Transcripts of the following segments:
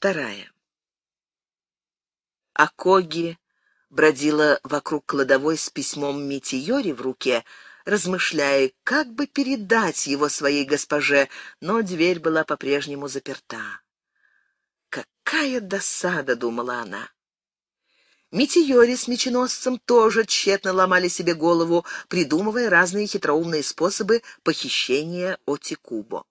Вторая. Акоги бродила вокруг кладовой с письмом Митиори в руке, размышляя, как бы передать его своей госпоже, но дверь была по-прежнему заперта. «Какая досада!» — думала она. Митиори с меченосцем тоже тщетно ломали себе голову, придумывая разные хитроумные способы похищения Отикубо.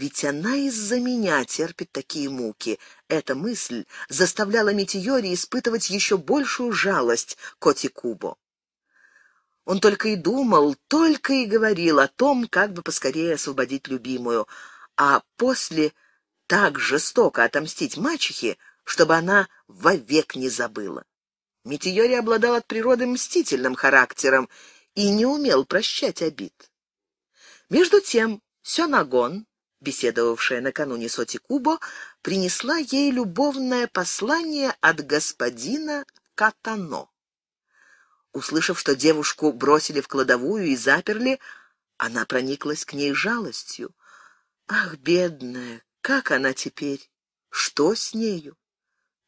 Ведь она из-за меня терпит такие муки. Эта мысль заставляла Метеори испытывать еще большую жалость Коти Кубо. Он только и думал, только и говорил о том, как бы поскорее освободить любимую, а после так жестоко отомстить мачехе, чтобы она вовек не забыла. Метеори обладал от природы мстительным характером и не умел прощать обид. Между тем, Сёнагон беседовавшая накануне с Отикубо, принесла ей любовное послание от господина Катано. Услышав, что девушку бросили в кладовую и заперли, она прониклась к ней жалостью. «Ах, бедная, как она теперь? Что с нею?»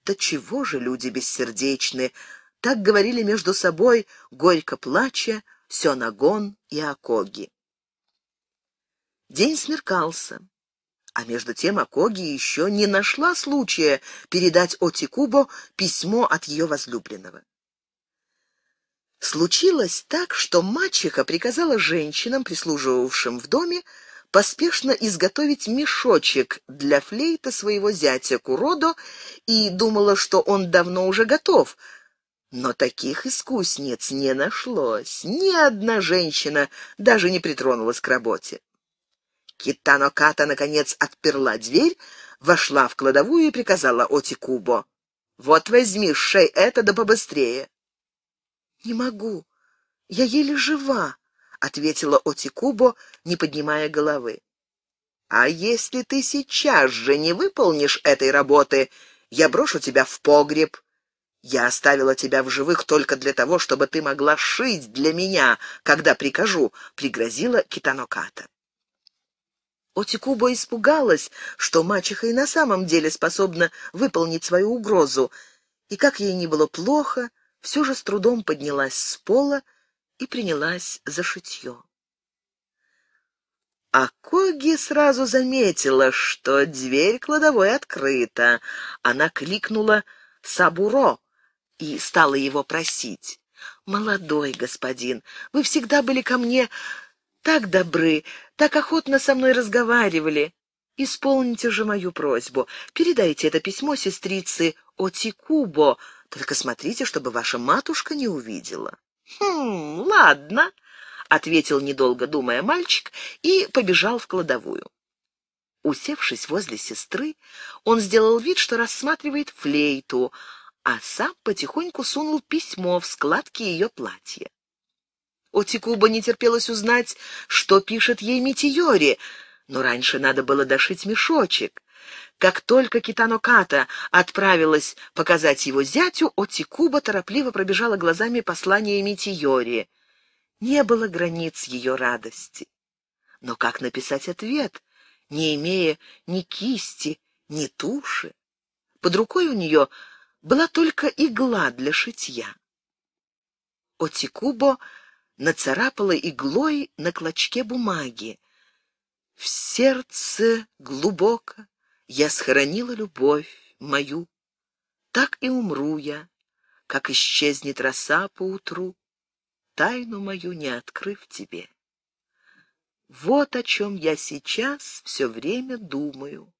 «Да чего же люди бессердечны!» Так говорили между собой, горько плача, Сёнагон и Акоги. День смеркался. А между тем Акоги еще не нашла случая передать Отикубо письмо от ее возлюбленного. Случилось так, что мачеха приказала женщинам, прислуживавшим в доме, поспешно изготовить мешочек для флейта своего зятя Куродо и думала, что он давно уже готов. Но таких искусниц не нашлось. Ни одна женщина даже не притронулась к работе. Китаноката наконец, отперла дверь, вошла в кладовую и приказала Отикубо: «Вот возьми, шей это, да побыстрее!» «Не могу, я еле жива», — ответила Отикубо, не поднимая головы. «А если ты сейчас же не выполнишь этой работы, я брошу тебя в погреб. Я оставила тебя в живых только для того, чтобы ты могла шить для меня, когда прикажу», — пригрозила Китаноката. Отикуба испугалась, что мачеха и на самом деле способна выполнить свою угрозу, и, как ей не было плохо, все же с трудом поднялась с пола и принялась за шитье. А Коги сразу заметила, что дверь кладовой открыта. Она кликнула «Сабуро» и стала его просить. «Молодой господин, вы всегда были ко мне так добры, так охотно со мной разговаривали. Исполните же мою просьбу. Передайте это письмо сестрице Отикубо, только смотрите, чтобы ваша матушка не увидела». «Хм, ладно», — ответил, недолго думая, мальчик и побежал в кладовую. Усевшись возле сестры, он сделал вид, что рассматривает флейту, а сам потихоньку сунул письмо в складки ее платья. Отикуба не терпелось узнать, что пишет ей Митиори, но раньше надо было дошить мешочек. Как только Китаноката отправилась показать его зятю, Отикуба торопливо пробежала глазами послание Митиори. Не было границ ее радости. Но как написать ответ, не имея ни кисти, ни туши? Под рукой у нее была только игла для шитья. Отикубо нацарапала иглой на клочке бумаги. В сердце глубоко я схоронила любовь мою. Так и умру я, как исчезнет роса поутру, тайну мою не открыв тебе. Вот о чем я сейчас все время думаю.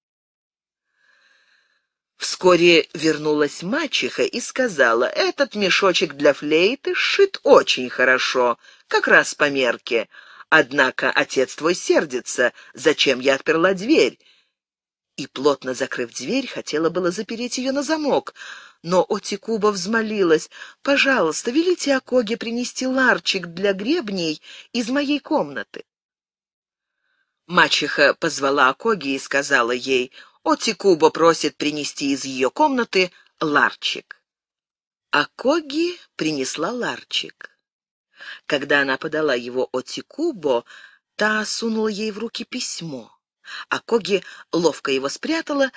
Вскоре вернулась мачеха и сказала, «Этот мешочек для флейты сшит очень хорошо, как раз по мерке. Однако отец твой сердится, зачем я отперла дверь?» И, плотно закрыв дверь, хотела было запереть ее на замок. Но Отикуба взмолилась, «Пожалуйста, велите Акоге принести ларчик для гребней из моей комнаты». Мачеха позвала Акоги и сказала ей, — Отикуба просит принести из ее комнаты ларчик. А Коги принесла ларчик. Когда она подала его Отикубо, та сунула ей в руки письмо, а Коги ловко его спрятала,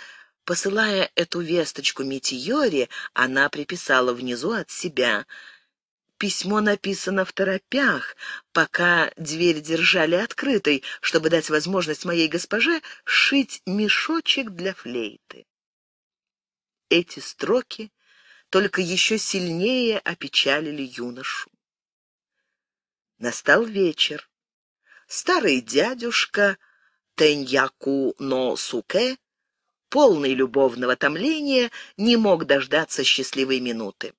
Посылая эту весточку Митиоре, она приписала внизу от себя — Письмо написано в торопях, пока дверь держали открытой, чтобы дать возможность моей госпоже шить мешочек для флейты. Эти строки только еще сильнее опечалили юношу. Настал вечер. Старый дядюшка Теньяку но полный любовного томления, не мог дождаться счастливой минуты.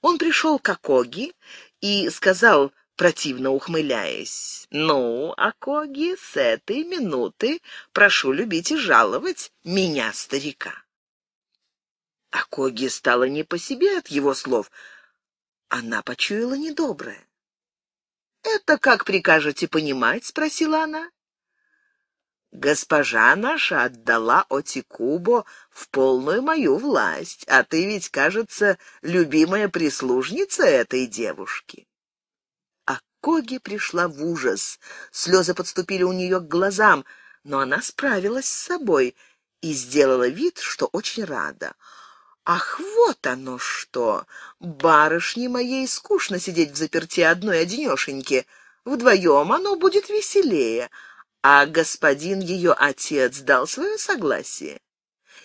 Он пришел к Акоги и сказал, противно ухмыляясь, «Ну, Акоги, с этой минуты прошу любить и жаловать меня, старика». Акоги стала не по себе от его слов. Она почуяла недоброе. «Это как прикажете понимать?» — спросила она. Госпожа наша отдала Отикубо в полную мою власть, а ты ведь, кажется, любимая прислужница этой девушки. А Коги пришла в ужас. Слезы подступили у нее к глазам, но она справилась с собой и сделала вид, что очень рада. Ах, вот оно что! Барышне моей скучно сидеть в заперти одной одинешеньке. Вдвоем оно будет веселее а господин ее отец дал свое согласие?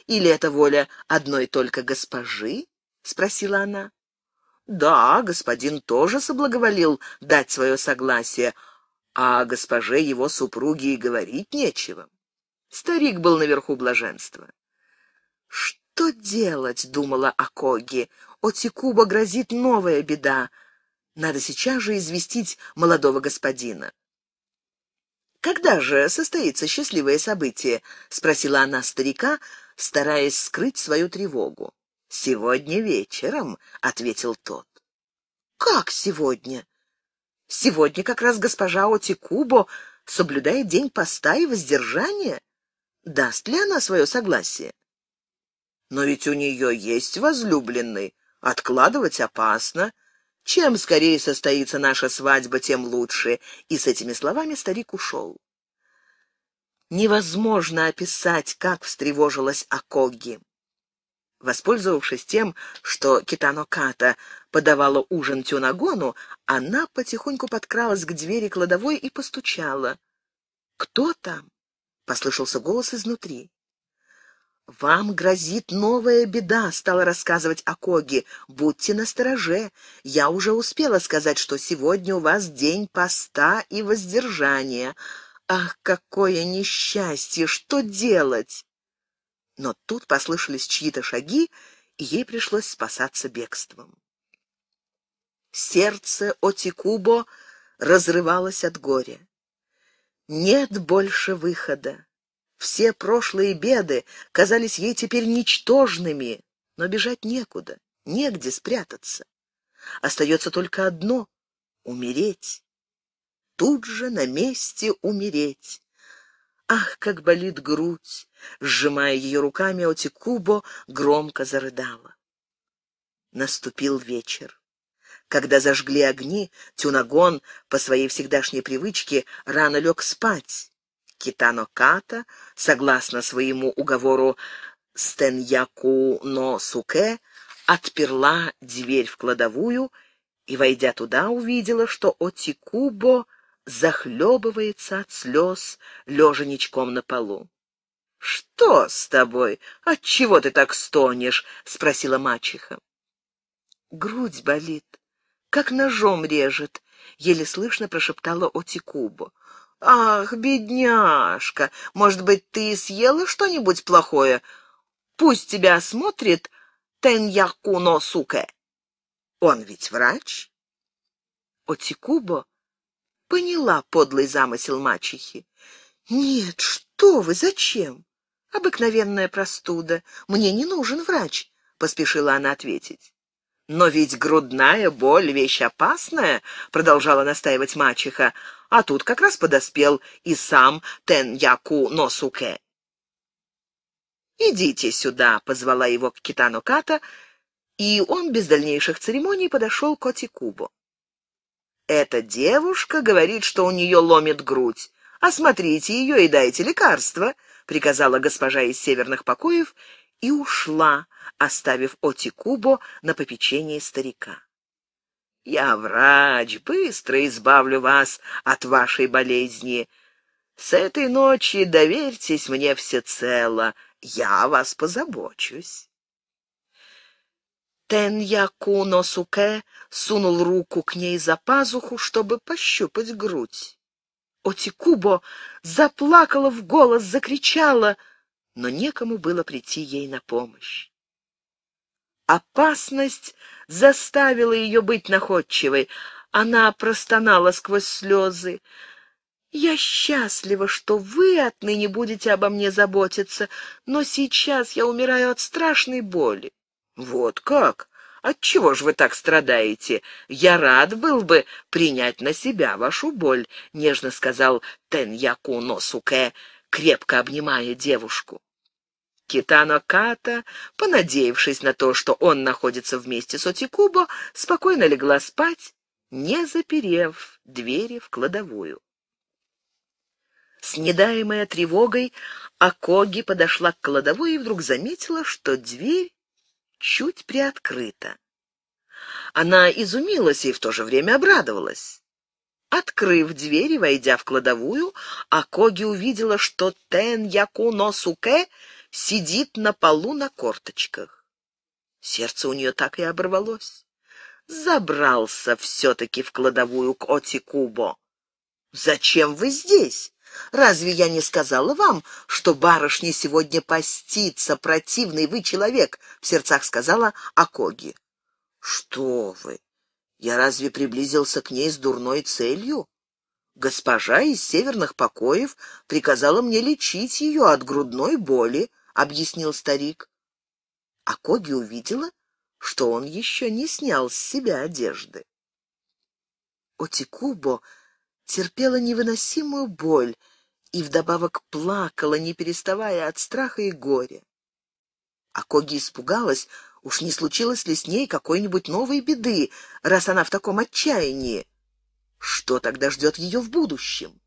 Или это воля одной только госпожи? — спросила она. «Да, господин тоже соблаговолил дать свое согласие, а госпоже его супруге и говорить нечего». Старик был наверху блаженства. «Что делать?» — думала Акоги. «Отикуба грозит новая беда. Надо сейчас же известить молодого господина». «Когда же состоится счастливое событие?» — спросила она старика, стараясь скрыть свою тревогу. «Сегодня вечером», — ответил тот. «Как сегодня?» «Сегодня как раз госпожа Отикубо соблюдает день поста и воздержания. Даст ли она свое согласие?» «Но ведь у нее есть возлюбленный. Откладывать опасно. Чем скорее состоится наша свадьба, тем лучше. И с этими словами старик ушел. Невозможно описать, как встревожилась Акоги. Воспользовавшись тем, что Китаноката подавала ужин Тюнагону, она потихоньку подкралась к двери кладовой и постучала. «Кто там?» — послышался голос изнутри. «Вам грозит новая беда», — стала рассказывать Акоги. «Будьте настороже. Я уже успела сказать, что сегодня у вас день поста и воздержания. Ах, какое несчастье! Что делать?» Но тут послышались чьи-то шаги, и ей пришлось спасаться бегством. Сердце Отикубо разрывалось от горя. «Нет больше выхода. Все прошлые беды казались ей теперь ничтожными, но бежать некуда, негде спрятаться. Остается только одно — умереть. Тут же на месте умереть. Ах, как болит грудь! Сжимая ее руками, Отикубо громко зарыдала. Наступил вечер. Когда зажгли огни, Тюнагон, по своей всегдашней привычке, рано лег спать. Китаноката, согласно своему уговору Стеньяку-Но-Суке, отперла дверь в кладовую и, войдя туда, увидела, что Отикубо захлебывается от слез, лежа ничком на полу. «Что с тобой? Отчего ты так стонешь?» — спросила мачеха. «Грудь болит, как ножом режет», — еле слышно прошептала Отикубо. «Ах, бедняжка! Может быть, ты съела что-нибудь плохое? Пусть тебя осмотрит Теньякуно Суке. Он ведь врач?» Отикубо поняла подлый замысел мачехи. «Нет, что вы, зачем? Обыкновенная простуда. Мне не нужен врач», — поспешила она ответить. «Но ведь грудная боль — вещь опасная», — продолжала настаивать мачеха. А тут как раз подоспел и сам Тен-Яку Носуке. «Идите сюда», — позвала его к Китану Ката, и он без дальнейших церемоний подошел к Отикубу. «Эта девушка говорит, что у нее ломит грудь. Осмотрите ее и дайте лекарство», — приказала госпожа из северных покоев и ушла, оставив Отикубо на попечении старика. «Я врач, быстро избавлю вас от вашей болезни. С этой ночи доверьтесь мне всецело, я о вас позабочусь». Тенья Куно Суке сунул руку к ней за пазуху, чтобы пощупать грудь. Отикубо заплакала в голос, закричала, но некому было прийти ей на помощь. Опасность заставила ее быть находчивой. Она простонала сквозь слезы. «Я счастлива, что вы отныне будете обо мне заботиться, но сейчас я умираю от страшной боли». «Вот как? Отчего же вы так страдаете? Я рад был бы принять на себя вашу боль», — нежно сказал Тен Яку Носуке, крепко обнимая девушку. Китано Ката, понадеявшись на то, что он находится вместе с Отикубо, спокойно легла спать, не заперев двери в кладовую. Снедаемая тревогой, Акоги подошла к кладовой и вдруг заметила, что дверь чуть приоткрыта. Она изумилась и в то же время обрадовалась. Открыв дверь и войдя в кладовую, Акоги увидела, что Тен Якуно Суке — сидит на полу на корточках. Сердце у нее так и оборвалось. Забрался все-таки в кладовую к Оти Кубо. «Зачем вы здесь? Разве я не сказала вам, что барышне сегодня постится, противный вы человек?» — в сердцах сказала Акоги. «Что вы? Я разве приблизился к ней с дурной целью?» Госпожа из северных покоев приказала мне лечить ее от грудной боли объяснил старик. А Коги увидела, что он еще не снял с себя одежды. Отикубо терпела невыносимую боль и вдобавок плакала, не переставая от страха и горя. А Коги испугалась, уж не случилось ли с ней какой-нибудь новой беды, раз она в таком отчаянии. Что тогда ждет ее в будущем?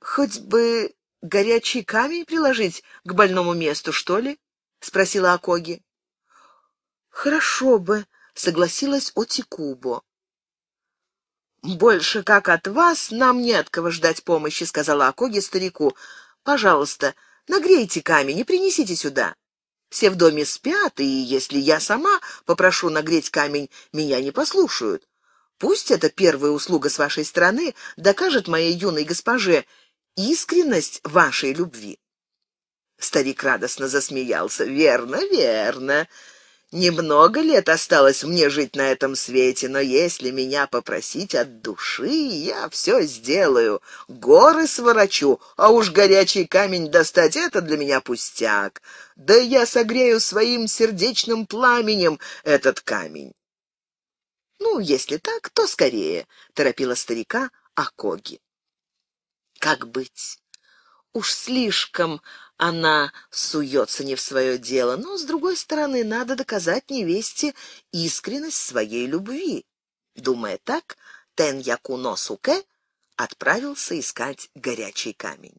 Хоть бы горячий камень приложить к больному месту, что ли? — спросила Акоги. — Хорошо бы, — согласилась Отикубо. «Больше как от вас нам не от кого ждать помощи», — сказала Акоги старику. «Пожалуйста, нагрейте камень и принесите сюда. Все в доме спят, и если я сама попрошу нагреть камень, меня не послушают. Пусть эта первая услуга с вашей стороны докажет моей юной госпоже, искренность вашей любви. Старик радостно засмеялся. «Верно, верно. Немного лет осталось мне жить на этом свете, но если меня попросить от души, я все сделаю. Горы сворочу, а уж горячий камень достать — это для меня пустяк. Да я согрею своим сердечным пламенем этот камень». «Ну, если так, то скорее», — торопила старика Акоги. Как быть? Уж слишком она суется не в свое дело, но, с другой стороны, надо доказать невесте искренность своей любви. Думая так, Тен Якуно Суке отправился искать горячий камень.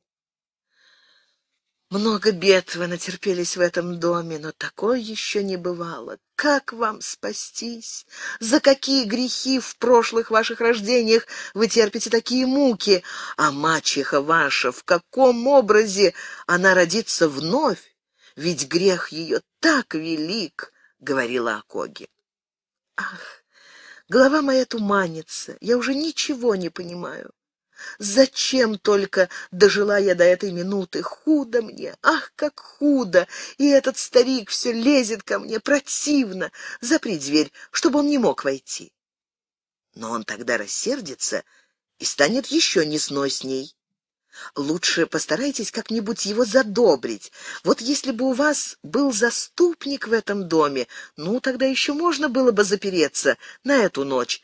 Много бед вы натерпелись в этом доме, но такое еще не бывало. Как вам спастись? За какие грехи в прошлых ваших рождениях вы терпите такие муки? А мачеха ваша, в каком образе она родится вновь? Ведь грех ее так велик, — говорила Акоги. Ах, голова моя туманится, я уже ничего не понимаю. Зачем только дожила я до этой минуты? Худо мне, ах, как худо! И этот старик все лезет ко мне противно. Запри дверь, чтобы он не мог войти. Но он тогда рассердится и станет еще несносней. Лучше постарайтесь как-нибудь его задобрить. Вот если бы у вас был заступник в этом доме, ну, тогда еще можно было бы запереться на эту ночь,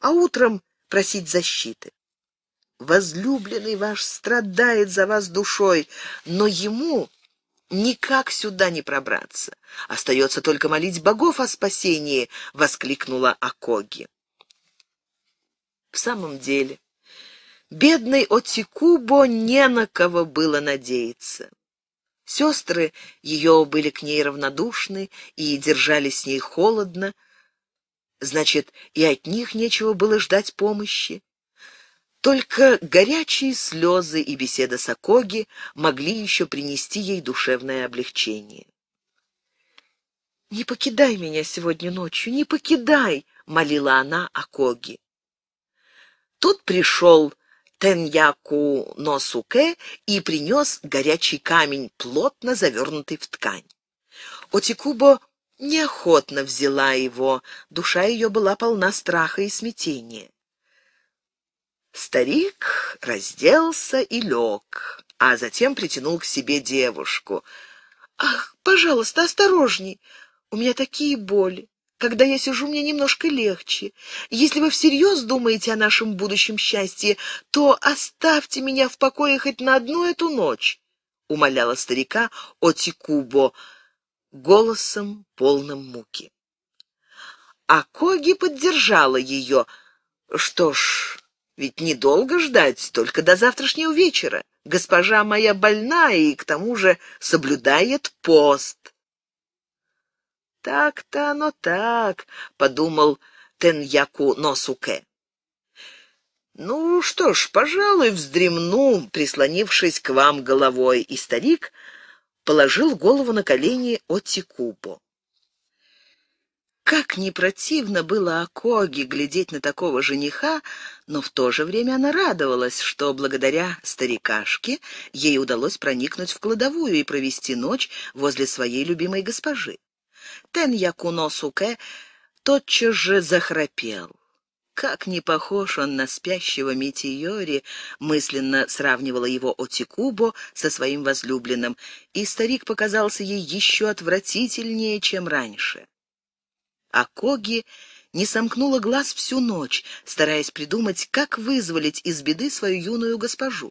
а утром просить защиты возлюбленный ваш страдает за вас душой, но ему никак сюда не пробраться. Остается только молить богов о спасении», — воскликнула Акоги. В самом деле, бедный Отикубо не на кого было надеяться. Сестры ее были к ней равнодушны и держались с ней холодно, значит, и от них нечего было ждать помощи. Только горячие слезы и беседа с Акоги могли еще принести ей душевное облегчение. «Не покидай меня сегодня ночью, не покидай!» — молила она Акоги. Тут пришел Теньяку Носуке и принес горячий камень, плотно завернутый в ткань. Отикубо неохотно взяла его, душа ее была полна страха и смятения. Старик разделся и лег, а затем притянул к себе девушку. «Ах, пожалуйста, осторожней! У меня такие боли! Когда я сижу, мне немножко легче. Если вы всерьез думаете о нашем будущем счастье, то оставьте меня в покое хоть на одну эту ночь!» — умоляла старика Отикубо голосом полным муки. А Коги поддержала ее. «Что ж...» Ведь недолго ждать, только до завтрашнего вечера. Госпожа моя больна и, к тому же, соблюдает пост. «Так-то оно так», — подумал Теньяку Носуке. «Ну что ж, пожалуй, вздремну, прислонившись к вам головой», и старик положил голову на колени Отикубу. Как не противно было Акоге глядеть на такого жениха, но в то же время она радовалась, что благодаря старикашке ей удалось проникнуть в кладовую и провести ночь возле своей любимой госпожи. Тен Якуно тотчас же захрапел. Как не похож он на спящего Митиори, мысленно сравнивала его Отикубо со своим возлюбленным, и старик показался ей еще отвратительнее, чем раньше. А Коги не сомкнула глаз всю ночь, стараясь придумать, как вызволить из беды свою юную госпожу.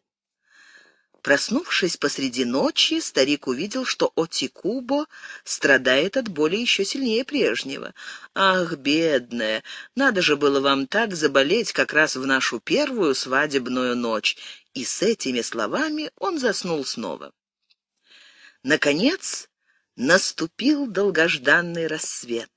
Проснувшись посреди ночи, старик увидел, что Отикубо страдает от боли еще сильнее прежнего. «Ах, бедная! Надо же было вам так заболеть как раз в нашу первую свадебную ночь!» И с этими словами он заснул снова. Наконец наступил долгожданный рассвет.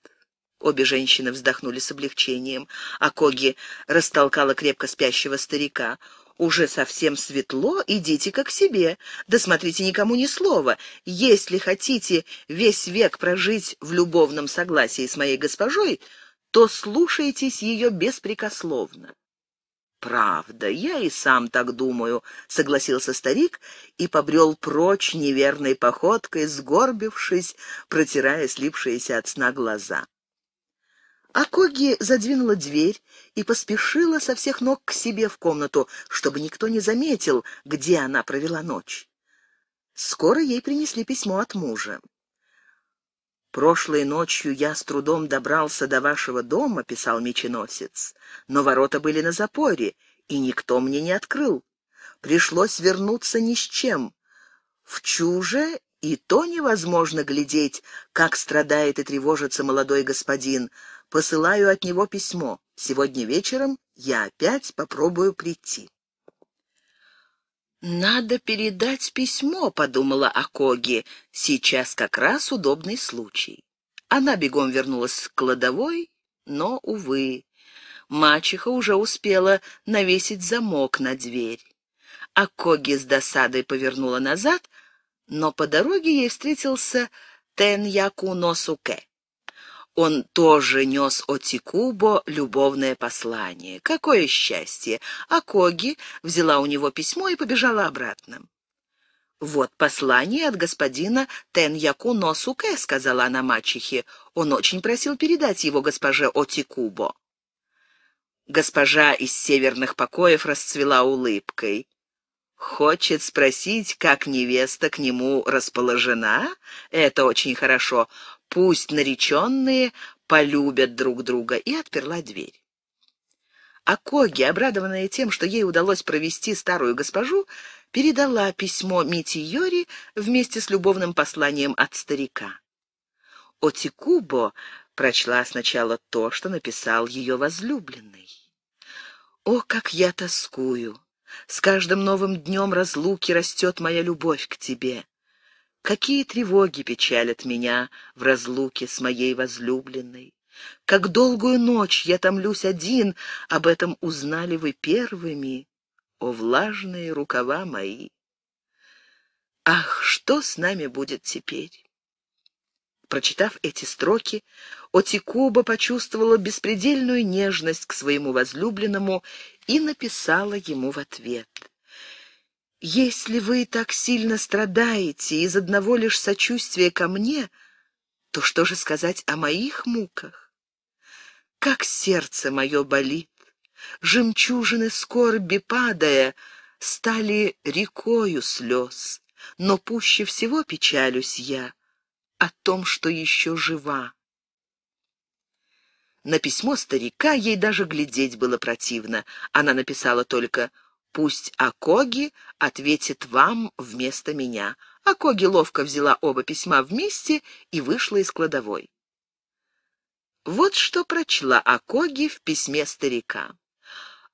Обе женщины вздохнули с облегчением. а Коги растолкала крепко спящего старика. «Уже совсем светло, идите-ка к себе. досмотрите никому ни слова. Если хотите весь век прожить в любовном согласии с моей госпожой, то слушайтесь ее беспрекословно». «Правда, я и сам так думаю», — согласился старик и побрел прочь неверной походкой, сгорбившись, протирая слипшиеся от сна глаза. Акоги задвинула дверь и поспешила со всех ног к себе в комнату, чтобы никто не заметил, где она провела ночь. Скоро ей принесли письмо от мужа. «Прошлой ночью я с трудом добрался до вашего дома», — писал меченосец, — «но ворота были на запоре, и никто мне не открыл. Пришлось вернуться ни с чем. В чуже и то невозможно глядеть, как страдает и тревожится молодой господин, Посылаю от него письмо. Сегодня вечером я опять попробую прийти». «Надо передать письмо», — подумала Акоги. «Сейчас как раз удобный случай». Она бегом вернулась к кладовой, но, увы, мачеха уже успела навесить замок на дверь. Акоги с досадой повернула назад, но по дороге ей встретился Тен Яку Носуке. Он тоже нес Отикубо любовное послание. Какое счастье! Акоги взяла у него письмо и побежала обратно. «Вот послание от господина Теньяку Носуке», — сказала она мачехе. «Он очень просил передать его госпоже Отикубо». Госпожа из северных покоев расцвела улыбкой. «Хочет спросить, как невеста к нему расположена? Это очень хорошо. Пусть нареченные полюбят друг друга, и отперла дверь. А Коги, обрадованная тем, что ей удалось провести старую госпожу, передала письмо Митиори вместе с любовным посланием от старика. Отикубо прочла сначала то, что написал ее возлюбленный. «О, как я тоскую! С каждым новым днем разлуки растет моя любовь к тебе. Какие тревоги печалят меня в разлуке с моей возлюбленной? Как долгую ночь я томлюсь один, об этом узнали вы первыми, о влажные рукава мои. Ах, что с нами будет теперь? Прочитав эти строки, Отикуба почувствовала беспредельную нежность к своему возлюбленному и написала ему в ответ. «Если вы так сильно страдаете из одного лишь сочувствия ко мне, то что же сказать о моих муках? Как сердце мое болит! Жемчужины скорби, падая, стали рекою слез, но пуще всего печалюсь я о том, что еще жива. На письмо старика ей даже глядеть было противно. Она написала только Пусть Акоги ответит вам вместо меня. Акоги ловко взяла оба письма вместе и вышла из кладовой. Вот что прочла Акоги в письме старика.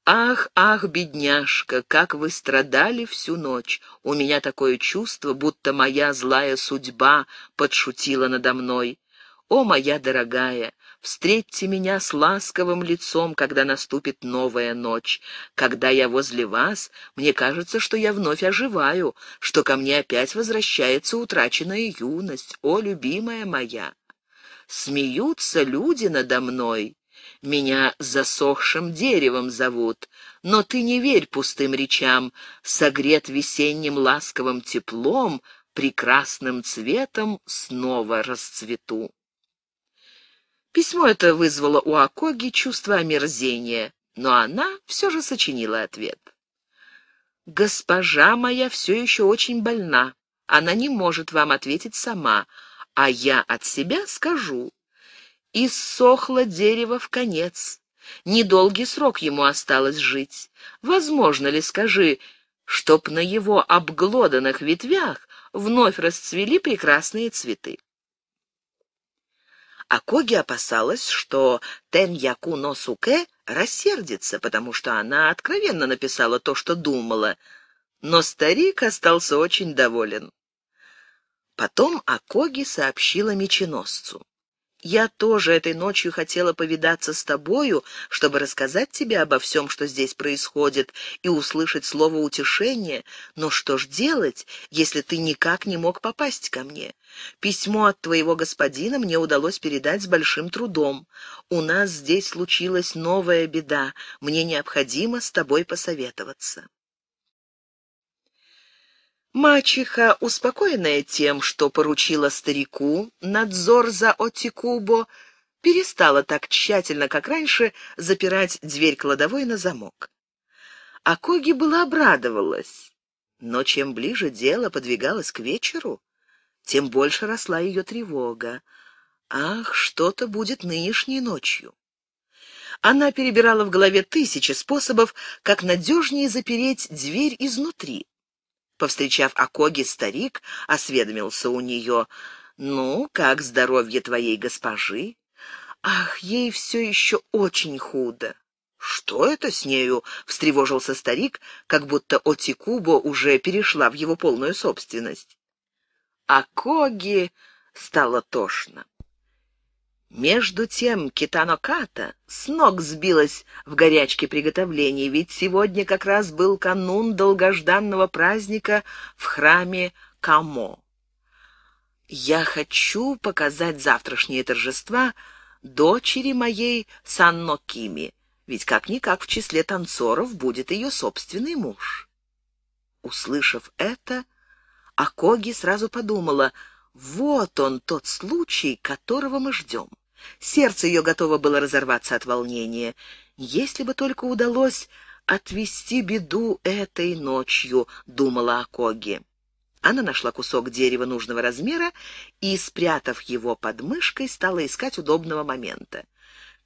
«Ах, ах, бедняжка, как вы страдали всю ночь! У меня такое чувство, будто моя злая судьба подшутила надо мной. О, моя дорогая, Встретьте меня с ласковым лицом, когда наступит новая ночь. Когда я возле вас, мне кажется, что я вновь оживаю, что ко мне опять возвращается утраченная юность. О, любимая моя! Смеются люди надо мной. Меня засохшим деревом зовут, но ты не верь пустым речам, согрет весенним ласковым теплом, прекрасным цветом снова расцвету. Письмо это вызвало у Акоги чувство омерзения, но она все же сочинила ответ. «Госпожа моя все еще очень больна. Она не может вам ответить сама, а я от себя скажу. Иссохло дерево в конец. Недолгий срок ему осталось жить. Возможно ли, скажи, чтоб на его обглоданных ветвях вновь расцвели прекрасные цветы?» а Коги опасалась, что Тен-Яку Носуке рассердится, потому что она откровенно написала то, что думала. Но старик остался очень доволен. Потом Акоги сообщила меченосцу. Я тоже этой ночью хотела повидаться с тобою, чтобы рассказать тебе обо всем, что здесь происходит, и услышать слово утешения. Но что ж делать, если ты никак не мог попасть ко мне? Письмо от твоего господина мне удалось передать с большим трудом. У нас здесь случилась новая беда. Мне необходимо с тобой посоветоваться. Мачеха, успокоенная тем, что поручила старику надзор за Отикубо, перестала так тщательно, как раньше, запирать дверь кладовой на замок. Акоги была обрадовалась, но чем ближе дело подвигалось к вечеру, тем больше росла ее тревога. Ах, что-то будет нынешней ночью. Она перебирала в голове тысячи способов, как надежнее запереть дверь изнутри. Повстречав Акоги, старик осведомился у нее. «Ну, как здоровье твоей госпожи?» «Ах, ей все еще очень худо». «Что это с нею?» — встревожился старик, как будто Отикубо уже перешла в его полную собственность. Акоги стало тошно. Между тем Китаноката с ног сбилась в горячке приготовлений, ведь сегодня как раз был канун долгожданного праздника в храме Камо. «Я хочу показать завтрашние торжества дочери моей Саннокими, ведь как-никак в числе танцоров будет ее собственный муж». Услышав это, Акоги сразу подумала — вот он, тот случай, которого мы ждем. Сердце ее готово было разорваться от волнения. Если бы только удалось отвести беду этой ночью, думала Акоги. Она нашла кусок дерева нужного размера и, спрятав его под мышкой, стала искать удобного момента.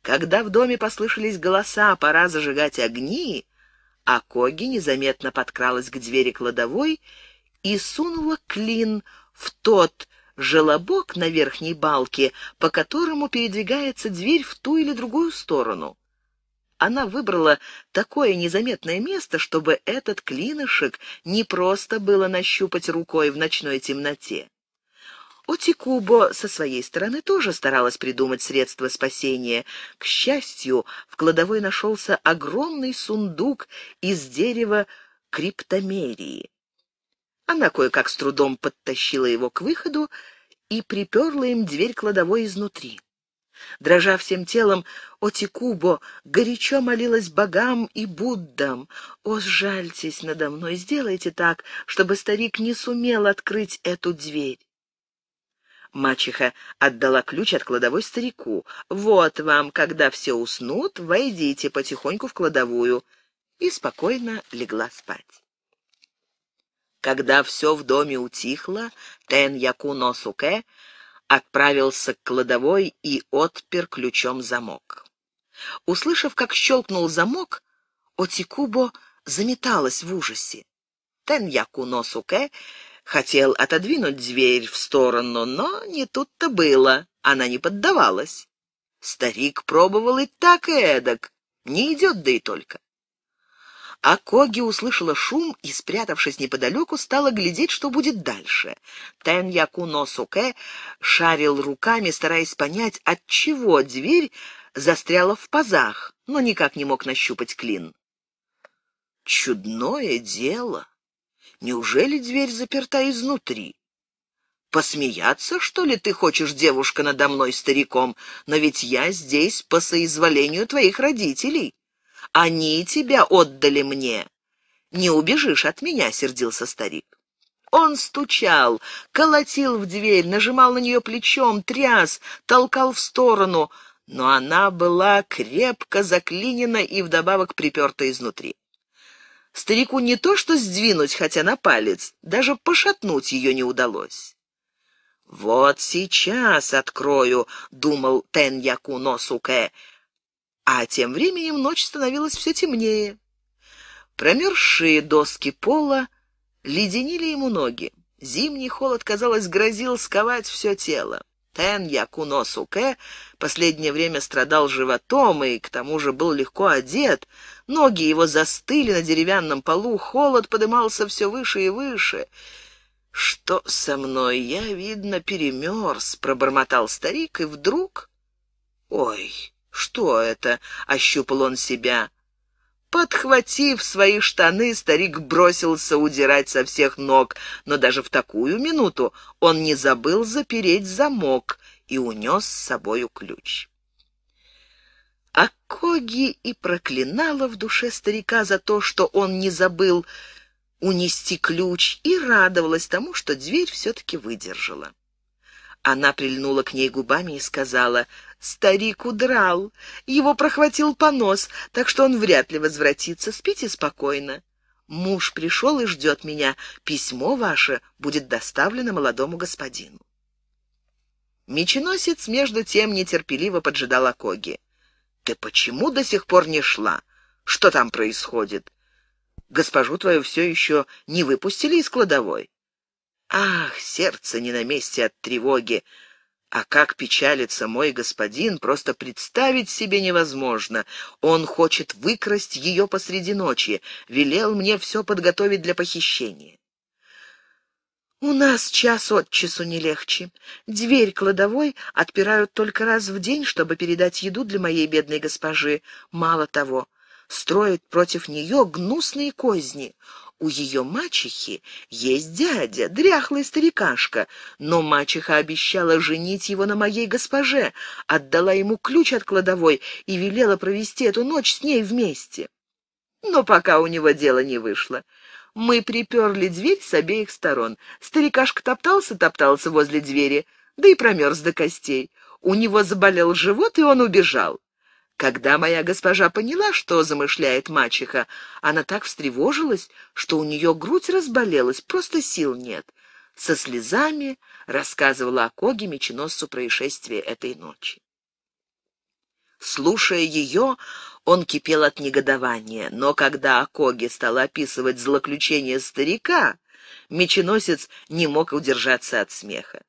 Когда в доме послышались голоса «пора зажигать огни», Акоги незаметно подкралась к двери кладовой и сунула клин в тот желобок на верхней балке, по которому передвигается дверь в ту или другую сторону. Она выбрала такое незаметное место, чтобы этот клинышек не просто было нащупать рукой в ночной темноте. Отикубо со своей стороны тоже старалась придумать средства спасения. К счастью, в кладовой нашелся огромный сундук из дерева криптомерии. Она кое-как с трудом подтащила его к выходу и приперла им дверь кладовой изнутри. Дрожа всем телом, Отикубо горячо молилась богам и Буддам. «О, сжальтесь надо мной, сделайте так, чтобы старик не сумел открыть эту дверь». Мачеха отдала ключ от кладовой старику. «Вот вам, когда все уснут, войдите потихоньку в кладовую». И спокойно легла спать. Когда все в доме утихло, Тен Яку Носуке отправился к кладовой и отпер ключом замок. Услышав, как щелкнул замок, Отикубо заметалась в ужасе. Тен Яку Носуке хотел отодвинуть дверь в сторону, но не тут-то было, она не поддавалась. Старик пробовал и так, и эдак, не идет, да и только. А Коги услышала шум и, спрятавшись неподалеку, стала глядеть, что будет дальше. Тен Якуно Суке шарил руками, стараясь понять, от чего дверь застряла в пазах, но никак не мог нащупать клин. Чудное дело! Неужели дверь заперта изнутри? Посмеяться, что ли, ты хочешь, девушка, надо мной, стариком? Но ведь я здесь по соизволению твоих родителей. Они тебя отдали мне. Не убежишь от меня, сердился старик. Он стучал, колотил в дверь, нажимал на нее плечом, тряс, толкал в сторону, но она была крепко заклинена и вдобавок приперта изнутри. Старику не то что сдвинуть, хотя на палец, даже пошатнуть ее не удалось. «Вот сейчас открою», — думал Тен Яку Носуке, а тем временем ночь становилась все темнее. Промерзшие доски пола леденили ему ноги. Зимний холод, казалось, грозил сковать все тело. Тен Якуно Суке последнее время страдал животом и, к тому же, был легко одет. Ноги его застыли на деревянном полу, холод подымался все выше и выше. «Что со мной? Я, видно, перемерз», — пробормотал старик, и вдруг... «Ой!» Что это? Ощупал он себя. Подхватив свои штаны, старик бросился удирать со всех ног, но даже в такую минуту он не забыл запереть замок и унес с собою ключ. Акоги и проклинала в душе старика за то, что он не забыл унести ключ, и радовалась тому, что дверь все-таки выдержала. Она прильнула к ней губами и сказала Старик удрал, его прохватил понос, так что он вряд ли возвратится. Спите спокойно. Муж пришел и ждет меня. Письмо ваше будет доставлено молодому господину. Меченосец, между тем, нетерпеливо поджидал Акоги. «Ты почему до сих пор не шла? Что там происходит? Госпожу твою все еще не выпустили из кладовой?» «Ах, сердце не на месте от тревоги!» А как печалится мой господин, просто представить себе невозможно. Он хочет выкрасть ее посреди ночи, велел мне все подготовить для похищения. У нас час от часу не легче. Дверь кладовой отпирают только раз в день, чтобы передать еду для моей бедной госпожи. Мало того, строят против нее гнусные козни у ее мачехи есть дядя, дряхлый старикашка, но мачеха обещала женить его на моей госпоже, отдала ему ключ от кладовой и велела провести эту ночь с ней вместе. Но пока у него дело не вышло. Мы приперли дверь с обеих сторон. Старикашка топтался-топтался возле двери, да и промерз до костей. У него заболел живот, и он убежал. Когда моя госпожа поняла, что замышляет мачеха, она так встревожилась, что у нее грудь разболелась, просто сил нет. Со слезами рассказывала о Коге меченосцу происшествия этой ночи. Слушая ее, он кипел от негодования, но когда Акоги стала описывать злоключение старика, меченосец не мог удержаться от смеха.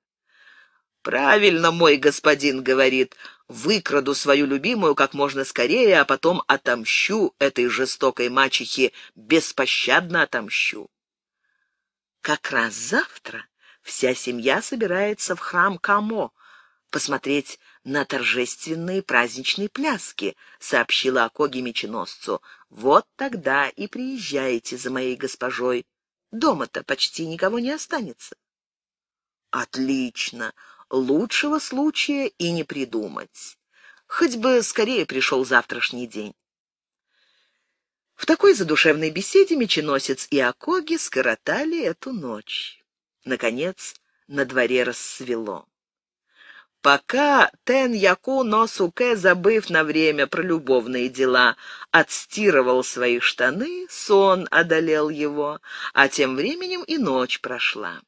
«Правильно, мой господин говорит, выкраду свою любимую как можно скорее, а потом отомщу этой жестокой мачехе, беспощадно отомщу. Как раз завтра вся семья собирается в храм Камо посмотреть на торжественные праздничные пляски, сообщила Акоги меченосцу. Вот тогда и приезжайте за моей госпожой. Дома-то почти никого не останется. Отлично лучшего случая и не придумать. Хоть бы скорее пришел завтрашний день. В такой задушевной беседе меченосец и Акоги скоротали эту ночь. Наконец, на дворе рассвело. Пока Тен-Яку Носуке, забыв на время про любовные дела, отстирывал свои штаны, сон одолел его, а тем временем и ночь прошла.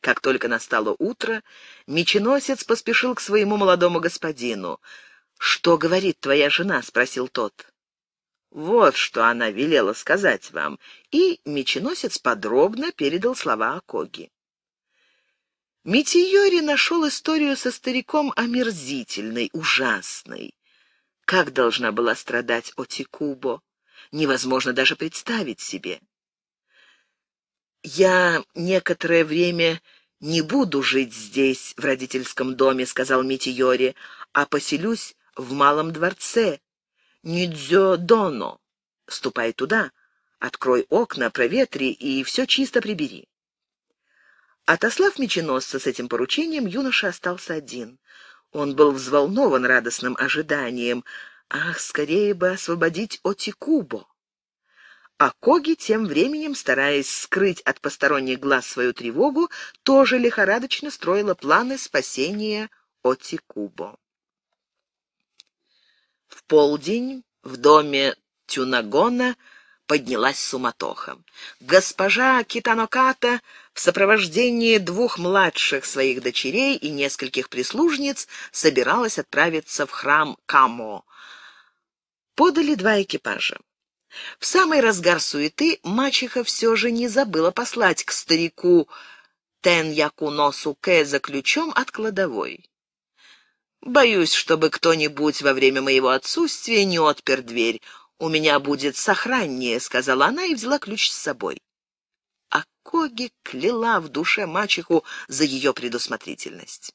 Как только настало утро, меченосец поспешил к своему молодому господину. «Что говорит твоя жена?» — спросил тот. «Вот что она велела сказать вам». И меченосец подробно передал слова Акоги. Митиори нашел историю со стариком омерзительной, ужасной. Как должна была страдать Отикубо? Невозможно даже представить себе. «Я некоторое время не буду жить здесь, в родительском доме», — сказал Митиори, «а поселюсь в малом дворце. Нидзё доно. Ступай туда, открой окна, проветри и все чисто прибери». Отослав меченосца с этим поручением, юноша остался один. Он был взволнован радостным ожиданием. «Ах, скорее бы освободить Отикубо!» А Коги, тем временем, стараясь скрыть от посторонних глаз свою тревогу, тоже лихорадочно строила планы спасения Отикубо. В полдень в доме Тюнагона поднялась суматоха. Госпожа Китаноката в сопровождении двух младших своих дочерей и нескольких прислужниц собиралась отправиться в храм Камо. Подали два экипажа. В самый разгар суеты мачеха все же не забыла послать к старику Тен-Яку-Носу-Кэ за ключом от кладовой. «Боюсь, чтобы кто-нибудь во время моего отсутствия не отпер дверь. У меня будет сохраннее», — сказала она и взяла ключ с собой. А Коги кляла в душе мачеху за ее предусмотрительность.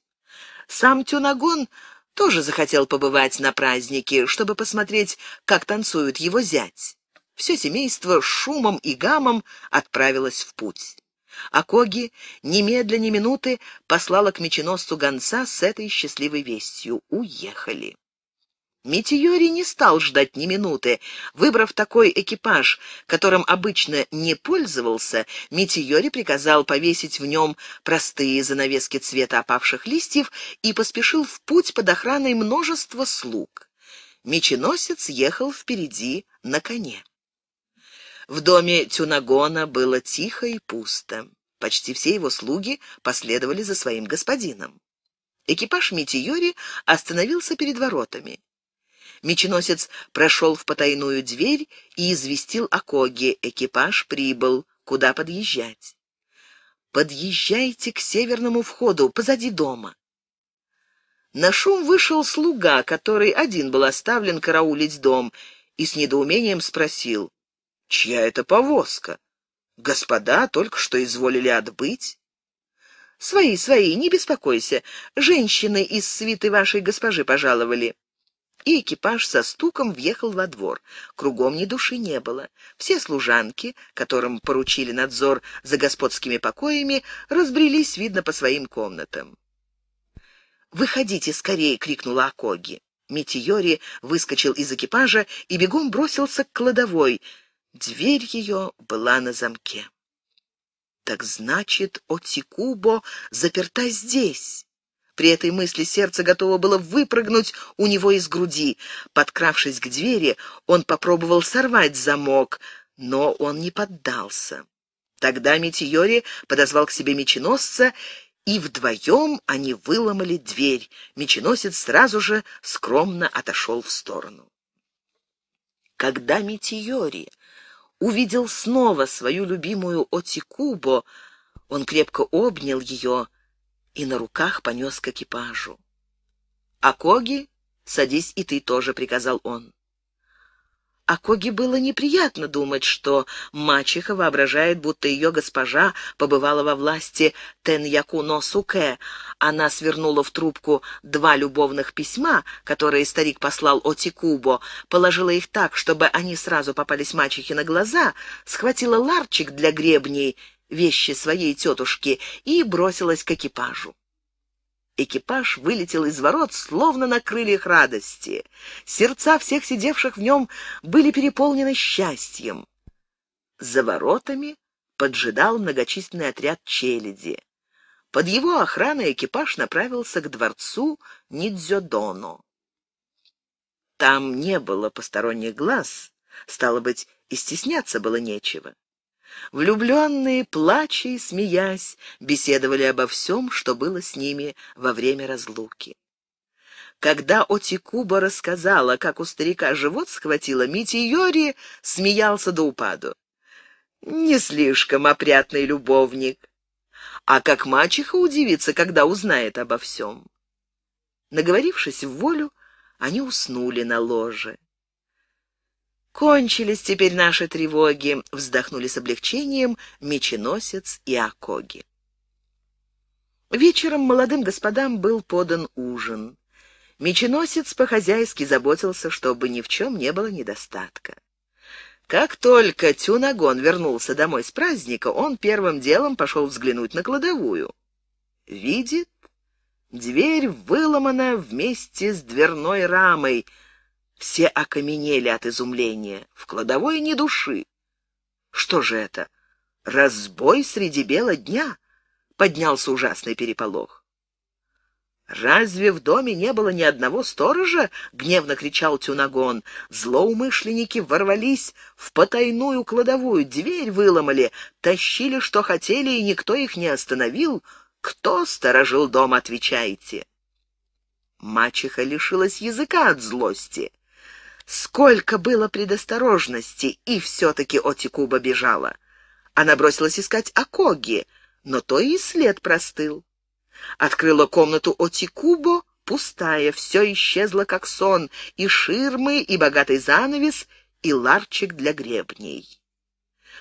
Сам Тюнагон тоже захотел побывать на празднике, чтобы посмотреть, как танцуют его зять. Все семейство шумом и гамом отправилось в путь. Акоги немедленно минуты послала к меченосцу гонца с этой счастливой вестью. Уехали. Митиори не стал ждать ни минуты. Выбрав такой экипаж, которым обычно не пользовался, Митиори приказал повесить в нем простые занавески цвета опавших листьев и поспешил в путь под охраной множества слуг. Меченосец ехал впереди на коне. В доме Тюнагона было тихо и пусто. Почти все его слуги последовали за своим господином. Экипаж Митиори остановился перед воротами. Меченосец прошел в потайную дверь и известил о Коге. Экипаж прибыл. Куда подъезжать? «Подъезжайте к северному входу, позади дома». На шум вышел слуга, который один был оставлен караулить дом, и с недоумением спросил, Чья это повозка? Господа только что изволили отбыть. Свои, свои, не беспокойся. Женщины из свиты вашей госпожи пожаловали. И экипаж со стуком въехал во двор. Кругом ни души не было. Все служанки, которым поручили надзор за господскими покоями, разбрелись, видно, по своим комнатам. «Выходите скорее!» — крикнула Акоги. Митиори выскочил из экипажа и бегом бросился к кладовой — Дверь ее была на замке. Так значит, Отикубо заперта здесь. При этой мысли сердце готово было выпрыгнуть у него из груди. Подкравшись к двери, он попробовал сорвать замок, но он не поддался. Тогда Метиори подозвал к себе меченосца, и вдвоем они выломали дверь. Меченосец сразу же скромно отошел в сторону. Когда Метиори увидел снова свою любимую Отикубо, он крепко обнял ее и на руках понес к экипажу. «Акоги, садись и ты тоже», — приказал он. А Коге было неприятно думать, что мачеха воображает, будто ее госпожа побывала во власти Тен-Яку-Но-Суке. Она свернула в трубку два любовных письма, которые старик послал Отикубо, положила их так, чтобы они сразу попались мачехе на глаза, схватила ларчик для гребней, вещи своей тетушки, и бросилась к экипажу. Экипаж вылетел из ворот, словно на крыльях радости. Сердца всех сидевших в нем были переполнены счастьем. За воротами поджидал многочисленный отряд челяди. Под его охраной экипаж направился к дворцу Нидзёдоно. Там не было посторонних глаз, стало быть, и стесняться было нечего. Влюбленные, плача и смеясь, беседовали обо всем, что было с ними во время разлуки. Когда Отикуба рассказала, как у старика живот схватило, Митиори смеялся до упаду. «Не слишком опрятный любовник. А как мачеха удивится, когда узнает обо всем?» Наговорившись в волю, они уснули на ложе. Кончились теперь наши тревоги, вздохнули с облегчением меченосец и Акоги. Вечером молодым господам был подан ужин. Меченосец по-хозяйски заботился, чтобы ни в чем не было недостатка. Как только Тюнагон вернулся домой с праздника, он первым делом пошел взглянуть на кладовую. Видит, дверь выломана вместе с дверной рамой — все окаменели от изумления. В кладовой ни души. Что же это? Разбой среди бела дня? Поднялся ужасный переполох. «Разве в доме не было ни одного сторожа?» — гневно кричал Тюнагон. Злоумышленники ворвались в потайную кладовую, дверь выломали, тащили, что хотели, и никто их не остановил. «Кто сторожил дом?» — отвечайте. Мачеха лишилась языка от злости. Сколько было предосторожности, и все-таки Отикуба бежала. Она бросилась искать Акоги, но то и след простыл. Открыла комнату Отикубо, пустая, все исчезло как сон, и ширмы, и богатый занавес, и ларчик для гребней.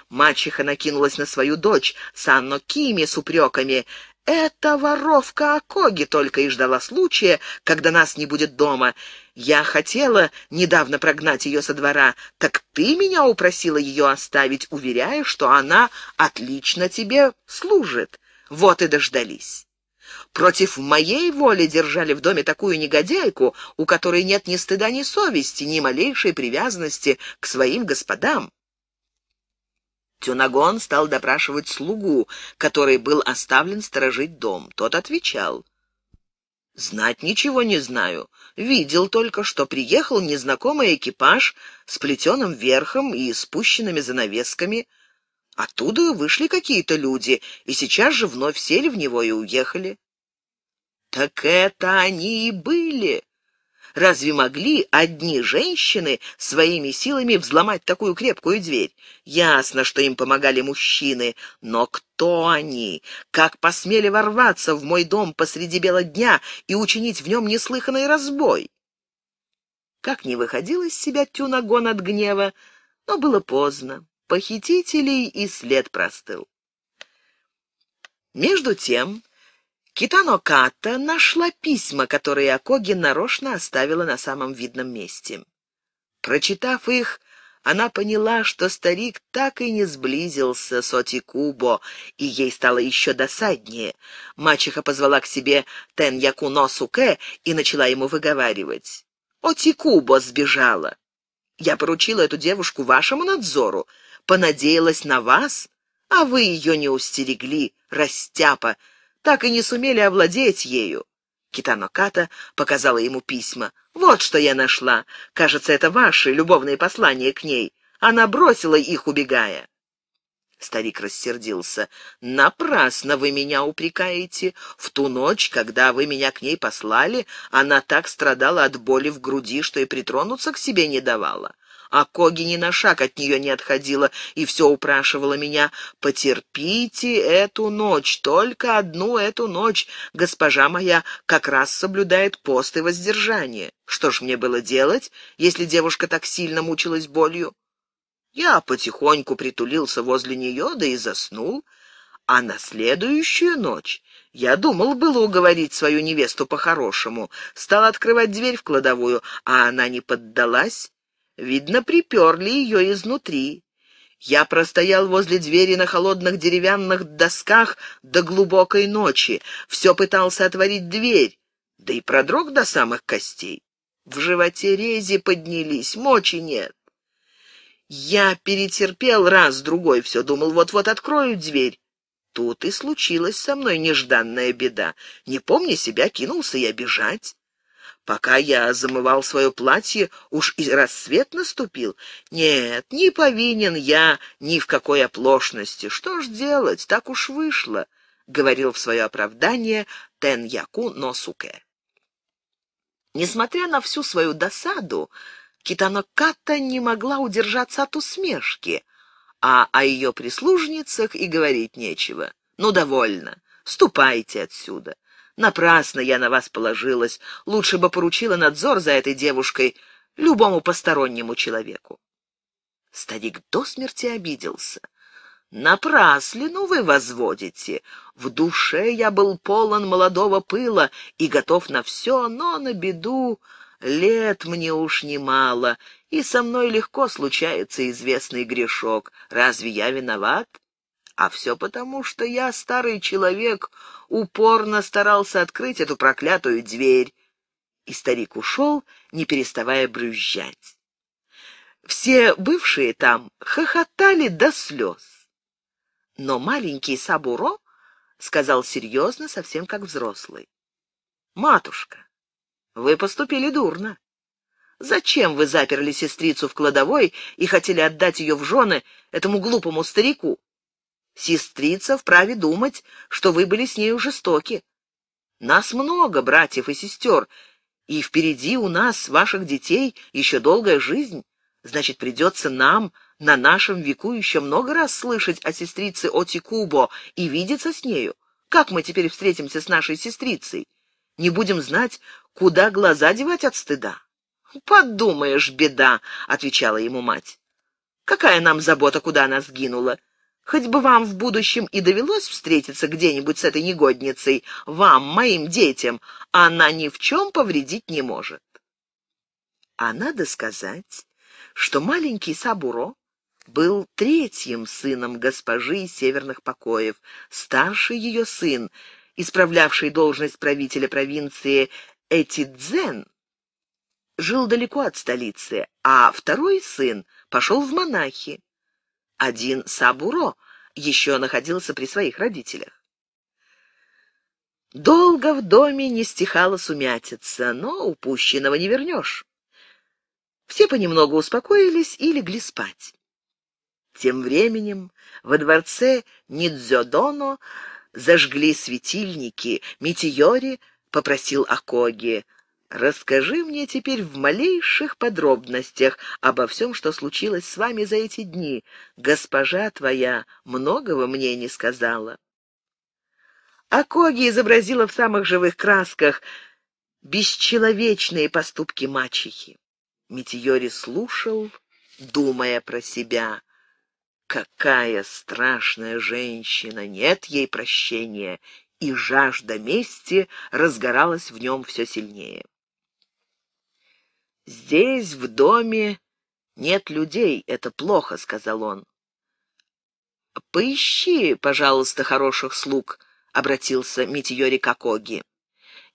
Мачеха накинулась на свою дочь, Санно Кими, с упреками. Эта воровка Акоги только и ждала случая, когда нас не будет дома. Я хотела недавно прогнать ее со двора, так ты меня упросила ее оставить, уверяя, что она отлично тебе служит. Вот и дождались. Против моей воли держали в доме такую негодяйку, у которой нет ни стыда, ни совести, ни малейшей привязанности к своим господам. Тюнагон стал допрашивать слугу, который был оставлен сторожить дом. Тот отвечал. «Знать ничего не знаю. Видел только, что приехал незнакомый экипаж с плетеным верхом и спущенными занавесками. Оттуда вышли какие-то люди, и сейчас же вновь сели в него и уехали». «Так это они и были!» Разве могли одни женщины своими силами взломать такую крепкую дверь? Ясно, что им помогали мужчины, но кто они? Как посмели ворваться в мой дом посреди бела дня и учинить в нем неслыханный разбой? Как не выходил из себя Тюнагон от гнева, но было поздно. Похитителей и след простыл. Между тем, Китано Ката нашла письма, которые Акоги нарочно оставила на самом видном месте. Прочитав их, она поняла, что старик так и не сблизился с Отикубо, и ей стало еще досаднее. Мачеха позвала к себе Тен Якуно Суке и начала ему выговаривать. «Отикубо сбежала. Я поручила эту девушку вашему надзору, понадеялась на вас, а вы ее не устерегли, растяпа, так и не сумели овладеть ею. Китаноката показала ему письма. «Вот что я нашла. Кажется, это ваши любовные послания к ней. Она бросила их, убегая». Старик рассердился. «Напрасно вы меня упрекаете. В ту ночь, когда вы меня к ней послали, она так страдала от боли в груди, что и притронуться к себе не давала а Коги ни на шаг от нее не отходила и все упрашивала меня «Потерпите эту ночь, только одну эту ночь. Госпожа моя как раз соблюдает пост и воздержание. Что ж мне было делать, если девушка так сильно мучилась болью?» Я потихоньку притулился возле нее, да и заснул. А на следующую ночь я думал было уговорить свою невесту по-хорошему. Стал открывать дверь в кладовую, а она не поддалась, Видно, приперли ее изнутри. Я простоял возле двери на холодных деревянных досках до глубокой ночи. Все пытался отворить дверь, да и продрог до самых костей. В животе рези поднялись, мочи нет. Я перетерпел раз-другой, все думал, вот-вот открою дверь. Тут и случилась со мной нежданная беда. Не помня себя, кинулся я бежать. Пока я замывал свое платье, уж и рассвет наступил. Нет, не повинен я ни в какой оплошности. Что ж делать, так уж вышло, — говорил в свое оправдание Тен-Яку Носуке. Несмотря на всю свою досаду, Китаноката не могла удержаться от усмешки, а о ее прислужницах и говорить нечего. Ну, довольно, ступайте отсюда. Напрасно я на вас положилась. Лучше бы поручила надзор за этой девушкой любому постороннему человеку. Старик до смерти обиделся. Напраслину вы возводите. В душе я был полон молодого пыла и готов на все, но на беду лет мне уж немало, и со мной легко случается известный грешок. Разве я виноват? А все потому, что я, старый человек, упорно старался открыть эту проклятую дверь. И старик ушел, не переставая брюзжать. Все бывшие там хохотали до слез. Но маленький Сабуро сказал серьезно, совсем как взрослый. «Матушка, вы поступили дурно. Зачем вы заперли сестрицу в кладовой и хотели отдать ее в жены этому глупому старику? Сестрица вправе думать, что вы были с нею жестоки. Нас много, братьев и сестер, и впереди у нас, ваших детей, еще долгая жизнь. Значит, придется нам на нашем веку еще много раз слышать о сестрице Отикубо и видеться с нею. Как мы теперь встретимся с нашей сестрицей? Не будем знать, куда глаза девать от стыда. «Подумаешь, беда», — отвечала ему мать. «Какая нам забота, куда она сгинула? Хоть бы вам в будущем и довелось встретиться где-нибудь с этой негодницей, вам, моим детям, она ни в чем повредить не может. А надо сказать, что маленький Сабуро был третьим сыном госпожи северных покоев, старший ее сын, исправлявший должность правителя провинции Этидзен, жил далеко от столицы, а второй сын пошел в монахи. Один Сабуро еще находился при своих родителях. Долго в доме не стихала сумятица, но упущенного не вернешь. Все понемногу успокоились и легли спать. Тем временем во дворце Нидзёдоно зажгли светильники, Митиори попросил Акоги — Расскажи мне теперь в малейших подробностях обо всем, что случилось с вами за эти дни. Госпожа твоя многого мне не сказала». Акоги изобразила в самых живых красках бесчеловечные поступки мачехи. Метиори слушал, думая про себя. Какая страшная женщина, нет ей прощения, и жажда мести разгоралась в нем все сильнее. «Здесь, в доме, нет людей, это плохо», — сказал он. «Поищи, пожалуйста, хороших слуг», — обратился Митиори Кокоги.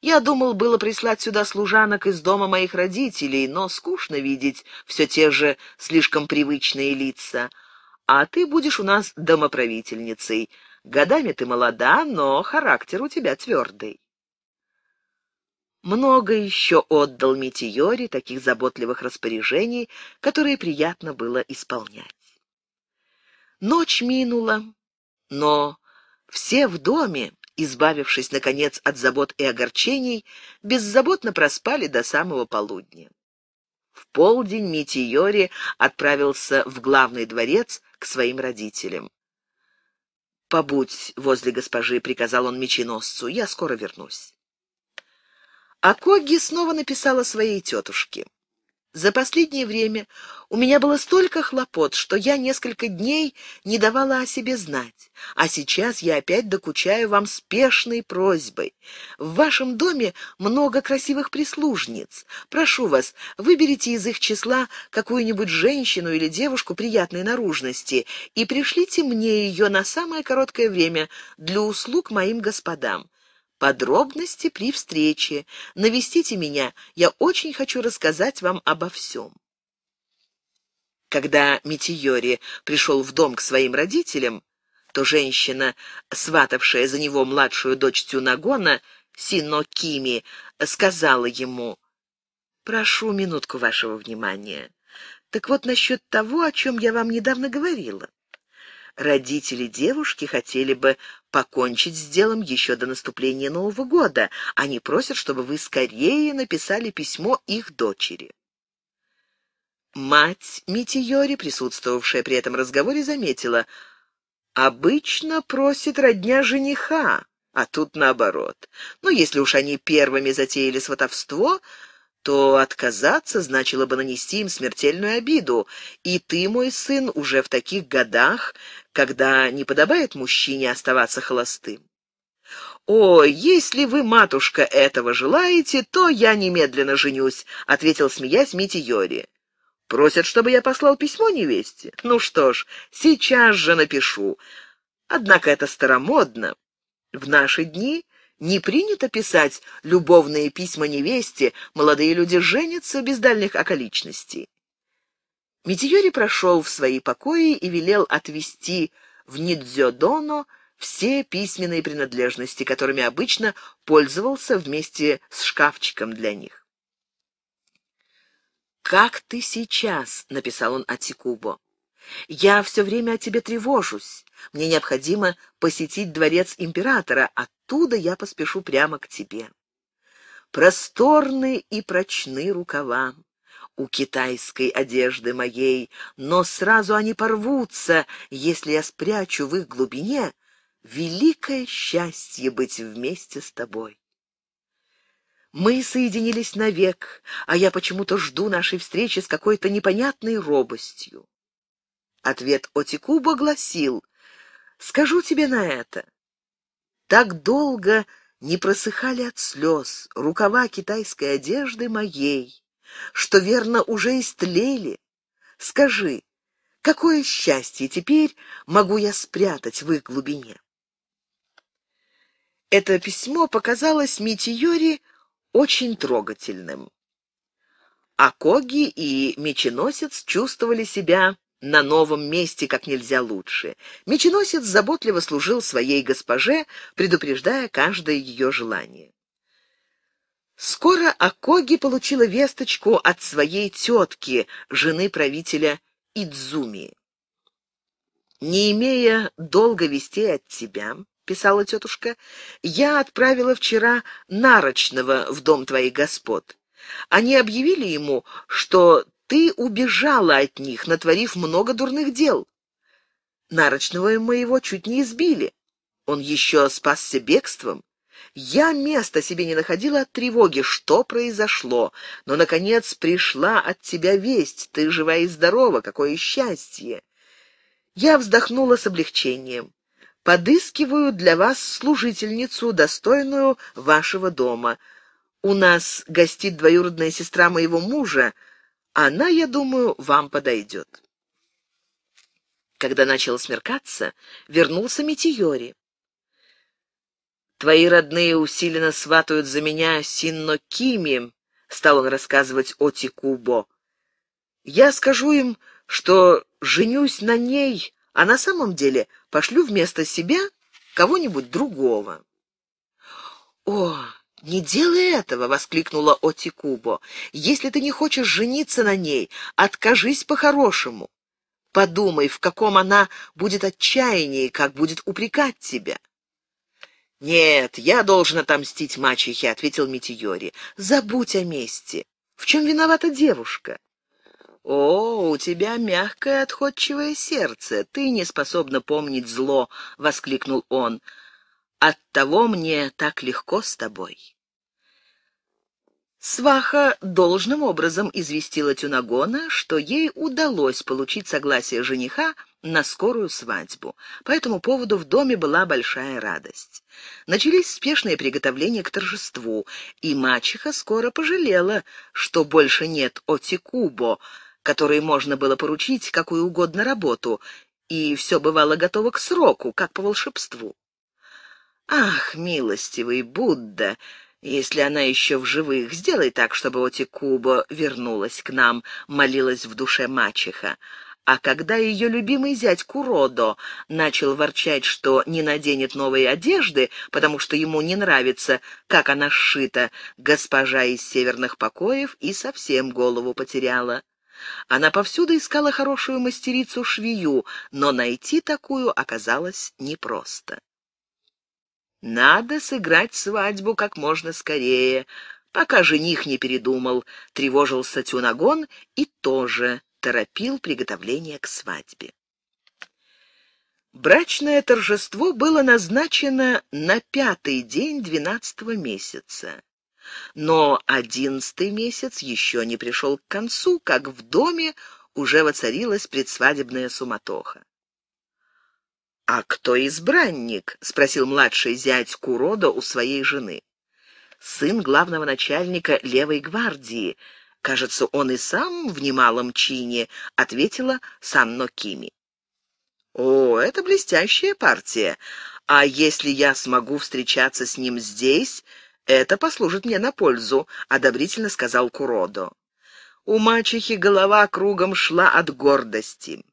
«Я думал было прислать сюда служанок из дома моих родителей, но скучно видеть все те же слишком привычные лица. А ты будешь у нас домоправительницей. Годами ты молода, но характер у тебя твердый» много еще отдал Метеоре таких заботливых распоряжений, которые приятно было исполнять. Ночь минула, но все в доме, избавившись, наконец, от забот и огорчений, беззаботно проспали до самого полудня. В полдень Митиори отправился в главный дворец к своим родителям. «Побудь возле госпожи», — приказал он меченосцу, — «я скоро вернусь». Акоги снова написала своей тетушке. «За последнее время у меня было столько хлопот, что я несколько дней не давала о себе знать. А сейчас я опять докучаю вам спешной просьбой. В вашем доме много красивых прислужниц. Прошу вас, выберите из их числа какую-нибудь женщину или девушку приятной наружности и пришлите мне ее на самое короткое время для услуг моим господам. Подробности при встрече. Навестите меня, я очень хочу рассказать вам обо всем. Когда Митиори пришел в дом к своим родителям, то женщина, сватавшая за него младшую дочь Тюнагона, Сино Кими, сказала ему, «Прошу минутку вашего внимания. Так вот насчет того, о чем я вам недавно говорила. Родители девушки хотели бы покончить с делом еще до наступления Нового года. Они просят, чтобы вы скорее написали письмо их дочери». Мать Митиори, присутствовавшая при этом разговоре, заметила, «Обычно просит родня жениха, а тут наоборот. Но если уж они первыми затеяли сватовство, то отказаться значило бы нанести им смертельную обиду. И ты, мой сын, уже в таких годах, когда не подобает мужчине оставаться холостым. «О, если вы, матушка, этого желаете, то я немедленно женюсь», — ответил, смеясь Митя Йори. «Просят, чтобы я послал письмо невесте? Ну что ж, сейчас же напишу. Однако это старомодно. В наши дни не принято писать любовные письма невесте, молодые люди женятся без дальних околичностей. Митиори прошел в свои покои и велел отвести в Нидзёдоно все письменные принадлежности, которыми обычно пользовался вместе с шкафчиком для них. «Как ты сейчас?» — написал он Атикубо. «Я все время о тебе тревожусь. Мне необходимо посетить дворец императора, оттуда я поспешу прямо к тебе. Просторны и прочны рукава у китайской одежды моей, но сразу они порвутся, если я спрячу в их глубине великое счастье быть вместе с тобой. Мы соединились навек, а я почему-то жду нашей встречи с какой-то непонятной робостью. Ответ Отикуба гласил Скажу тебе на это. Так долго не просыхали от слез рукава китайской одежды моей, что, верно, уже истлели. Скажи, какое счастье теперь могу я спрятать в их глубине? Это письмо показалось Митиори очень трогательным. а Коги и меченосец чувствовали себя на новом месте как нельзя лучше. Меченосец заботливо служил своей госпоже, предупреждая каждое ее желание. Скоро Акоги получила весточку от своей тетки, жены правителя Идзуми. «Не имея долго вести от тебя, — писала тетушка, — я отправила вчера нарочного в дом твоих господ. Они объявили ему, что ты убежала от них, натворив много дурных дел. Нарочного моего чуть не избили. Он еще спасся бегством. Я места себе не находила от тревоги, что произошло. Но, наконец, пришла от тебя весть. Ты жива и здорова, какое счастье!» Я вздохнула с облегчением. «Подыскиваю для вас служительницу, достойную вашего дома. У нас гостит двоюродная сестра моего мужа, она, я думаю, вам подойдет. Когда начало смеркаться, вернулся Метеори. «Твои родные усиленно сватают за меня Синно Кими», — стал он рассказывать о Тикубо. «Я скажу им, что женюсь на ней, а на самом деле пошлю вместо себя кого-нибудь другого». «О, «Не делай этого!» — воскликнула Отикубо. «Если ты не хочешь жениться на ней, откажись по-хорошему. Подумай, в каком она будет отчаянии, как будет упрекать тебя». «Нет, я должен отомстить мачехе», — ответил Митиори. «Забудь о мести. В чем виновата девушка?» «О, у тебя мягкое отходчивое сердце. Ты не способна помнить зло», — воскликнул он. Оттого мне так легко с тобой». Сваха должным образом известила Тюнагона, что ей удалось получить согласие жениха на скорую свадьбу. По этому поводу в доме была большая радость. Начались спешные приготовления к торжеству, и мачеха скоро пожалела, что больше нет Отикубо, которой можно было поручить какую угодно работу, и все бывало готово к сроку, как по волшебству. «Ах, милостивый Будда!» «Если она еще в живых, сделай так, чтобы Отикуба вернулась к нам», — молилась в душе мачеха. А когда ее любимый зять Куродо начал ворчать, что не наденет новые одежды, потому что ему не нравится, как она сшита, госпожа из северных покоев и совсем голову потеряла. Она повсюду искала хорошую мастерицу-швею, но найти такую оказалось непросто. Надо сыграть свадьбу как можно скорее, пока жених не передумал. Тревожился Тюнагон и тоже торопил приготовление к свадьбе. Брачное торжество было назначено на пятый день двенадцатого месяца. Но одиннадцатый месяц еще не пришел к концу, как в доме уже воцарилась предсвадебная суматоха. «А кто избранник?» — спросил младший зять Курода у своей жены. «Сын главного начальника левой гвардии. Кажется, он и сам в немалом чине», — ответила Санно Кими. «О, это блестящая партия. А если я смогу встречаться с ним здесь, это послужит мне на пользу», — одобрительно сказал Куродо. У мачехи голова кругом шла от гордости.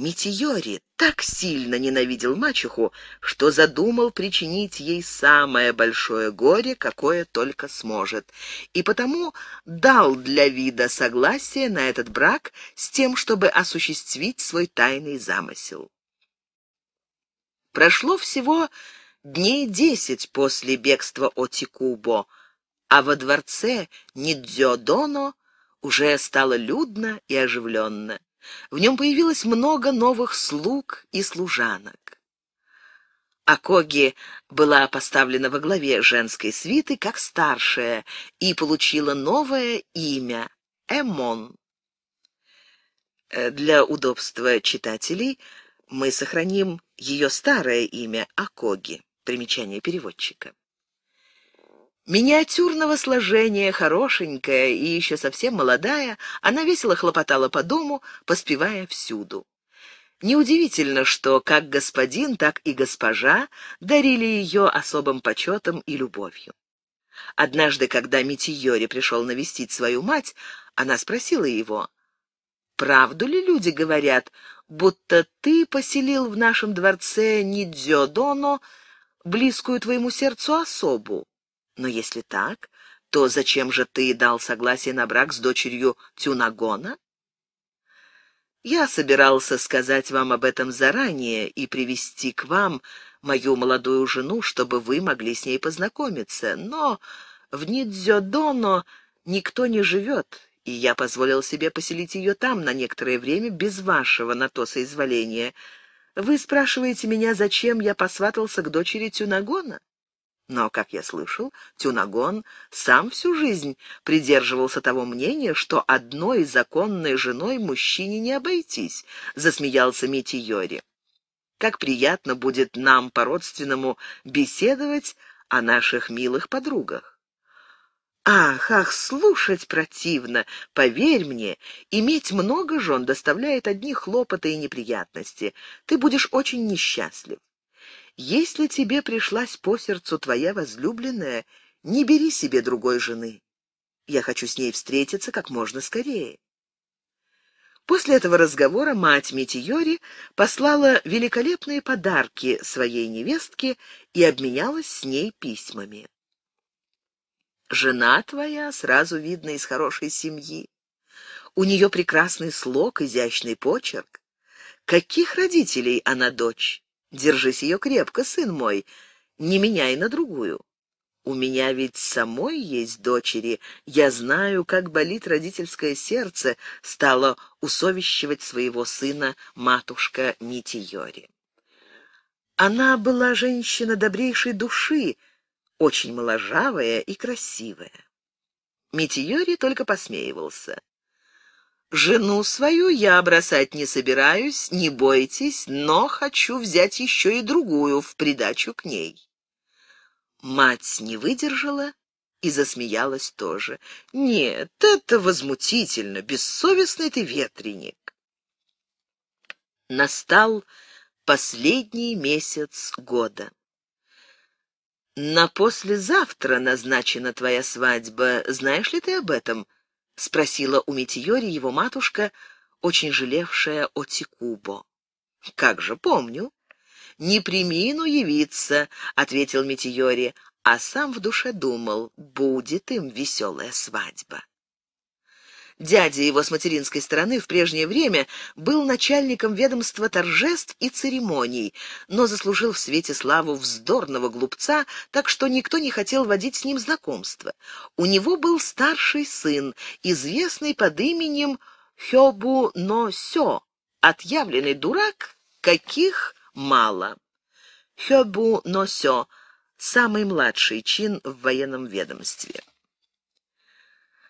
Метеори так сильно ненавидел мачеху, что задумал причинить ей самое большое горе, какое только сможет, и потому дал для вида согласие на этот брак с тем, чтобы осуществить свой тайный замысел. Прошло всего дней десять после бегства Отикубо, а во дворце Нидзёдоно уже стало людно и оживленно. В нем появилось много новых слуг и служанок. Акоги была поставлена во главе женской свиты как старшая и получила новое имя — Эмон. Э, для удобства читателей мы сохраним ее старое имя — Акоги. Примечание переводчика. Миниатюрного сложения, хорошенькая и еще совсем молодая, она весело хлопотала по дому, поспевая всюду. Неудивительно, что как господин, так и госпожа дарили ее особым почетом и любовью. Однажды, когда Митиори пришел навестить свою мать, она спросила его, «Правду ли люди говорят, будто ты поселил в нашем дворце Нидзёдоно, близкую твоему сердцу особу?» Но если так, то зачем же ты дал согласие на брак с дочерью Тюнагона? Я собирался сказать вам об этом заранее и привести к вам мою молодую жену, чтобы вы могли с ней познакомиться, но в Нидзёдоно никто не живет, и я позволил себе поселить ее там на некоторое время без вашего на то соизволения. Вы спрашиваете меня, зачем я посватался к дочери Тюнагона? Но, как я слышал, Тюнагон сам всю жизнь придерживался того мнения, что одной законной женой мужчине не обойтись, — засмеялся Митиори. Как приятно будет нам по-родственному беседовать о наших милых подругах. Ах, ах, слушать противно, поверь мне, иметь много жен доставляет одни хлопоты и неприятности. Ты будешь очень несчастлив. Если тебе пришлась по сердцу твоя возлюбленная, не бери себе другой жены. Я хочу с ней встретиться как можно скорее. После этого разговора мать Митиори послала великолепные подарки своей невестке и обменялась с ней письмами. «Жена твоя сразу видна из хорошей семьи. У нее прекрасный слог, изящный почерк. Каких родителей она дочь? Держись ее крепко, сын мой, не меняй на другую. У меня ведь самой есть дочери. Я знаю, как болит родительское сердце, стало усовещивать своего сына матушка Нитиори. Она была женщина добрейшей души, очень моложавая и красивая. Митиори только посмеивался. Жену свою я бросать не собираюсь, не бойтесь, но хочу взять еще и другую в придачу к ней». Мать не выдержала и засмеялась тоже. «Нет, это возмутительно, бессовестный ты ветреник». Настал последний месяц года. «На послезавтра назначена твоя свадьба. Знаешь ли ты об этом?» — спросила у Метиори его матушка, очень жалевшая о Тикубо. «Как же помню!» «Не примину явиться», — ответил Метиори, а сам в душе думал, будет им веселая свадьба дядя его с материнской стороны, в прежнее время был начальником ведомства торжеств и церемоний, но заслужил в свете славу вздорного глупца, так что никто не хотел водить с ним знакомство. У него был старший сын, известный под именем Хёбу Но Сё, отъявленный дурак, каких мало. Хёбу Но Сё — самый младший чин в военном ведомстве.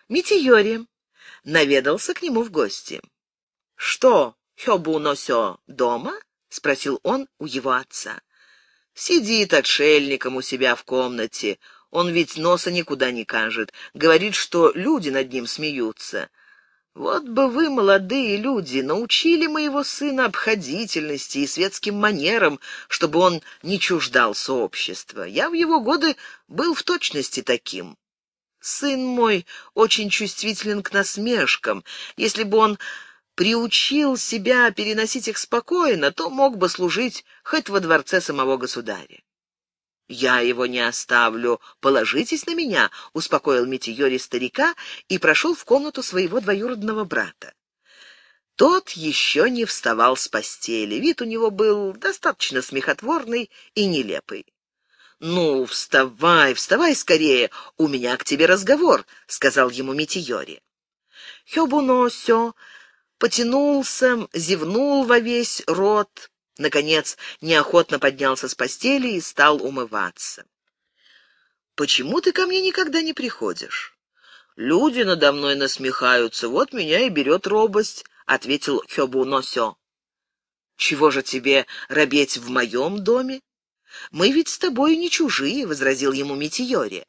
Митиори наведался к нему в гости. «Что, Хёбу Носё дома?» — спросил он у его отца. «Сидит отшельником у себя в комнате. Он ведь носа никуда не кажет. Говорит, что люди над ним смеются. Вот бы вы, молодые люди, научили моего сына обходительности и светским манерам, чтобы он не чуждался общества. Я в его годы был в точности таким». Сын мой очень чувствителен к насмешкам. Если бы он приучил себя переносить их спокойно, то мог бы служить хоть во дворце самого государя. «Я его не оставлю. Положитесь на меня», — успокоил Митиори старика и прошел в комнату своего двоюродного брата. Тот еще не вставал с постели. Вид у него был достаточно смехотворный и нелепый. «Ну, вставай, вставай скорее, у меня к тебе разговор», — сказал ему Митиори. хёбуно потянулся, зевнул во весь рот, наконец неохотно поднялся с постели и стал умываться. «Почему ты ко мне никогда не приходишь?» «Люди надо мной насмехаются, вот меня и берет робость», — ответил хёбуно «Чего же тебе робеть в моем доме?» Мы ведь с тобой не чужие, — возразил ему Метеоре.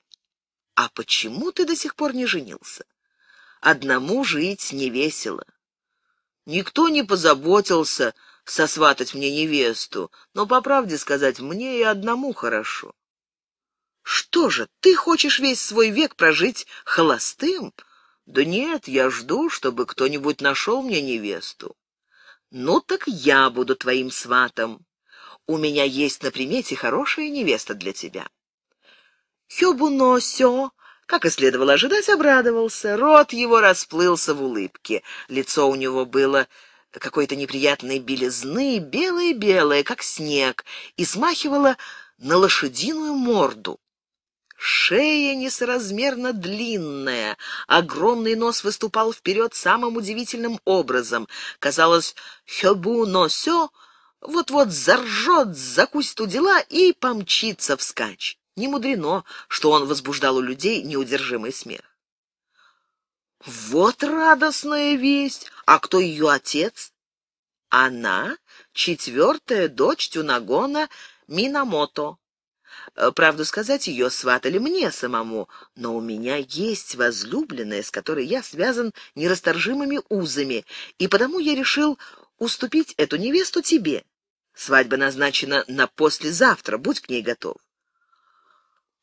А почему ты до сих пор не женился? Одному жить не весело. Никто не позаботился сосватать мне невесту, но, по правде сказать, мне и одному хорошо. Что же, ты хочешь весь свой век прожить холостым? Да нет, я жду, чтобы кто-нибудь нашел мне невесту. Ну так я буду твоим сватом. У меня есть на примете хорошая невеста для тебя». Хёбуно как и следовало ожидать, обрадовался. Рот его расплылся в улыбке. Лицо у него было какой-то неприятной белизны, белое-белое, как снег, и смахивало на лошадиную морду. Шея несоразмерно длинная, огромный нос выступал вперед самым удивительным образом. Казалось, Хёбу Носё вот-вот заржет, закусит у дела и помчится вскачь. Не мудрено, что он возбуждал у людей неудержимый смех. Вот радостная весть! А кто ее отец? Она — четвертая дочь Тюнагона Минамото. Э, правду сказать, ее сватали мне самому, но у меня есть возлюбленная, с которой я связан нерасторжимыми узами, и потому я решил уступить эту невесту тебе. Свадьба назначена на послезавтра, будь к ней готов.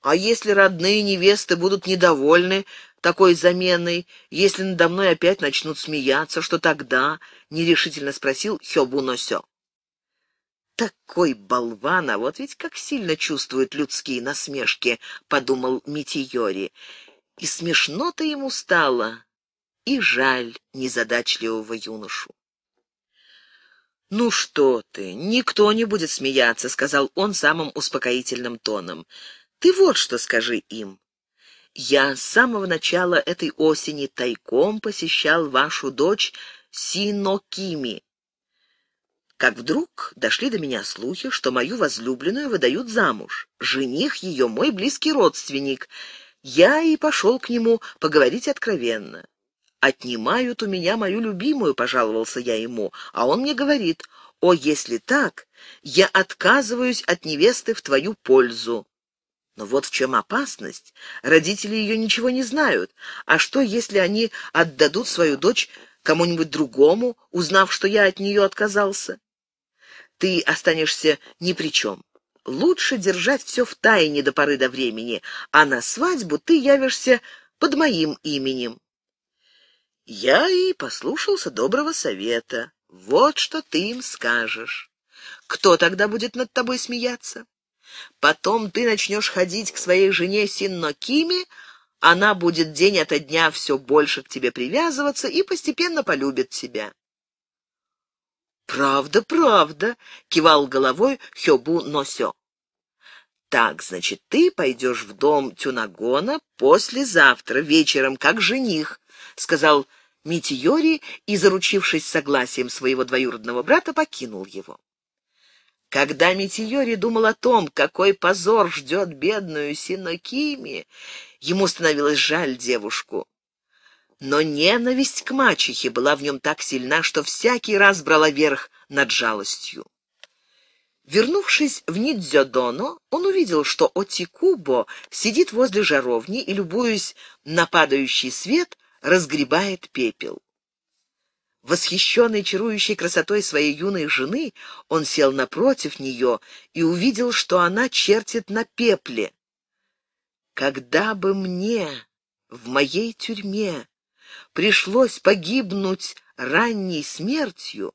А если родные невесты будут недовольны такой заменой, если надо мной опять начнут смеяться, что тогда? — нерешительно спросил Хёбу Такой болван, а вот ведь как сильно чувствуют людские насмешки, — подумал Митиори. И смешно-то ему стало, и жаль незадачливого юношу. «Ну что ты, никто не будет смеяться», — сказал он самым успокоительным тоном. «Ты вот что скажи им». Я с самого начала этой осени тайком посещал вашу дочь Синокими. Как вдруг дошли до меня слухи, что мою возлюбленную выдают замуж. Жених ее мой близкий родственник. Я и пошел к нему поговорить откровенно отнимают у меня мою любимую», — пожаловался я ему. А он мне говорит, «О, если так, я отказываюсь от невесты в твою пользу». Но вот в чем опасность. Родители ее ничего не знают. А что, если они отдадут свою дочь кому-нибудь другому, узнав, что я от нее отказался? Ты останешься ни при чем. Лучше держать все в тайне до поры до времени, а на свадьбу ты явишься под моим именем. Я и послушался доброго совета. Вот что ты им скажешь. Кто тогда будет над тобой смеяться? Потом ты начнешь ходить к своей жене Синнокиме, она будет день ото дня все больше к тебе привязываться и постепенно полюбит тебя. «Правда, правда!» — кивал головой Хёбу Носё. «Так, значит, ты пойдешь в дом Тюнагона послезавтра вечером, как жених, — сказал Митиори и, заручившись согласием своего двоюродного брата, покинул его. Когда Митиори думал о том, какой позор ждет бедную Синокими, ему становилось жаль девушку. Но ненависть к мачехе была в нем так сильна, что всякий раз брала верх над жалостью. Вернувшись в Нидзёдоно, он увидел, что Отикубо сидит возле жаровни и, любуясь на падающий свет, разгребает пепел. Восхищенный чарующей красотой своей юной жены, он сел напротив нее и увидел, что она чертит на пепле. «Когда бы мне в моей тюрьме пришлось погибнуть ранней смертью,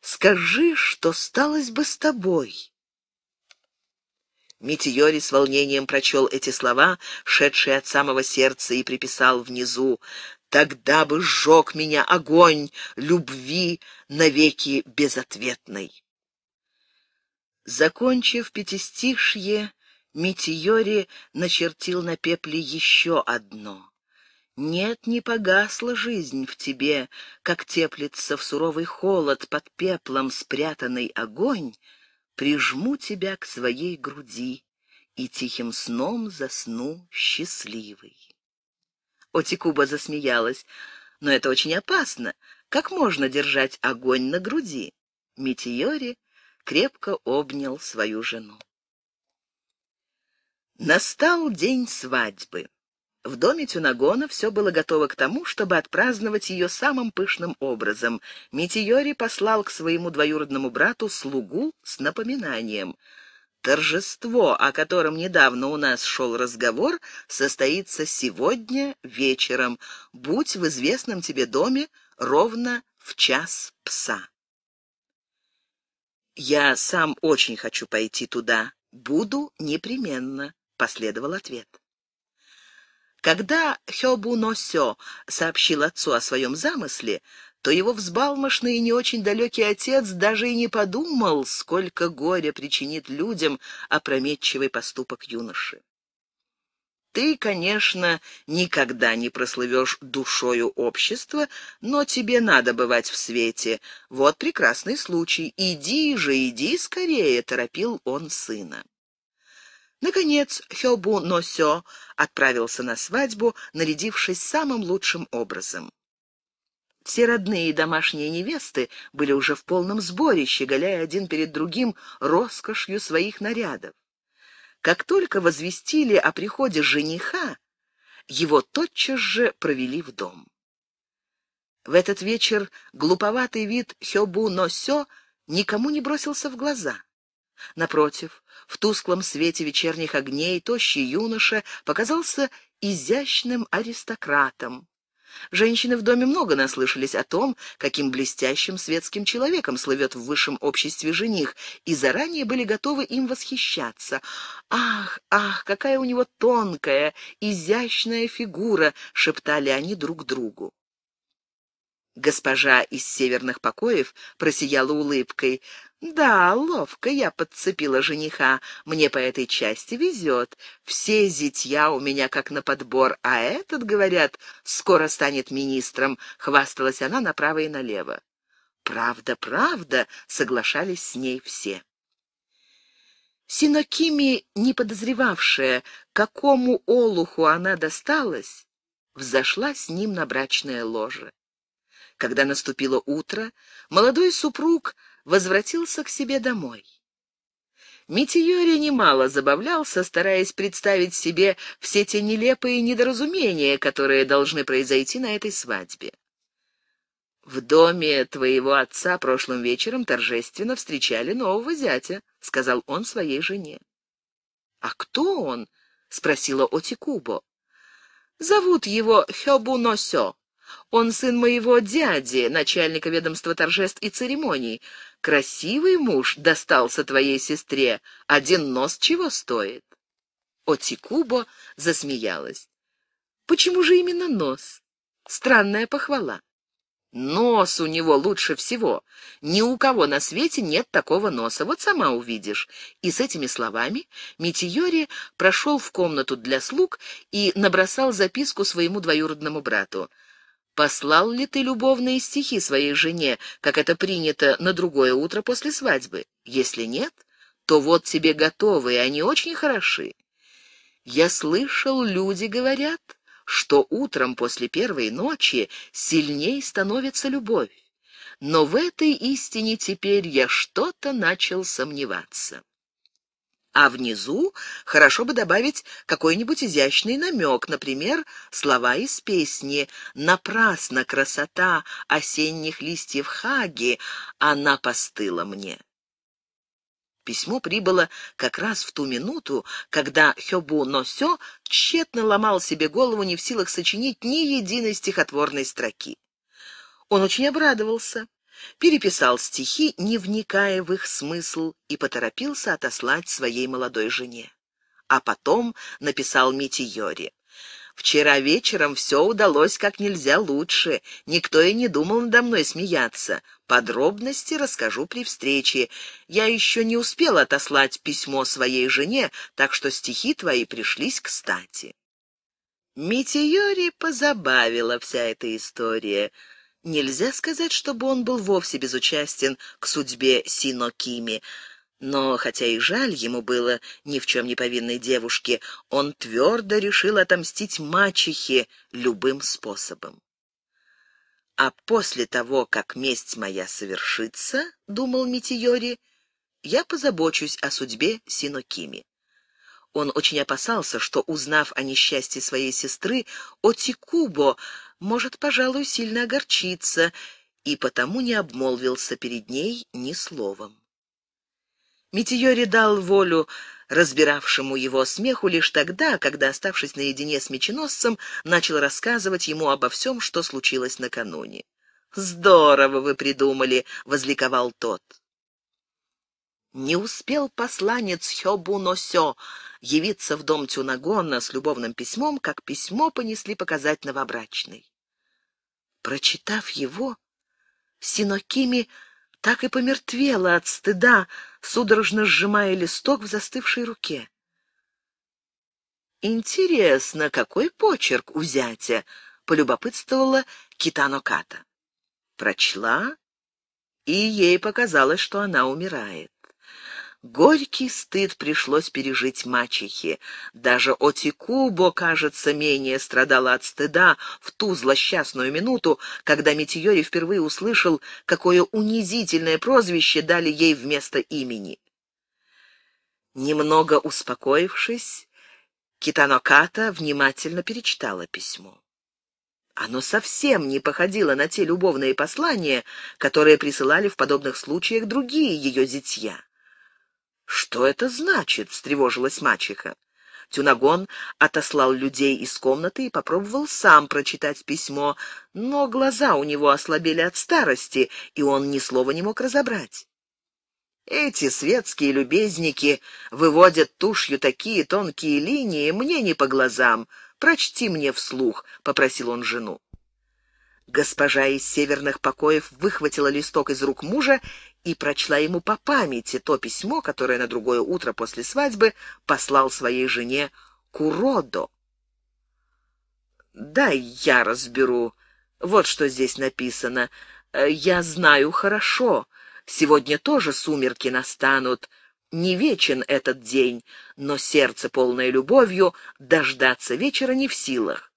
скажи, что сталось бы с тобой». Митиори с волнением прочел эти слова, шедшие от самого сердца, и приписал внизу «Тогда бы сжег меня огонь любви навеки безответной». Закончив пятистишье, Митиори начертил на пепле еще одно. «Нет, не погасла жизнь в тебе, как теплится в суровый холод под пеплом спрятанный огонь», прижму тебя к своей груди и тихим сном засну счастливой. Отикуба засмеялась. Но это очень опасно. Как можно держать огонь на груди? Митиори крепко обнял свою жену. Настал день свадьбы. В доме Тюнагона все было готово к тому, чтобы отпраздновать ее самым пышным образом. Митиори послал к своему двоюродному брату слугу с напоминанием. «Торжество, о котором недавно у нас шел разговор, состоится сегодня вечером. Будь в известном тебе доме ровно в час пса». «Я сам очень хочу пойти туда. Буду непременно», — последовал ответ. Когда Хёбу Носё сообщил отцу о своем замысле, то его взбалмошный и не очень далекий отец даже и не подумал, сколько горя причинит людям опрометчивый поступок юноши. Ты, конечно, никогда не прославишь душою общества, но тебе надо бывать в свете. Вот прекрасный случай. Иди же, иди скорее, — торопил он сына. Наконец Хёбу Носё отправился на свадьбу, нарядившись самым лучшим образом. Все родные и домашние невесты были уже в полном сборе, щеголяя один перед другим роскошью своих нарядов. Как только возвестили о приходе жениха, его тотчас же провели в дом. В этот вечер глуповатый вид Хёбу Носё никому не бросился в глаза. Напротив, в тусклом свете вечерних огней тощий юноша показался изящным аристократом. Женщины в доме много наслышались о том, каким блестящим светским человеком слывет в высшем обществе жених, и заранее были готовы им восхищаться. «Ах, ах, какая у него тонкая, изящная фигура!» — шептали они друг другу. Госпожа из северных покоев просияла улыбкой. Да, ловко я подцепила жениха. Мне по этой части везет. Все зятья у меня как на подбор, а этот, говорят, скоро станет министром, хвасталась она направо и налево. Правда, правда, соглашались с ней все. Синокими, не подозревавшая, какому олуху она досталась, взошла с ним на брачное ложе. Когда наступило утро, молодой супруг возвратился к себе домой. Митиори немало забавлялся, стараясь представить себе все те нелепые недоразумения, которые должны произойти на этой свадьбе. «В доме твоего отца прошлым вечером торжественно встречали нового зятя», — сказал он своей жене. «А кто он?» — спросила Отикубо. «Зовут его Хёбу Носё. Он сын моего дяди, начальника ведомства торжеств и церемоний. Красивый муж достался твоей сестре. Один нос чего стоит?» Отикубо засмеялась. «Почему же именно нос? Странная похвала». Нос у него лучше всего. Ни у кого на свете нет такого носа, вот сама увидишь. И с этими словами Митиори прошел в комнату для слуг и набросал записку своему двоюродному брату послал ли ты любовные стихи своей жене, как это принято на другое утро после свадьбы? Если нет, то вот тебе готовые, они очень хороши. Я слышал, люди говорят, что утром после первой ночи сильней становится любовь. Но в этой истине теперь я что-то начал сомневаться а внизу хорошо бы добавить какой-нибудь изящный намек, например, слова из песни "Напрасна красота осенних листьев хаги, она постыла мне». Письмо прибыло как раз в ту минуту, когда Хёбу Носё тщетно ломал себе голову, не в силах сочинить ни единой стихотворной строки. Он очень обрадовался переписал стихи, не вникая в их смысл, и поторопился отослать своей молодой жене. А потом написал Митиори. Вчера вечером все удалось как нельзя лучше. Никто и не думал надо мной смеяться. Подробности расскажу при встрече. Я еще не успел отослать письмо своей жене, так что стихи твои пришлись кстати. Митиори позабавила вся эта история. Нельзя сказать, чтобы он был вовсе безучастен к судьбе Синокими, но, хотя и жаль ему было ни в чем не повинной девушке, он твердо решил отомстить мачехе любым способом. «А после того, как месть моя совершится, — думал Митиори, — я позабочусь о судьбе Синокими». Он очень опасался, что, узнав о несчастье своей сестры, Отикубо может, пожалуй, сильно огорчиться, и потому не обмолвился перед ней ни словом. Митиори дал волю разбиравшему его смеху лишь тогда, когда, оставшись наедине с меченосцем, начал рассказывать ему обо всем, что случилось накануне. «Здорово вы придумали!» — возликовал тот. Не успел посланец Хёбу-Носё явиться в дом Тюнагона с любовным письмом, как письмо понесли показать новобрачный. Прочитав его, Синокими так и помертвела от стыда, судорожно сжимая листок в застывшей руке. «Интересно, какой почерк у зятя?» — полюбопытствовала Китаноката. Прочла, и ей показалось, что она умирает. Горький стыд пришлось пережить мачехе. Даже Отикубо, кажется, менее страдала от стыда в ту злосчастную минуту, когда Метиори впервые услышал, какое унизительное прозвище дали ей вместо имени. Немного успокоившись, Китаноката внимательно перечитала письмо. Оно совсем не походило на те любовные послания, которые присылали в подобных случаях другие ее зятья. «Что это значит?» — встревожилась мачеха. Тюнагон отослал людей из комнаты и попробовал сам прочитать письмо, но глаза у него ослабели от старости, и он ни слова не мог разобрать. «Эти светские любезники выводят тушью такие тонкие линии, мне не по глазам. Прочти мне вслух», — попросил он жену. Госпожа из северных покоев выхватила листок из рук мужа и прочла ему по памяти то письмо, которое на другое утро после свадьбы послал своей жене Куродо. «Да, я разберу. Вот что здесь написано. Э, я знаю хорошо. Сегодня тоже сумерки настанут. Не вечен этот день, но сердце, полное любовью, дождаться вечера не в силах».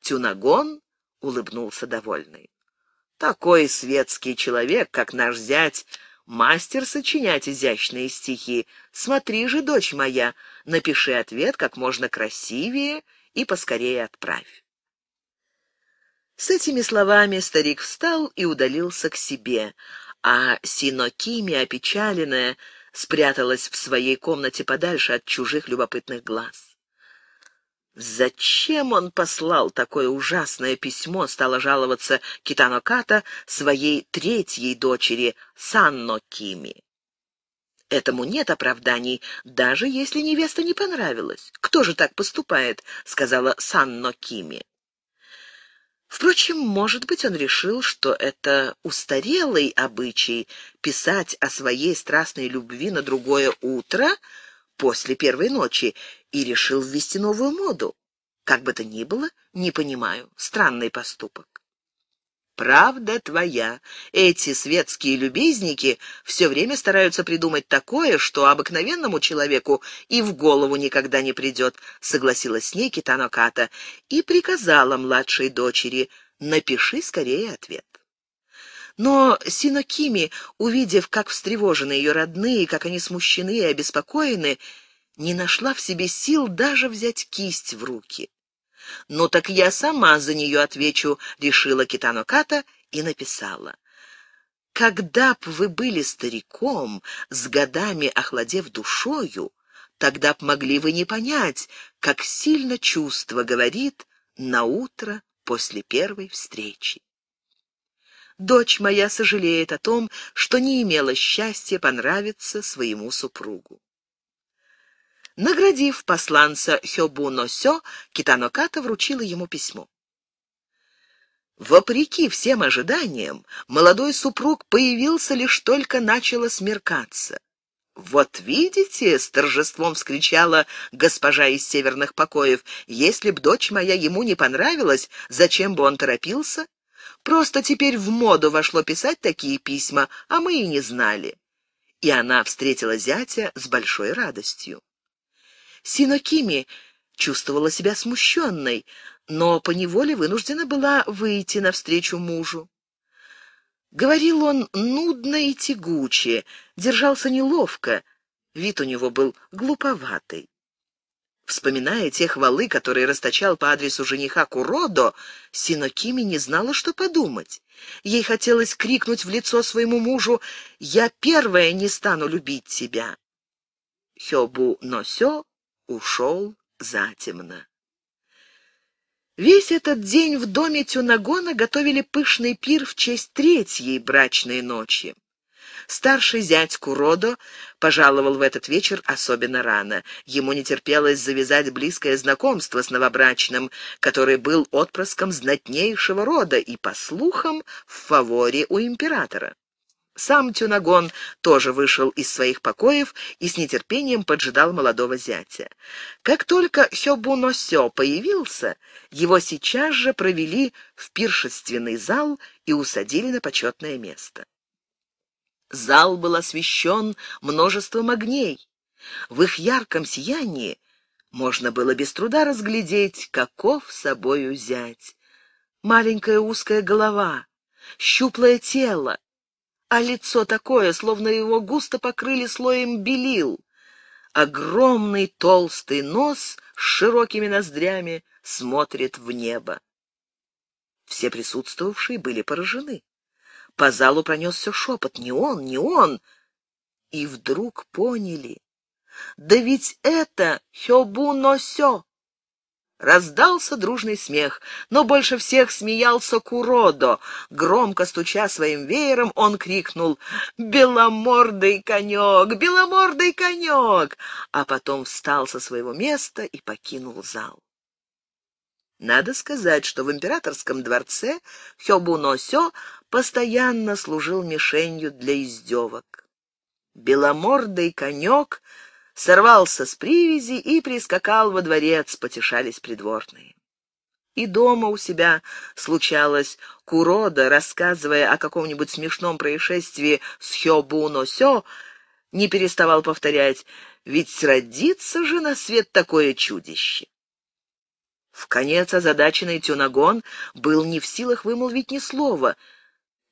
Тюнагон улыбнулся довольный. Такой светский человек, как наш зять, мастер сочинять изящные стихи. Смотри же, дочь моя, напиши ответ как можно красивее и поскорее отправь. С этими словами старик встал и удалился к себе, а Синокими, опечаленная, спряталась в своей комнате подальше от чужих любопытных глаз. Зачем он послал такое ужасное письмо, стала жаловаться Китаноката своей третьей дочери Санно Кими. Этому нет оправданий, даже если невеста не понравилась. Кто же так поступает, сказала Санно Кими. Впрочем, может быть, он решил, что это устарелый обычай писать о своей страстной любви на другое утро — после первой ночи и решил ввести новую моду. Как бы то ни было, не понимаю. Странный поступок. Правда твоя. Эти светские любезники все время стараются придумать такое, что обыкновенному человеку и в голову никогда не придет, согласилась с ней Китаноката и приказала младшей дочери, напиши скорее ответ. Но Синокими, увидев, как встревожены ее родные, как они смущены и обеспокоены, не нашла в себе сил даже взять кисть в руки. «Ну так я сама за нее отвечу», — решила Китаноката и написала. «Когда б вы были стариком, с годами охладев душою, тогда б могли вы не понять, как сильно чувство говорит на утро после первой встречи. Дочь моя сожалеет о том, что не имела счастья понравиться своему супругу. Наградив посланца Хёбу-Носё, Китаноката вручила ему письмо. Вопреки всем ожиданиям, молодой супруг появился лишь только начало смеркаться. «Вот видите!» — с торжеством вскричала госпожа из северных покоев. «Если б дочь моя ему не понравилась, зачем бы он торопился?» Просто теперь в моду вошло писать такие письма, а мы и не знали». И она встретила зятя с большой радостью. Синокими чувствовала себя смущенной, но поневоле вынуждена была выйти навстречу мужу. Говорил он нудно и тягуче, держался неловко, вид у него был глуповатый. Вспоминая те хвалы, которые расточал по адресу жениха Куродо, Синокими не знала, что подумать. Ей хотелось крикнуть в лицо своему мужу «Я первая не стану любить тебя!» Хёбу Носё ушел затемно. Весь этот день в доме Тюнагона готовили пышный пир в честь третьей брачной ночи. Старший зять Родо пожаловал в этот вечер особенно рано. Ему не терпелось завязать близкое знакомство с новобрачным, который был отпрыском знатнейшего рода и, по слухам, в фаворе у императора. Сам Тюнагон тоже вышел из своих покоев и с нетерпением поджидал молодого зятя. Как только Хёбуносё появился, его сейчас же провели в пиршественный зал и усадили на почетное место. Зал был освещен множеством огней. В их ярком сиянии можно было без труда разглядеть, каков собою взять: Маленькая узкая голова, щуплое тело, а лицо такое, словно его густо покрыли слоем белил. Огромный толстый нос с широкими ноздрями смотрит в небо. Все присутствовавшие были поражены. По залу пронесся шепот. «Не он, не он!» И вдруг поняли. «Да ведь это Хёбу Носё!» Раздался дружный смех, но больше всех смеялся Куродо. Громко стуча своим веером, он крикнул «Беломордый конек! Беломордый конек!» А потом встал со своего места и покинул зал. Надо сказать, что в императорском дворце Хёбуно-сё постоянно служил мишенью для издевок. Беломордый конек сорвался с привязи и прискакал во дворец, потешались придворные. И дома у себя случалось, Курода, рассказывая о каком-нибудь смешном происшествии с Хёбуно-сё, не переставал повторять «Ведь родится же на свет такое чудище!» В конец озадаченный Тюнагон был не в силах вымолвить ни слова —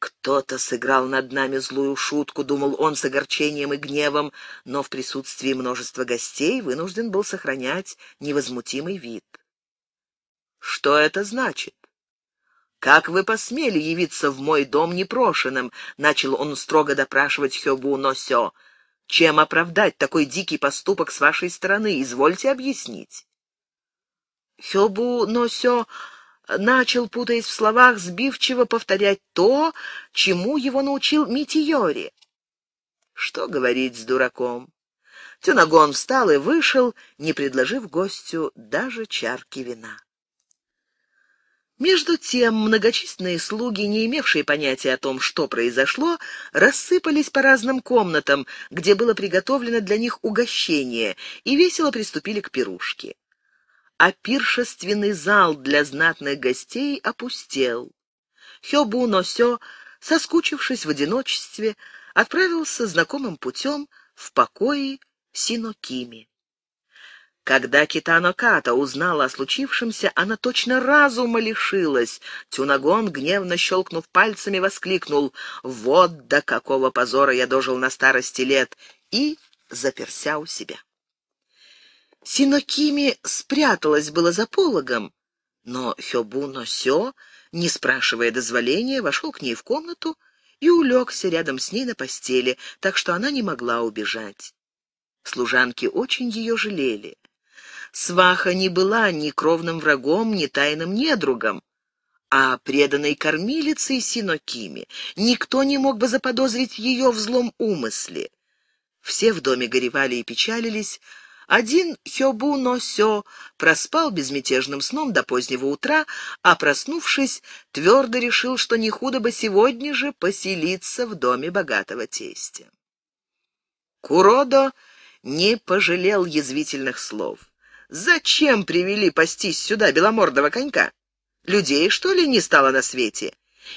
«Кто-то сыграл над нами злую шутку», — думал он с огорчением и гневом, но в присутствии множества гостей вынужден был сохранять невозмутимый вид. «Что это значит?» «Как вы посмели явиться в мой дом непрошенным?» — начал он строго допрашивать Хёбу Носё. «Чем оправдать такой дикий поступок с вашей стороны? Извольте объяснить». Хёбу Носё начал, путаясь в словах, сбивчиво повторять то, чему его научил Митиори. Что говорить с дураком? Тюнагон встал и вышел, не предложив гостю даже чарки вина. Между тем многочисленные слуги, не имевшие понятия о том, что произошло, рассыпались по разным комнатам, где было приготовлено для них угощение, и весело приступили к пирушке а пиршественный зал для знатных гостей опустел. Хёбу Носё, соскучившись в одиночестве, отправился знакомым путем в покои Синокими. Когда Китано Ката узнала о случившемся, она точно разума лишилась. Тюнагон, гневно щелкнув пальцами, воскликнул «Вот до какого позора я дожил на старости лет!» и заперся у себя. Синокими спряталась было за пологом, но Хёбуно Сё, не спрашивая дозволения, вошел к ней в комнату и улегся рядом с ней на постели, так что она не могла убежать. Служанки очень ее жалели. Сваха не была ни кровным врагом, ни тайным недругом, а преданной кормилицей Синокими. Никто не мог бы заподозрить ее в злом умысле. Все в доме горевали и печалились, один Хёбу Носё проспал безмятежным сном до позднего утра, а проснувшись, твердо решил, что не худо бы сегодня же поселиться в доме богатого тестя. Куродо не пожалел язвительных слов. «Зачем привели пастись сюда беломордого конька? Людей, что ли, не стало на свете?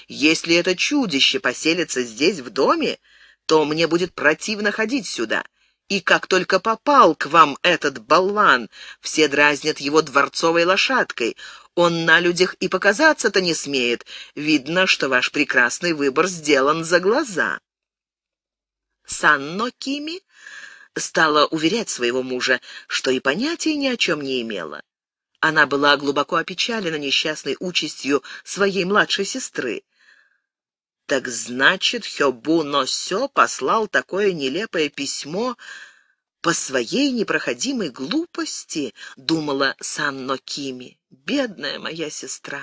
Если это чудище поселится здесь, в доме, то мне будет противно ходить сюда». И как только попал к вам этот болван, все дразнят его дворцовой лошадкой. Он на людях и показаться-то не смеет. Видно, что ваш прекрасный выбор сделан за глаза». Санно Кими стала уверять своего мужа, что и понятия ни о чем не имела. Она была глубоко опечалена несчастной участью своей младшей сестры. Так значит, Хёбу Носё послал такое нелепое письмо по своей непроходимой глупости, думала Сан Нокими, бедная моя сестра.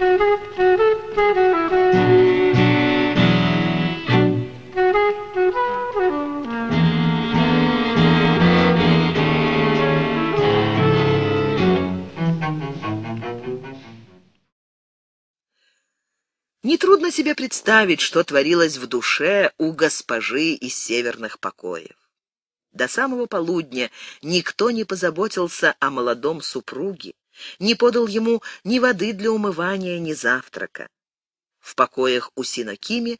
Thank you. Нетрудно себе представить, что творилось в душе у госпожи из северных покоев. До самого полудня никто не позаботился о молодом супруге, не подал ему ни воды для умывания, ни завтрака. В покоях у Синокими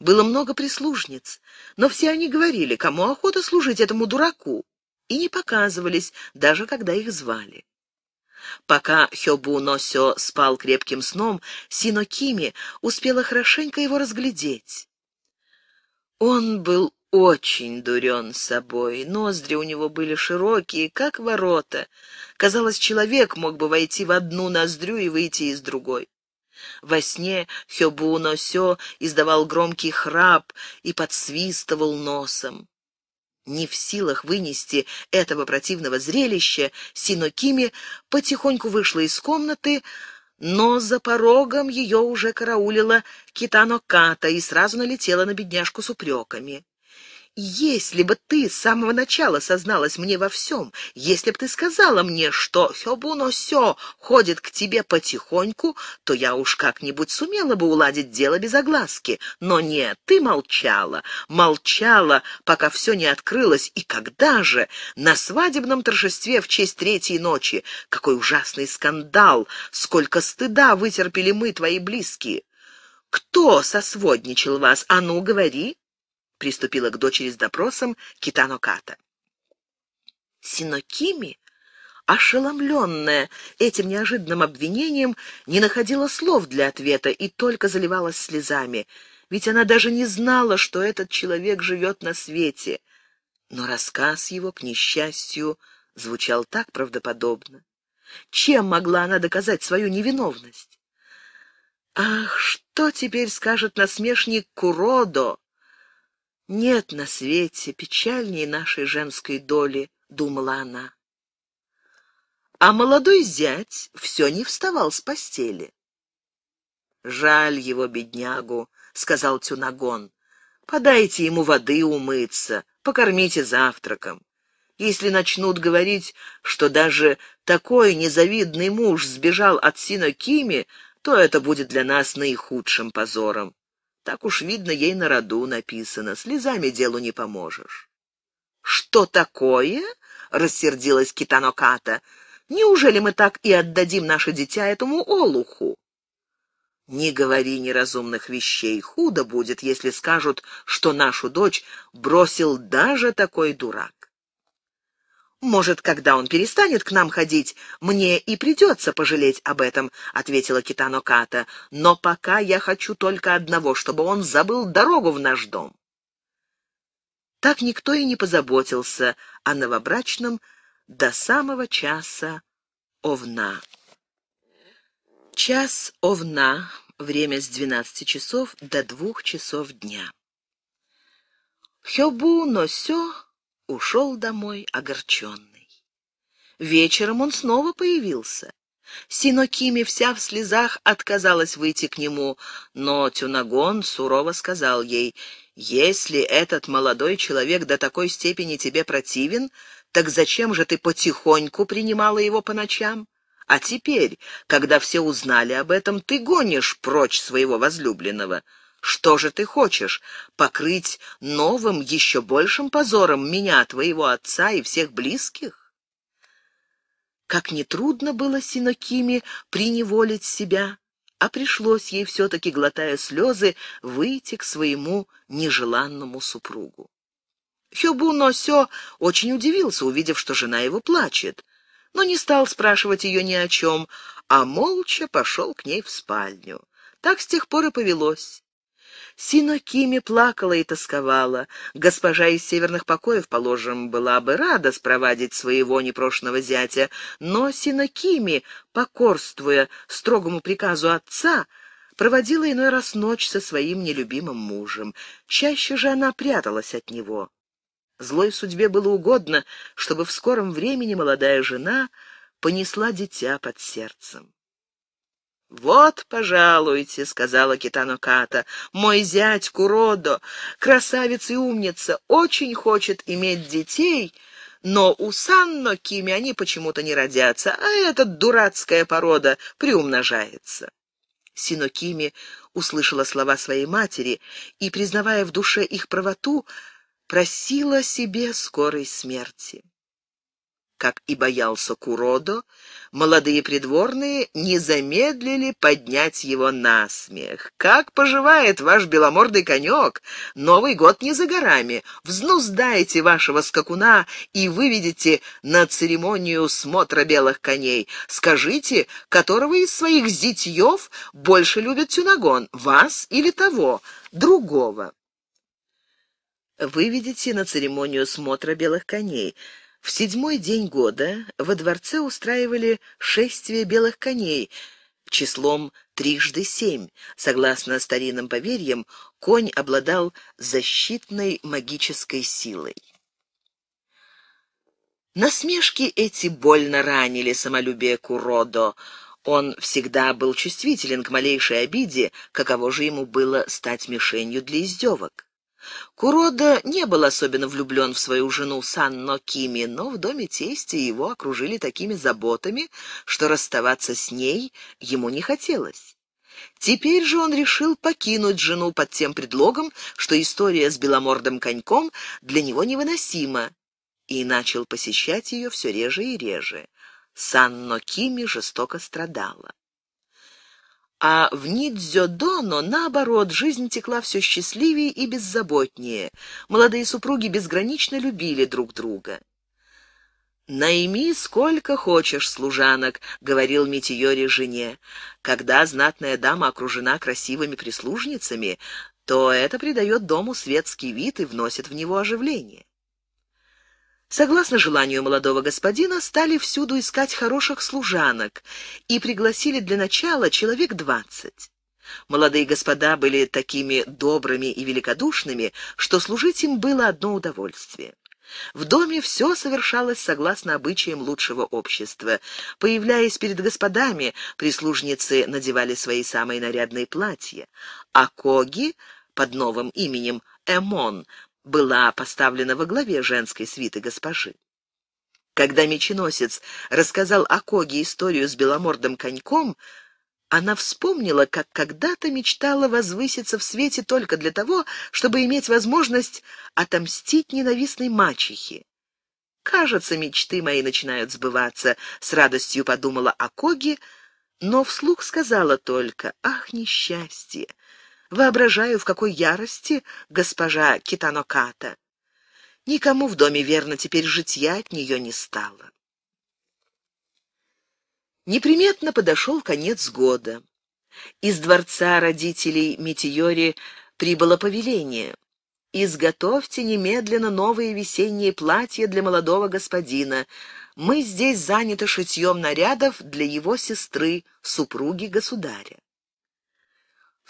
было много прислужниц, но все они говорили, кому охота служить этому дураку, и не показывались, даже когда их звали. Пока Хёбу Носё спал крепким сном, Сино Кими успела хорошенько его разглядеть. Он был очень дурен собой, ноздри у него были широкие, как ворота. Казалось, человек мог бы войти в одну ноздрю и выйти из другой. Во сне Хёбу Носё издавал громкий храп и подсвистывал носом не в силах вынести этого противного зрелища, Синокими потихоньку вышла из комнаты, но за порогом ее уже караулила Китано Ката и сразу налетела на бедняжку с упреками. Если бы ты с самого начала созналась мне во всем, если бы ты сказала мне, что Хёбуно Сё ходит к тебе потихоньку, то я уж как-нибудь сумела бы уладить дело без огласки. Но нет, ты молчала, молчала, пока все не открылось. И когда же? На свадебном торжестве в честь третьей ночи. Какой ужасный скандал! Сколько стыда вытерпели мы, твои близкие! Кто сосводничал вас? А ну, говори!» приступила к дочери с допросом Китаноката. Синокими, ошеломленная этим неожиданным обвинением, не находила слов для ответа и только заливалась слезами, ведь она даже не знала, что этот человек живет на свете. Но рассказ его, к несчастью, звучал так правдоподобно. Чем могла она доказать свою невиновность? Ах, что теперь скажет насмешник Куродо, нет на свете печальней нашей женской доли, думала она. А молодой зять все не вставал с постели. Жаль его, беднягу, сказал Тюнагон. Подайте ему воды умыться, покормите завтраком. Если начнут говорить, что даже такой незавидный муж сбежал от Кими, то это будет для нас наихудшим позором. Так уж видно, ей на роду написано. Слезами делу не поможешь. Что такое? рассердилась Китаноката. Неужели мы так и отдадим наше дитя этому олуху? Не говори неразумных вещей, худо будет, если скажут, что нашу дочь бросил даже такой дурак. «Может, когда он перестанет к нам ходить, мне и придется пожалеть об этом», — ответила Китано Ката. «Но пока я хочу только одного, чтобы он забыл дорогу в наш дом». Так никто и не позаботился о новобрачном до самого часа овна. Час овна, время с двенадцати часов до двух часов дня. Хёбу носё ушел домой огорченный. Вечером он снова появился. Синокими вся в слезах отказалась выйти к нему, но Тюнагон сурово сказал ей, «Если этот молодой человек до такой степени тебе противен, так зачем же ты потихоньку принимала его по ночам? А теперь, когда все узнали об этом, ты гонишь прочь своего возлюбленного». Что же ты хочешь? Покрыть новым, еще большим позором меня, твоего отца и всех близких? Как нетрудно было Синокиме приневолить себя, а пришлось ей все-таки, глотая слезы, выйти к своему нежеланному супругу. Хёбу Носё очень удивился, увидев, что жена его плачет, но не стал спрашивать ее ни о чем, а молча пошел к ней в спальню. Так с тех пор и повелось. Синокими плакала и тосковала. Госпожа из северных покоев, положим, была бы рада спровадить своего непрошенного зятя, но Синокими, покорствуя строгому приказу отца, проводила иной раз ночь со своим нелюбимым мужем. Чаще же она пряталась от него. Злой судьбе было угодно, чтобы в скором времени молодая жена понесла дитя под сердцем. «Вот, пожалуйте», — сказала Китано — «мой зять Куродо, красавец и умница, очень хочет иметь детей, но у Санно Кими они почему-то не родятся, а эта дурацкая порода приумножается». Синокими услышала слова своей матери и, признавая в душе их правоту, просила себе скорой смерти. Как и боялся Куродо, молодые придворные не замедлили поднять его на смех. «Как поживает ваш беломордый конек? Новый год не за горами. Взнуздайте вашего скакуна и выведите на церемонию смотра белых коней. Скажите, которого из своих зитьев больше любит тюнагон, вас или того, другого?» «Выведите на церемонию смотра белых коней». В седьмой день года во дворце устраивали шествие белых коней числом трижды семь. Согласно старинным поверьям, конь обладал защитной магической силой. Насмешки эти больно ранили самолюбие Куродо. Он всегда был чувствителен к малейшей обиде, каково же ему было стать мишенью для издевок. Курода не был особенно влюблен в свою жену Санно Кими, но в доме тести его окружили такими заботами, что расставаться с ней ему не хотелось. Теперь же он решил покинуть жену под тем предлогом, что история с беломордым коньком для него невыносима, и начал посещать ее все реже и реже. Санно Кими жестоко страдала. А в Нидзёдоно, наоборот, жизнь текла все счастливее и беззаботнее. Молодые супруги безгранично любили друг друга. «Найми сколько хочешь служанок», — говорил Митиёри жене. «Когда знатная дама окружена красивыми прислужницами, то это придает дому светский вид и вносит в него оживление». Согласно желанию молодого господина, стали всюду искать хороших служанок и пригласили для начала человек двадцать. Молодые господа были такими добрыми и великодушными, что служить им было одно удовольствие. В доме все совершалось согласно обычаям лучшего общества. Появляясь перед господами, прислужницы надевали свои самые нарядные платья, а коги под новым именем Эмон была поставлена во главе женской свиты госпожи. Когда меченосец рассказал о Коге историю с беломордым коньком, она вспомнила, как когда-то мечтала возвыситься в свете только для того, чтобы иметь возможность отомстить ненавистной мачехе. «Кажется, мечты мои начинают сбываться», — с радостью подумала о Коге, но вслух сказала только «Ах, несчастье! Воображаю, в какой ярости госпожа Китаноката. Никому в доме, верно, теперь житья от нее не стало. Неприметно подошел конец года. Из дворца родителей Метеори прибыло повеление. «Изготовьте немедленно новые весенние платья для молодого господина. Мы здесь заняты шитьем нарядов для его сестры, супруги государя».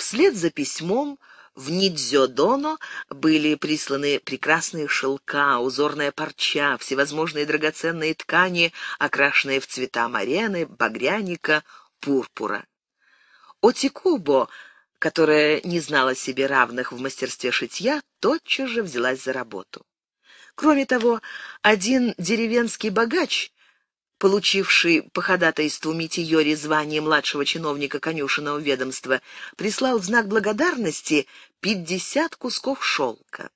Вслед за письмом в Нидзёдоно были присланы прекрасные шелка, узорная парча, всевозможные драгоценные ткани, окрашенные в цвета марены, багряника, пурпура. Отикубо, которая не знала себе равных в мастерстве шитья, тотчас же взялась за работу. Кроме того, один деревенский богач получивший по ходатайству Митиори звание младшего чиновника конюшенного ведомства, прислал в знак благодарности пятьдесят кусков шелка.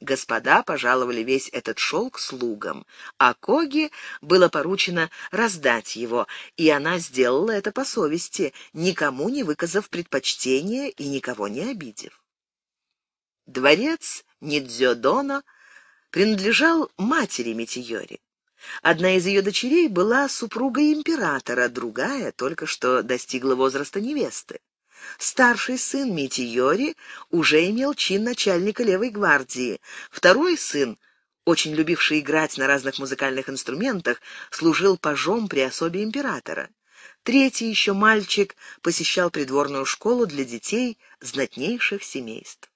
Господа пожаловали весь этот шелк слугам, а Коге было поручено раздать его, и она сделала это по совести, никому не выказав предпочтения и никого не обидев. Дворец Нидзёдона принадлежал матери митиори. Одна из ее дочерей была супругой императора, другая только что достигла возраста невесты. Старший сын Митиори уже имел чин начальника левой гвардии. Второй сын, очень любивший играть на разных музыкальных инструментах, служил пажом при особе императора. Третий еще мальчик посещал придворную школу для детей знатнейших семейств.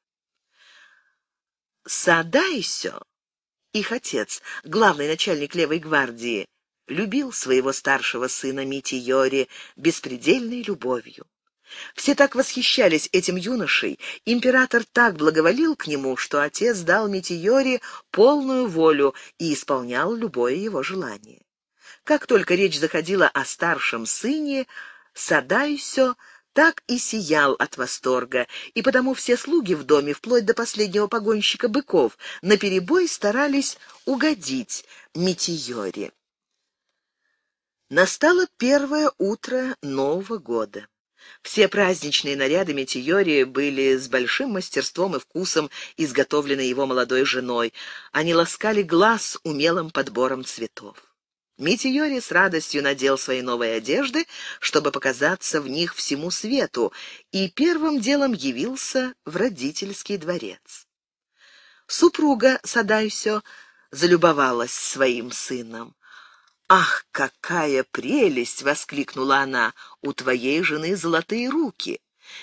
Садайся. Их отец, главный начальник левой гвардии, любил своего старшего сына Мити Йори беспредельной любовью. Все так восхищались этим юношей, император так благоволил к нему, что отец дал Митиори полную волю и исполнял любое его желание. Как только речь заходила о старшем сыне, Садайсё так и сиял от восторга, и потому все слуги в доме, вплоть до последнего погонщика быков, наперебой старались угодить Митиоре. Настало первое утро Нового года. Все праздничные наряды Метеори были с большим мастерством и вкусом изготовлены его молодой женой. Они ласкали глаз умелым подбором цветов. Митиори с радостью надел свои новые одежды, чтобы показаться в них всему свету, и первым делом явился в родительский дворец. Супруга Садайсё залюбовалась своим сыном. «Ах, какая прелесть!» — воскликнула она. «У твоей жены золотые руки!»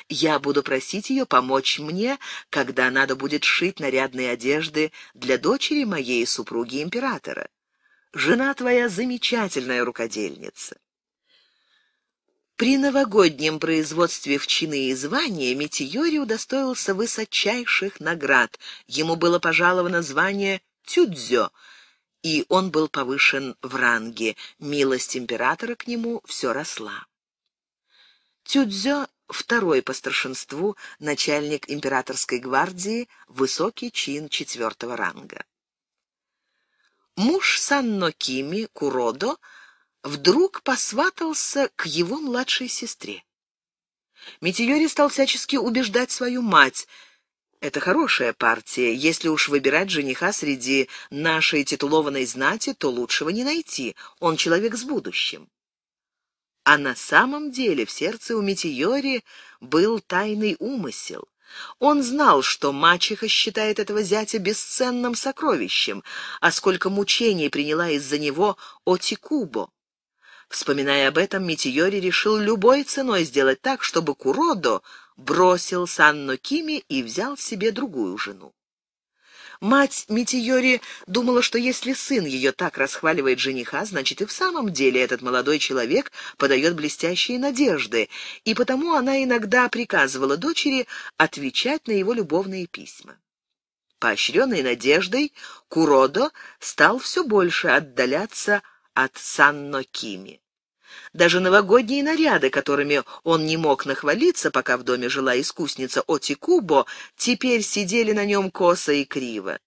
Я буду просить ее помочь мне, когда надо будет шить нарядные одежды для дочери моей супруги императора. Жена твоя замечательная рукодельница. При новогоднем производстве в чины и звания Метиори удостоился высочайших наград. Ему было пожаловано звание «Тюдзё», и он был повышен в ранге. Милость императора к нему все росла. Тюдзё — второй по старшинству начальник императорской гвардии, высокий чин четвертого ранга. Муж Санно Кими, Куродо, вдруг посватался к его младшей сестре. Митиори стал всячески убеждать свою мать. «Это хорошая партия. Если уж выбирать жениха среди нашей титулованной знати, то лучшего не найти. Он человек с будущим». А на самом деле в сердце у Митиори был тайный умысел. Он знал, что мачеха считает этого зятя бесценным сокровищем, а сколько мучений приняла из-за него Отикубо. Вспоминая об этом, Митиори решил любой ценой сделать так, чтобы Куродо бросил Санно Кими и взял себе другую жену. Мать Митиори думала, что если сын ее так расхваливает жениха, значит и в самом деле этот молодой человек подает блестящие надежды, и потому она иногда приказывала дочери отвечать на его любовные письма. Поощренной надеждой, Куродо стал все больше отдаляться от Санно Кими. Даже новогодние наряды, которыми он не мог нахвалиться, пока в доме жила искусница Отикубо, теперь сидели на нем косо и криво.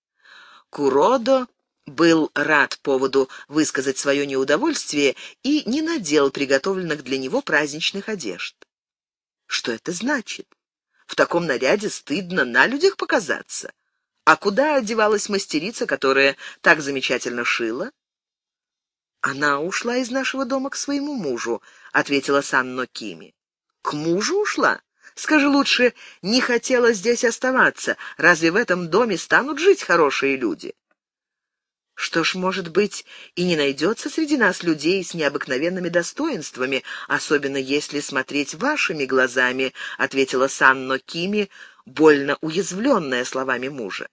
Куродо был рад поводу высказать свое неудовольствие и не надел приготовленных для него праздничных одежд. Что это значит? В таком наряде стыдно на людях показаться. А куда одевалась мастерица, которая так замечательно шила? «Она ушла из нашего дома к своему мужу», — ответила Санно Кими. «К мужу ушла? Скажи лучше, не хотела здесь оставаться. Разве в этом доме станут жить хорошие люди?» Что ж, может быть, и не найдется среди нас людей с необыкновенными достоинствами, особенно если смотреть вашими глазами, — ответила Санно Кими, больно уязвленная словами мужа.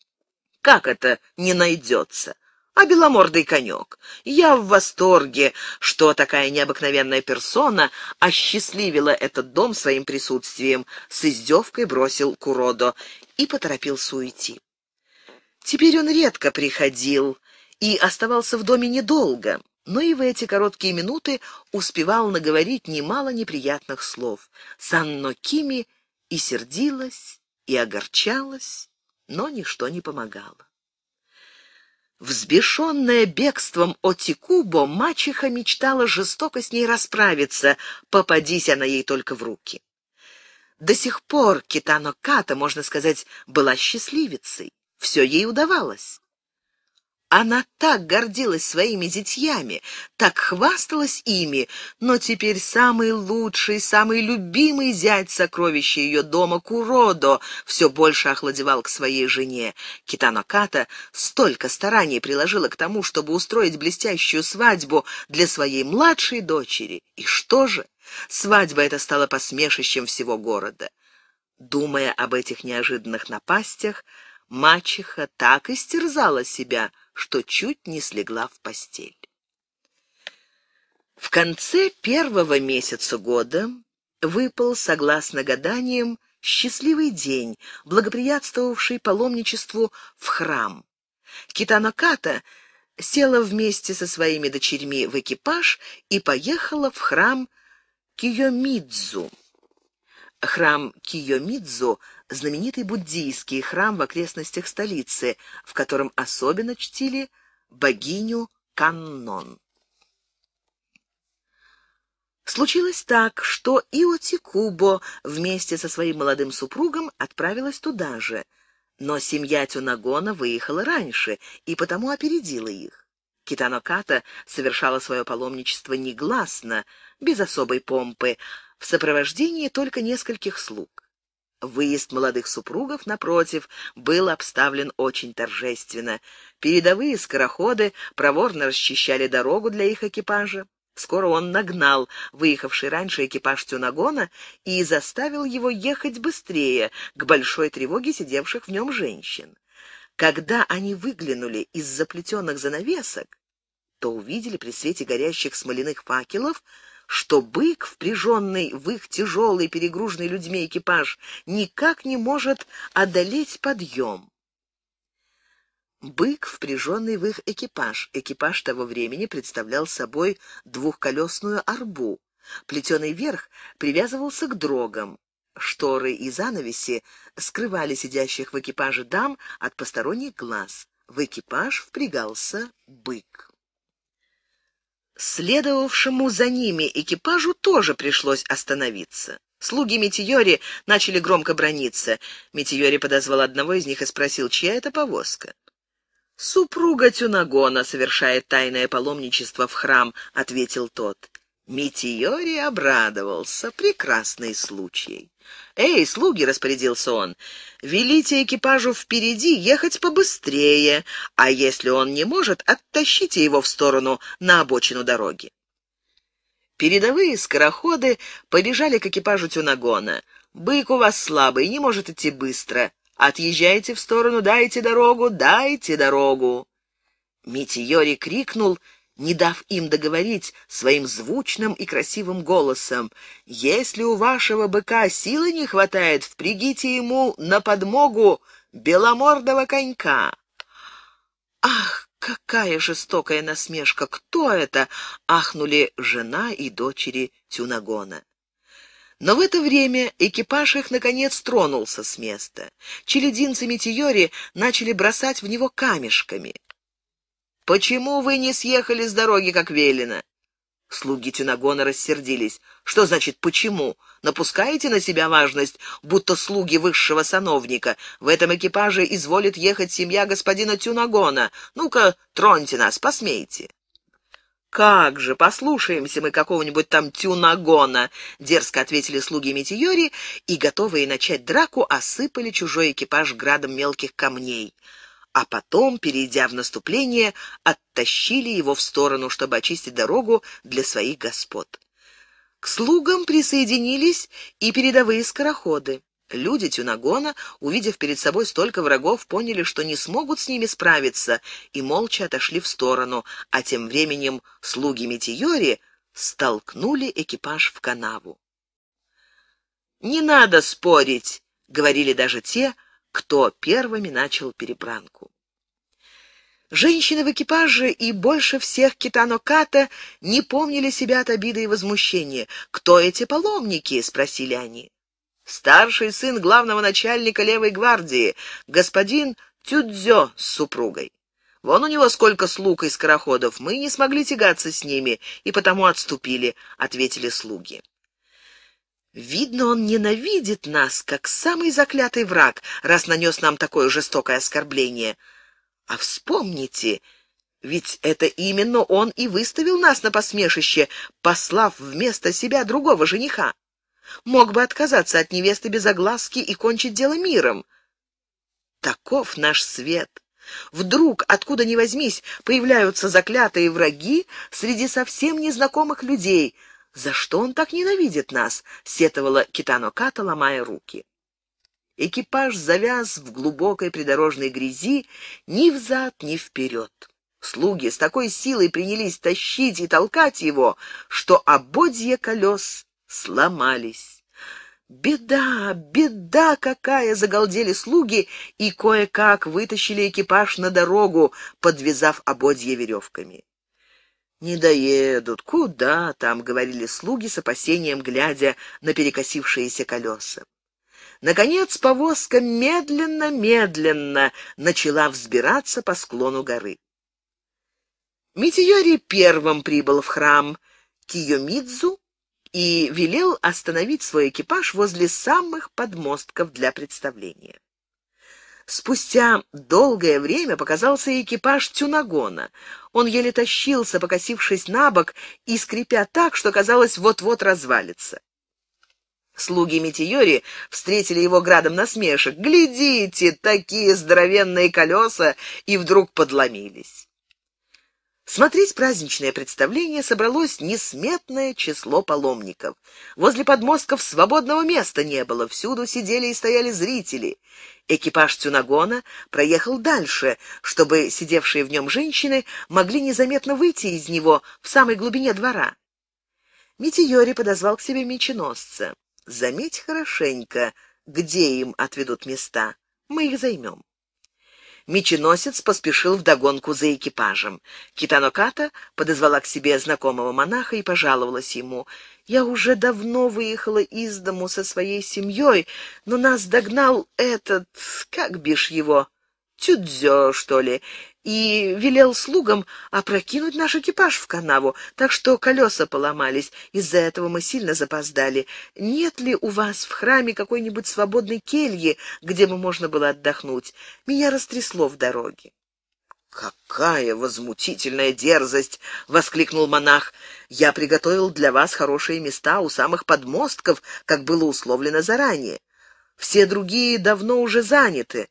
— Как это не найдется? а беломордый конек. Я в восторге, что такая необыкновенная персона осчастливила этот дом своим присутствием, с издевкой бросил Куродо и поторопился уйти. Теперь он редко приходил и оставался в доме недолго, но и в эти короткие минуты успевал наговорить немало неприятных слов. Санно Кими и сердилась, и огорчалась, но ничто не помогало. Взбешенная бегством Отикубо, мачеха мечтала жестоко с ней расправиться, попадись она ей только в руки. До сих пор Китано Ката, можно сказать, была счастливицей. Все ей удавалось. Она так гордилась своими детьями, так хвасталась ими, но теперь самый лучший, самый любимый зять сокровища ее дома Куродо все больше охладевал к своей жене. Китаноката. столько стараний приложила к тому, чтобы устроить блестящую свадьбу для своей младшей дочери. И что же? Свадьба эта стала посмешищем всего города. Думая об этих неожиданных напастях, мачеха так истерзала себя, что чуть не слегла в постель. В конце первого месяца года выпал, согласно гаданиям, счастливый день, благоприятствовавший паломничеству в храм. Китаноката села вместе со своими дочерьми в экипаж и поехала в храм Киомидзу. Храм Киомидзу знаменитый буддийский храм в окрестностях столицы, в котором особенно чтили богиню Каннон. Случилось так, что Иоти вместе со своим молодым супругом отправилась туда же, но семья Тюнагона выехала раньше и потому опередила их. Китаноката совершала свое паломничество негласно, без особой помпы, в сопровождении только нескольких слуг. Выезд молодых супругов, напротив, был обставлен очень торжественно. Передовые скороходы проворно расчищали дорогу для их экипажа. Скоро он нагнал выехавший раньше экипаж Тюнагона и заставил его ехать быстрее, к большой тревоге сидевших в нем женщин. Когда они выглянули из заплетенных занавесок, то увидели при свете горящих смоляных факелов — что бык, впряженный в их тяжелый, перегруженный людьми экипаж, никак не может одолеть подъем. Бык, впряженный в их экипаж. Экипаж того времени представлял собой двухколесную арбу. Плетеный верх привязывался к дрогам. Шторы и занавеси скрывали сидящих в экипаже дам от посторонних глаз. В экипаж впрягался бык. Следовавшему за ними экипажу тоже пришлось остановиться. Слуги Метеори начали громко брониться. Метеори подозвал одного из них и спросил, чья это повозка. «Супруга Тюнагона совершает тайное паломничество в храм», — ответил тот. Метеори обрадовался. Прекрасный случай. «Эй, слуги!» — распорядился он. «Велите экипажу впереди ехать побыстрее, а если он не может, оттащите его в сторону, на обочину дороги». Передовые скороходы побежали к экипажу тюнагона. «Бык у вас слабый, не может идти быстро. Отъезжайте в сторону, дайте дорогу, дайте дорогу!» Митиори крикнул — не дав им договорить своим звучным и красивым голосом. «Если у вашего быка силы не хватает, впрягите ему на подмогу беломордого конька». «Ах, какая жестокая насмешка! Кто это?» — ахнули жена и дочери Тюнагона. Но в это время экипаж их, наконец, тронулся с места. Челединцы метеори начали бросать в него камешками. Почему вы не съехали с дороги, как велено?» Слуги Тюнагона рассердились. «Что значит «почему»? Напускаете на себя важность, будто слуги высшего сановника. В этом экипаже изволит ехать семья господина Тюнагона. Ну-ка, троньте нас, посмейте». «Как же, послушаемся мы какого-нибудь там тюнагона!» — дерзко ответили слуги Метеори и, готовые начать драку, осыпали чужой экипаж градом мелких камней а потом, перейдя в наступление, оттащили его в сторону, чтобы очистить дорогу для своих господ. К слугам присоединились и передовые скороходы. Люди Тюнагона, увидев перед собой столько врагов, поняли, что не смогут с ними справиться, и молча отошли в сторону, а тем временем слуги Метеори столкнули экипаж в канаву. «Не надо спорить», — говорили даже те, — кто первыми начал перебранку. Женщины в экипаже и больше всех Китаноката не помнили себя от обиды и возмущения. «Кто эти паломники?» — спросили они. «Старший сын главного начальника левой гвардии, господин Тюдзё с супругой. Вон у него сколько слуг и скороходов, мы не смогли тягаться с ними и потому отступили», — ответили слуги. Видно, он ненавидит нас, как самый заклятый враг, раз нанес нам такое жестокое оскорбление. А вспомните, ведь это именно он и выставил нас на посмешище, послав вместо себя другого жениха. Мог бы отказаться от невесты без огласки и кончить дело миром. Таков наш свет. Вдруг, откуда ни возьмись, появляются заклятые враги среди совсем незнакомых людей — «За что он так ненавидит нас?» — сетовала Китано ломая руки. Экипаж завяз в глубокой придорожной грязи ни взад, ни вперед. Слуги с такой силой принялись тащить и толкать его, что ободья колес сломались. «Беда, беда какая!» — загалдели слуги и кое-как вытащили экипаж на дорогу, подвязав ободья веревками. Не доедут. Куда там, говорили слуги с опасением, глядя на перекосившиеся колеса. Наконец повозка медленно-медленно начала взбираться по склону горы. Митиори первым прибыл в храм Киомидзу и велел остановить свой экипаж возле самых подмостков для представления. Спустя долгое время показался экипаж тюнагона. Он еле тащился, покосившись на бок и скрипя так, что казалось, вот-вот развалится. Слуги Метеори встретили его градом насмешек. «Глядите, такие здоровенные колеса!» и вдруг подломились. Смотреть праздничное представление собралось несметное число паломников. Возле подмостков свободного места не было, всюду сидели и стояли зрители. Экипаж Тюнагона проехал дальше, чтобы сидевшие в нем женщины могли незаметно выйти из него в самой глубине двора. Митиори подозвал к себе меченосца. «Заметь хорошенько, где им отведут места. Мы их займем». Меченосец поспешил вдогонку за экипажем. Китаноката подозвала к себе знакомого монаха и пожаловалась ему. «Я уже давно выехала из дому со своей семьей, но нас догнал этот... как бишь его?» Тюдзё, что ли, и велел слугам опрокинуть наш экипаж в канаву, так что колеса поломались. Из-за этого мы сильно запоздали. Нет ли у вас в храме какой-нибудь свободной кельи, где бы можно было отдохнуть? Меня растрясло в дороге. «Какая возмутительная дерзость!» — воскликнул монах. «Я приготовил для вас хорошие места у самых подмостков, как было условлено заранее. Все другие давно уже заняты».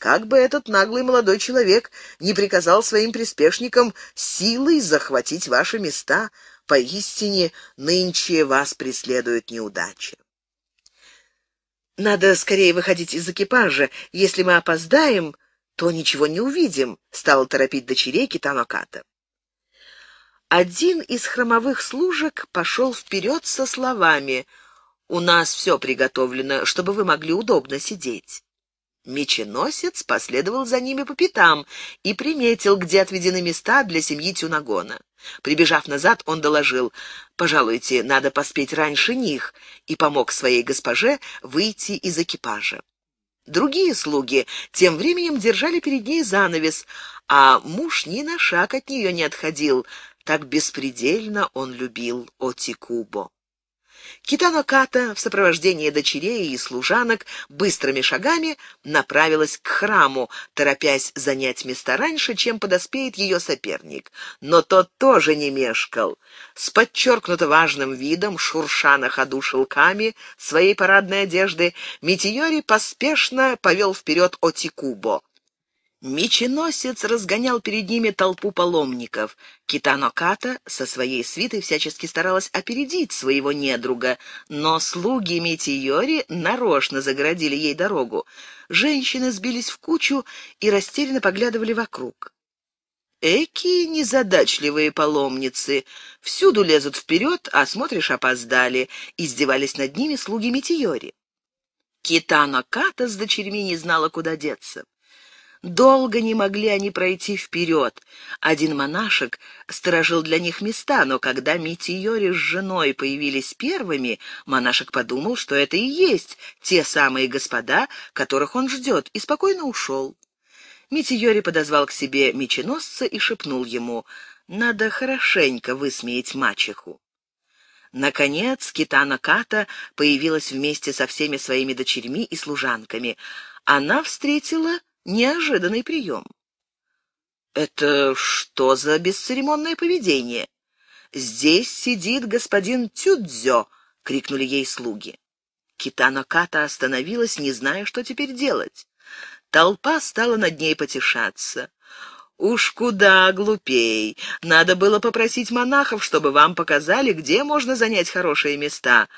Как бы этот наглый молодой человек не приказал своим приспешникам силой захватить ваши места, поистине нынче вас преследует неудача. Надо скорее выходить из экипажа. Если мы опоздаем, то ничего не увидим, Стал торопить дочерей Китаноката. Один из хромовых служек пошел вперед со словами «У нас все приготовлено, чтобы вы могли удобно сидеть». Меченосец последовал за ними по пятам и приметил, где отведены места для семьи Тюнагона. Прибежав назад, он доложил «Пожалуйте, надо поспеть раньше них» и помог своей госпоже выйти из экипажа. Другие слуги тем временем держали перед ней занавес, а муж ни на шаг от нее не отходил. Так беспредельно он любил Отикубо. Китаноката в сопровождении дочерей и служанок быстрыми шагами направилась к храму, торопясь занять места раньше, чем подоспеет ее соперник. Но тот тоже не мешкал. С подчеркнуто важным видом, шурша на ходу шелками своей парадной одежды, Митиори поспешно повел вперед Отикубо. Меченосец разгонял перед ними толпу паломников. Китаноката со своей свитой всячески старалась опередить своего недруга, но слуги Метиори нарочно загородили ей дорогу. Женщины сбились в кучу и растерянно поглядывали вокруг. Эки незадачливые паломницы. Всюду лезут вперед, а смотришь, опоздали. Издевались над ними слуги Метиори. Китаноката с дочерьми не знала, куда деться. Долго не могли они пройти вперед. Один монашек сторожил для них места, но когда Митиори с женой появились первыми, монашек подумал, что это и есть те самые господа, которых он ждет, и спокойно ушел. Митиори подозвал к себе меченосца и шепнул ему «Надо хорошенько высмеять мачеху». Наконец Китана Ката появилась вместе со всеми своими дочерьми и служанками. Она встретила Неожиданный прием. Это что за бесцеремонное поведение? Здесь сидит господин Тюдзё, крикнули ей слуги. Китано Ката остановилась, не зная, что теперь делать. Толпа стала над ней потешаться. «Уж куда глупей! Надо было попросить монахов, чтобы вам показали, где можно занять хорошие места.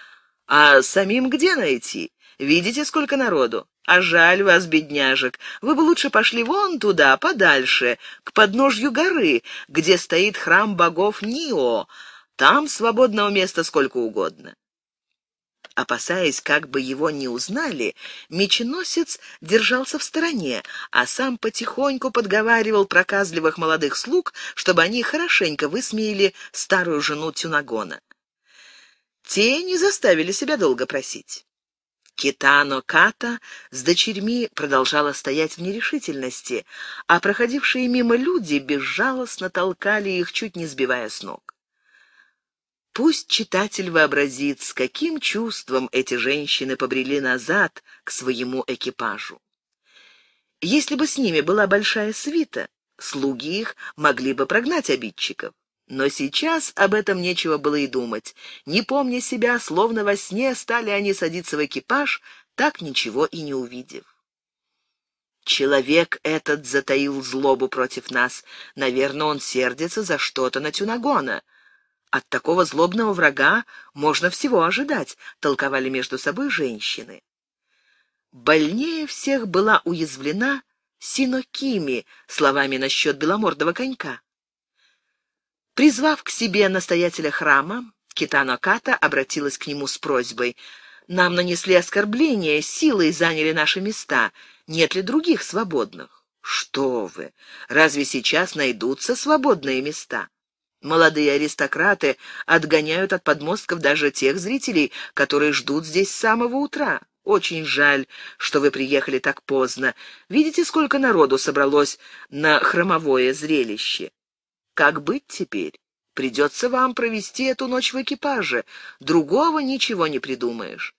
А самим где найти? Видите, сколько народу? А жаль вас, бедняжек, вы бы лучше пошли вон туда, подальше, к подножью горы, где стоит храм богов Нио. Там свободного места сколько угодно. Опасаясь, как бы его не узнали, меченосец держался в стороне, а сам потихоньку подговаривал проказливых молодых слуг, чтобы они хорошенько высмеяли старую жену Тюнагона. Те не заставили себя долго просить. Китано Ката с дочерьми продолжала стоять в нерешительности, а проходившие мимо люди безжалостно толкали их, чуть не сбивая с ног. Пусть читатель вообразит, с каким чувством эти женщины побрели назад к своему экипажу. Если бы с ними была большая свита, слуги их могли бы прогнать обидчиков. Но сейчас об этом нечего было и думать. Не помня себя, словно во сне, стали они садиться в экипаж, так ничего и не увидев. Человек этот затаил злобу против нас. Наверное, он сердится за что-то на Тюнагона. От такого злобного врага можно всего ожидать, толковали между собой женщины. Больнее всех была уязвлена Синокими словами насчет беломордого конька. Призвав к себе настоятеля храма, Китано Ката обратилась к нему с просьбой. «Нам нанесли оскорбление, силой заняли наши места. Нет ли других свободных?» «Что вы! Разве сейчас найдутся свободные места?» Молодые аристократы отгоняют от подмостков даже тех зрителей, которые ждут здесь с самого утра. Очень жаль, что вы приехали так поздно. Видите, сколько народу собралось на хромовое зрелище. Как быть теперь? Придется вам провести эту ночь в экипаже. Другого ничего не придумаешь.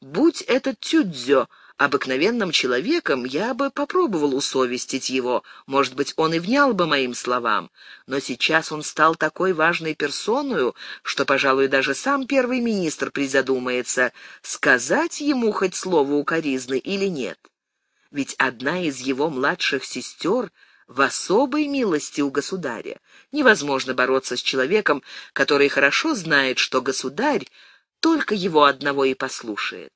Будь этот Тюдзё обыкновенным человеком, я бы попробовал усовестить его. Может быть, он и внял бы моим словам. Но сейчас он стал такой важной персоною, что, пожалуй, даже сам первый министр призадумается, сказать ему хоть слово укоризны или нет. Ведь одна из его младших сестер — в особой милости у государя. Невозможно бороться с человеком, который хорошо знает, что государь только его одного и послушает.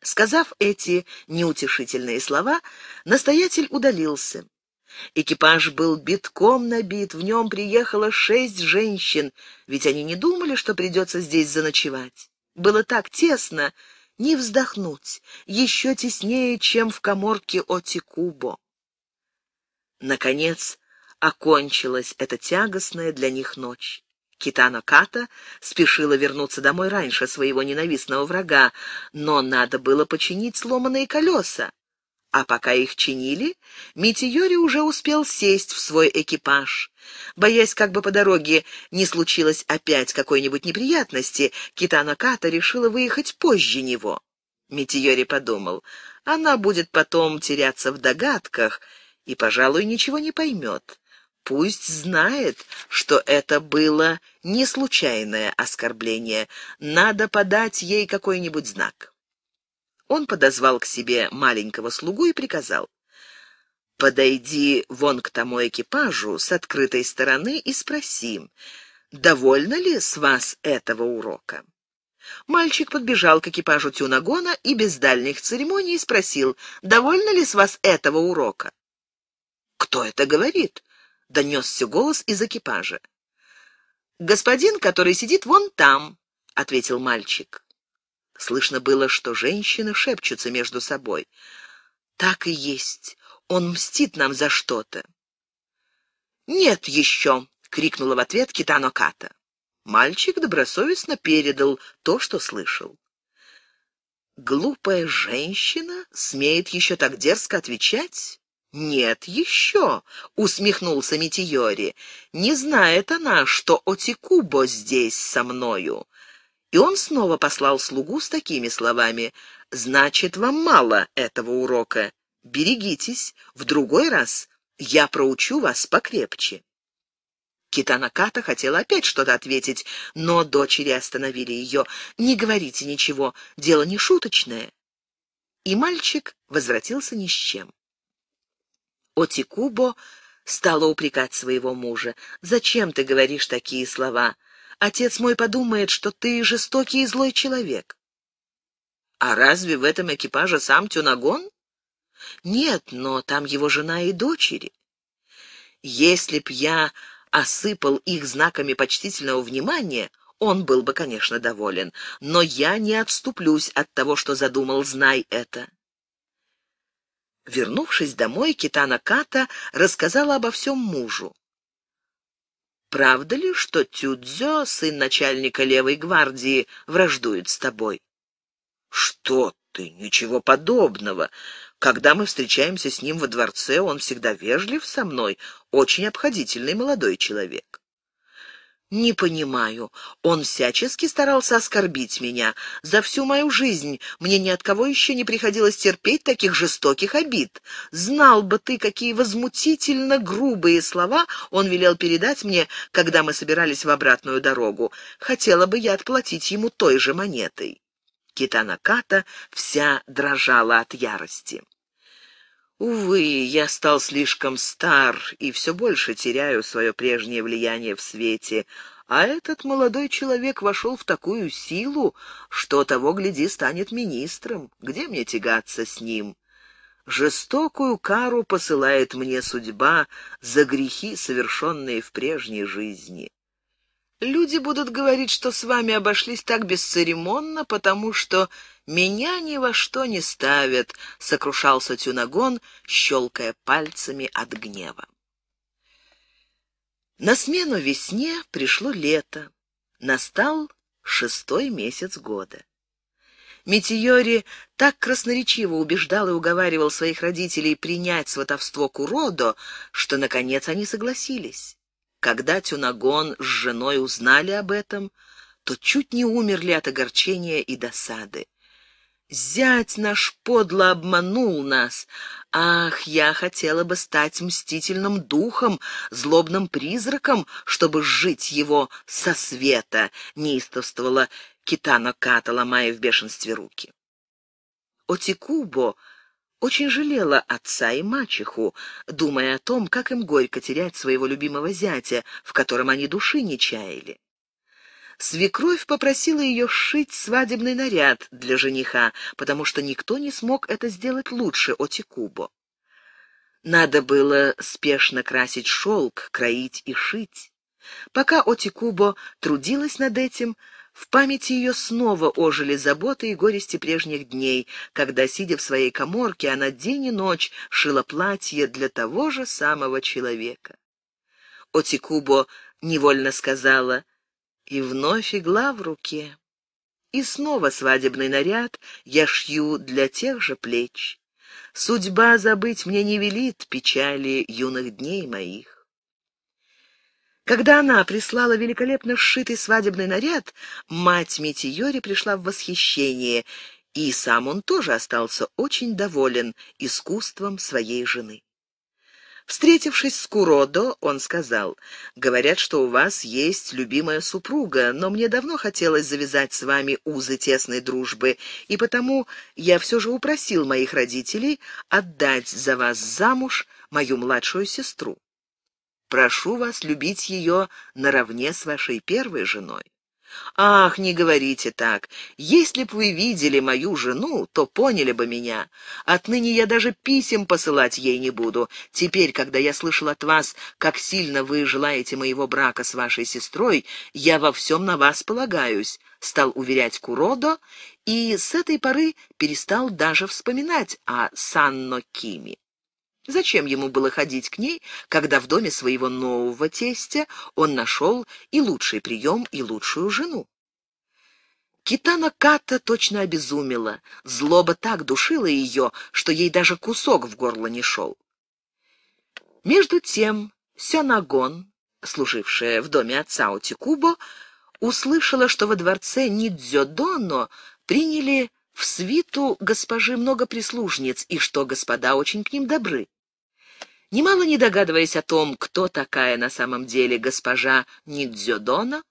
Сказав эти неутешительные слова, настоятель удалился. Экипаж был битком набит, в нем приехало шесть женщин, ведь они не думали, что придется здесь заночевать. Было так тесно, не вздохнуть, еще теснее, чем в коморке Отикубо. Кубо. Наконец, окончилась эта тягостная для них ночь. Китано Ката спешила вернуться домой раньше своего ненавистного врага, но надо было починить сломанные колеса. А пока их чинили, Митиори уже успел сесть в свой экипаж. Боясь, как бы по дороге не случилось опять какой-нибудь неприятности, Китано Ката решила выехать позже него. Митиори подумал, она будет потом теряться в догадках и, пожалуй, ничего не поймет. Пусть знает, что это было не случайное оскорбление. Надо подать ей какой-нибудь знак. Он подозвал к себе маленького слугу и приказал. «Подойди вон к тому экипажу с открытой стороны и спроси, довольно ли с вас этого урока?» Мальчик подбежал к экипажу Тюнагона и без дальних церемоний спросил, «Довольно ли с вас этого урока?» «Кто это говорит?» — донесся голос из экипажа. «Господин, который сидит вон там», — ответил мальчик. Слышно было, что женщины шепчутся между собой. «Так и есть. Он мстит нам за что-то». «Нет еще!» — крикнула в ответ Китано Ката. Мальчик добросовестно передал то, что слышал. «Глупая женщина смеет еще так дерзко отвечать?» «Нет, еще!» — усмехнулся Митиори. «Не знает она, что Отикубо здесь со мною». И он снова послал слугу с такими словами. «Значит, вам мало этого урока. Берегитесь, в другой раз я проучу вас покрепче». Китанаката хотела опять что-то ответить, но дочери остановили ее. «Не говорите ничего, дело не шуточное». И мальчик возвратился ни с чем. Отикубо стала упрекать своего мужа. «Зачем ты говоришь такие слова? Отец мой подумает, что ты жестокий и злой человек». «А разве в этом экипаже сам Тюнагон?» «Нет, но там его жена и дочери. Если б я осыпал их знаками почтительного внимания, он был бы, конечно, доволен. Но я не отступлюсь от того, что задумал, знай это. Вернувшись домой, Китана Ката рассказала обо всем мужу. «Правда ли, что Тюдзё, сын начальника левой гвардии, враждует с тобой?» «Что ты? Ничего подобного. Когда мы встречаемся с ним во дворце, он всегда вежлив со мной, очень обходительный молодой человек». «Не понимаю. Он всячески старался оскорбить меня. За всю мою жизнь мне ни от кого еще не приходилось терпеть таких жестоких обид. Знал бы ты, какие возмутительно грубые слова он велел передать мне, когда мы собирались в обратную дорогу. Хотела бы я отплатить ему той же монетой». Китанаката вся дрожала от ярости. Увы, я стал слишком стар и все больше теряю свое прежнее влияние в свете, а этот молодой человек вошел в такую силу, что того, гляди, станет министром. Где мне тягаться с ним? Жестокую кару посылает мне судьба за грехи, совершенные в прежней жизни. Люди будут говорить, что с вами обошлись так бесцеремонно, потому что меня ни во что не ставят, сокрушался Тюнагон, щелкая пальцами от гнева. На смену весне пришло лето. Настал шестой месяц года. Метеори так красноречиво убеждал и уговаривал своих родителей принять сватовство Куродо, что, наконец, они согласились. Когда Тюнагон с женой узнали об этом, то чуть не умерли от огорчения и досады. «Зять наш подло обманул нас. Ах, я хотела бы стать мстительным духом, злобным призраком, чтобы сжить его со света», — неистовствовала Китано Ката, ломая в бешенстве руки. Отикубо очень жалела отца и мачеху, думая о том, как им горько терять своего любимого зятя, в котором они души не чаяли. Свекровь попросила ее сшить свадебный наряд для жениха, потому что никто не смог это сделать лучше Отикубо. Надо было спешно красить шелк, кроить и шить. Пока Отикубо трудилась над этим, в памяти ее снова ожили заботы и горести прежних дней, когда, сидя в своей коморке, она день и ночь шила платье для того же самого человека. Отикубо невольно сказала «И вновь игла в руке». И снова свадебный наряд я шью для тех же плеч. Судьба забыть мне не велит печали юных дней моих. Когда она прислала великолепно сшитый свадебный наряд, мать Метиори пришла в восхищение, и сам он тоже остался очень доволен искусством своей жены. Встретившись с Куродо, он сказал, «Говорят, что у вас есть любимая супруга, но мне давно хотелось завязать с вами узы тесной дружбы, и потому я все же упросил моих родителей отдать за вас замуж мою младшую сестру. Прошу вас любить ее наравне с вашей первой женой». «Ах, не говорите так! Если б вы видели мою жену, то поняли бы меня. Отныне я даже писем посылать ей не буду. Теперь, когда я слышал от вас, как сильно вы желаете моего брака с вашей сестрой, я во всем на вас полагаюсь», — стал уверять Куродо, и с этой поры перестал даже вспоминать о Санно Кими. Зачем ему было ходить к ней, когда в доме своего нового тестя он нашел и лучший прием, и лучшую жену? Китана Ката точно обезумела. Злоба так душила ее, что ей даже кусок в горло не шел. Между тем Сянагон, служившая в доме отца Отикубо, услышала, что во дворце Нидзёдоно приняли в свиту госпожи много прислужниц и что господа очень к ним добры. Немало не догадываясь о том, кто такая на самом деле госпожа Нидзёдона,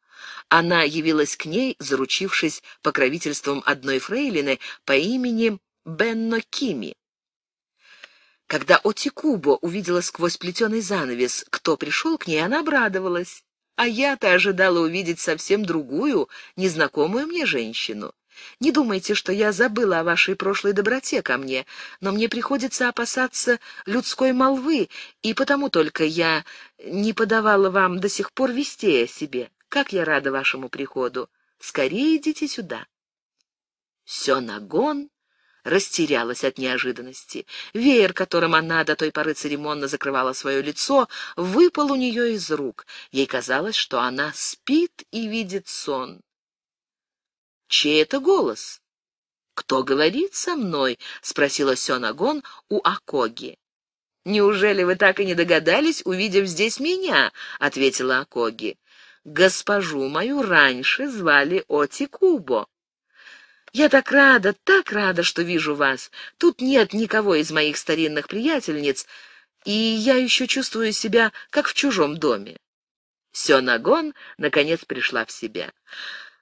она явилась к ней, заручившись покровительством одной фрейлины по имени Бенно Кими. Когда Отикубо увидела сквозь плетеный занавес, кто пришел к ней, она обрадовалась. А я-то ожидала увидеть совсем другую, незнакомую мне женщину. Не думайте, что я забыла о вашей прошлой доброте ко мне, но мне приходится опасаться людской молвы, и потому только я не подавала вам до сих пор вестей о себе. Как я рада вашему приходу! Скорее идите сюда!» Сёнагон растерялась от неожиданности. Веер, которым она до той поры церемонно закрывала свое лицо, выпал у нее из рук. Ей казалось, что она спит и видит сон. Чей это голос? Кто говорит со мной? спросила Сёнагон у Акоги. Неужели вы так и не догадались, увидев здесь меня? ответила Акоги. Госпожу мою раньше звали Отикубо. Я так рада, так рада, что вижу вас. Тут нет никого из моих старинных приятельниц, и я еще чувствую себя как в чужом доме. Сёнагон наконец пришла в себя.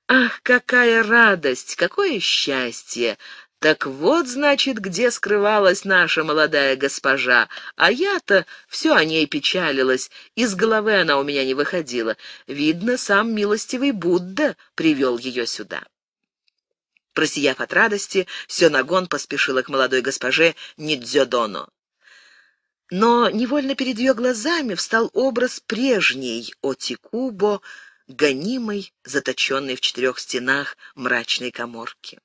Ах, какая радость, какое счастье! Так вот, значит, где скрывалась наша молодая госпожа. А я-то все о ней печалилась, из головы она у меня не выходила. Видно, сам милостивый Будда привел ее сюда. Просияв от радости, Сёнагон поспешила к молодой госпоже Нидзёдоно. Но невольно перед ее глазами встал образ прежней Отикубо, гонимой, заточенной в четырех стенах мрачной коморки.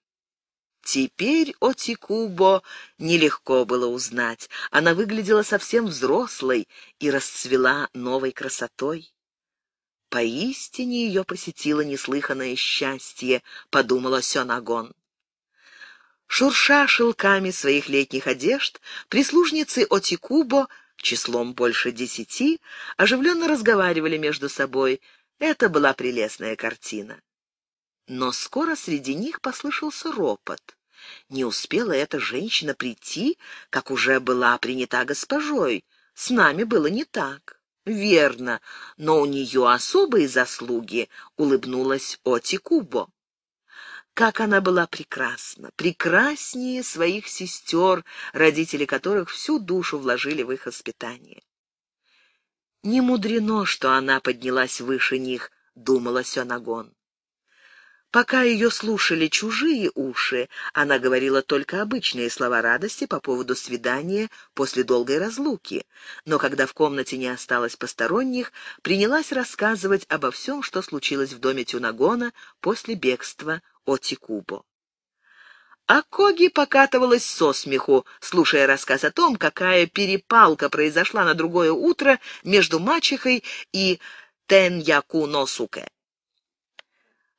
Теперь Отикубо нелегко было узнать. Она выглядела совсем взрослой и расцвела новой красотой. Поистине ее посетило неслыханное счастье, подумала Сёнагон. Шурша шелками своих летних одежд, прислужницы Отикубо числом больше десяти, оживленно разговаривали между собой, это была прелестная картина. Но скоро среди них послышался ропот. Не успела эта женщина прийти, как уже была принята госпожой. С нами было не так. Верно, но у нее особые заслуги, улыбнулась Оти Кубо. Как она была прекрасна, прекраснее своих сестер, родители которых всю душу вложили в их воспитание. Не мудрено, что она поднялась выше них, думала Сёнагон. Пока ее слушали чужие уши, она говорила только обычные слова радости по поводу свидания после долгой разлуки, но когда в комнате не осталось посторонних, принялась рассказывать обо всем, что случилось в доме Тюнагона после бегства Отикубо. А Коги покатывалась со смеху, слушая рассказ о том, какая перепалка произошла на другое утро между мачехой и Теньяку Носуке.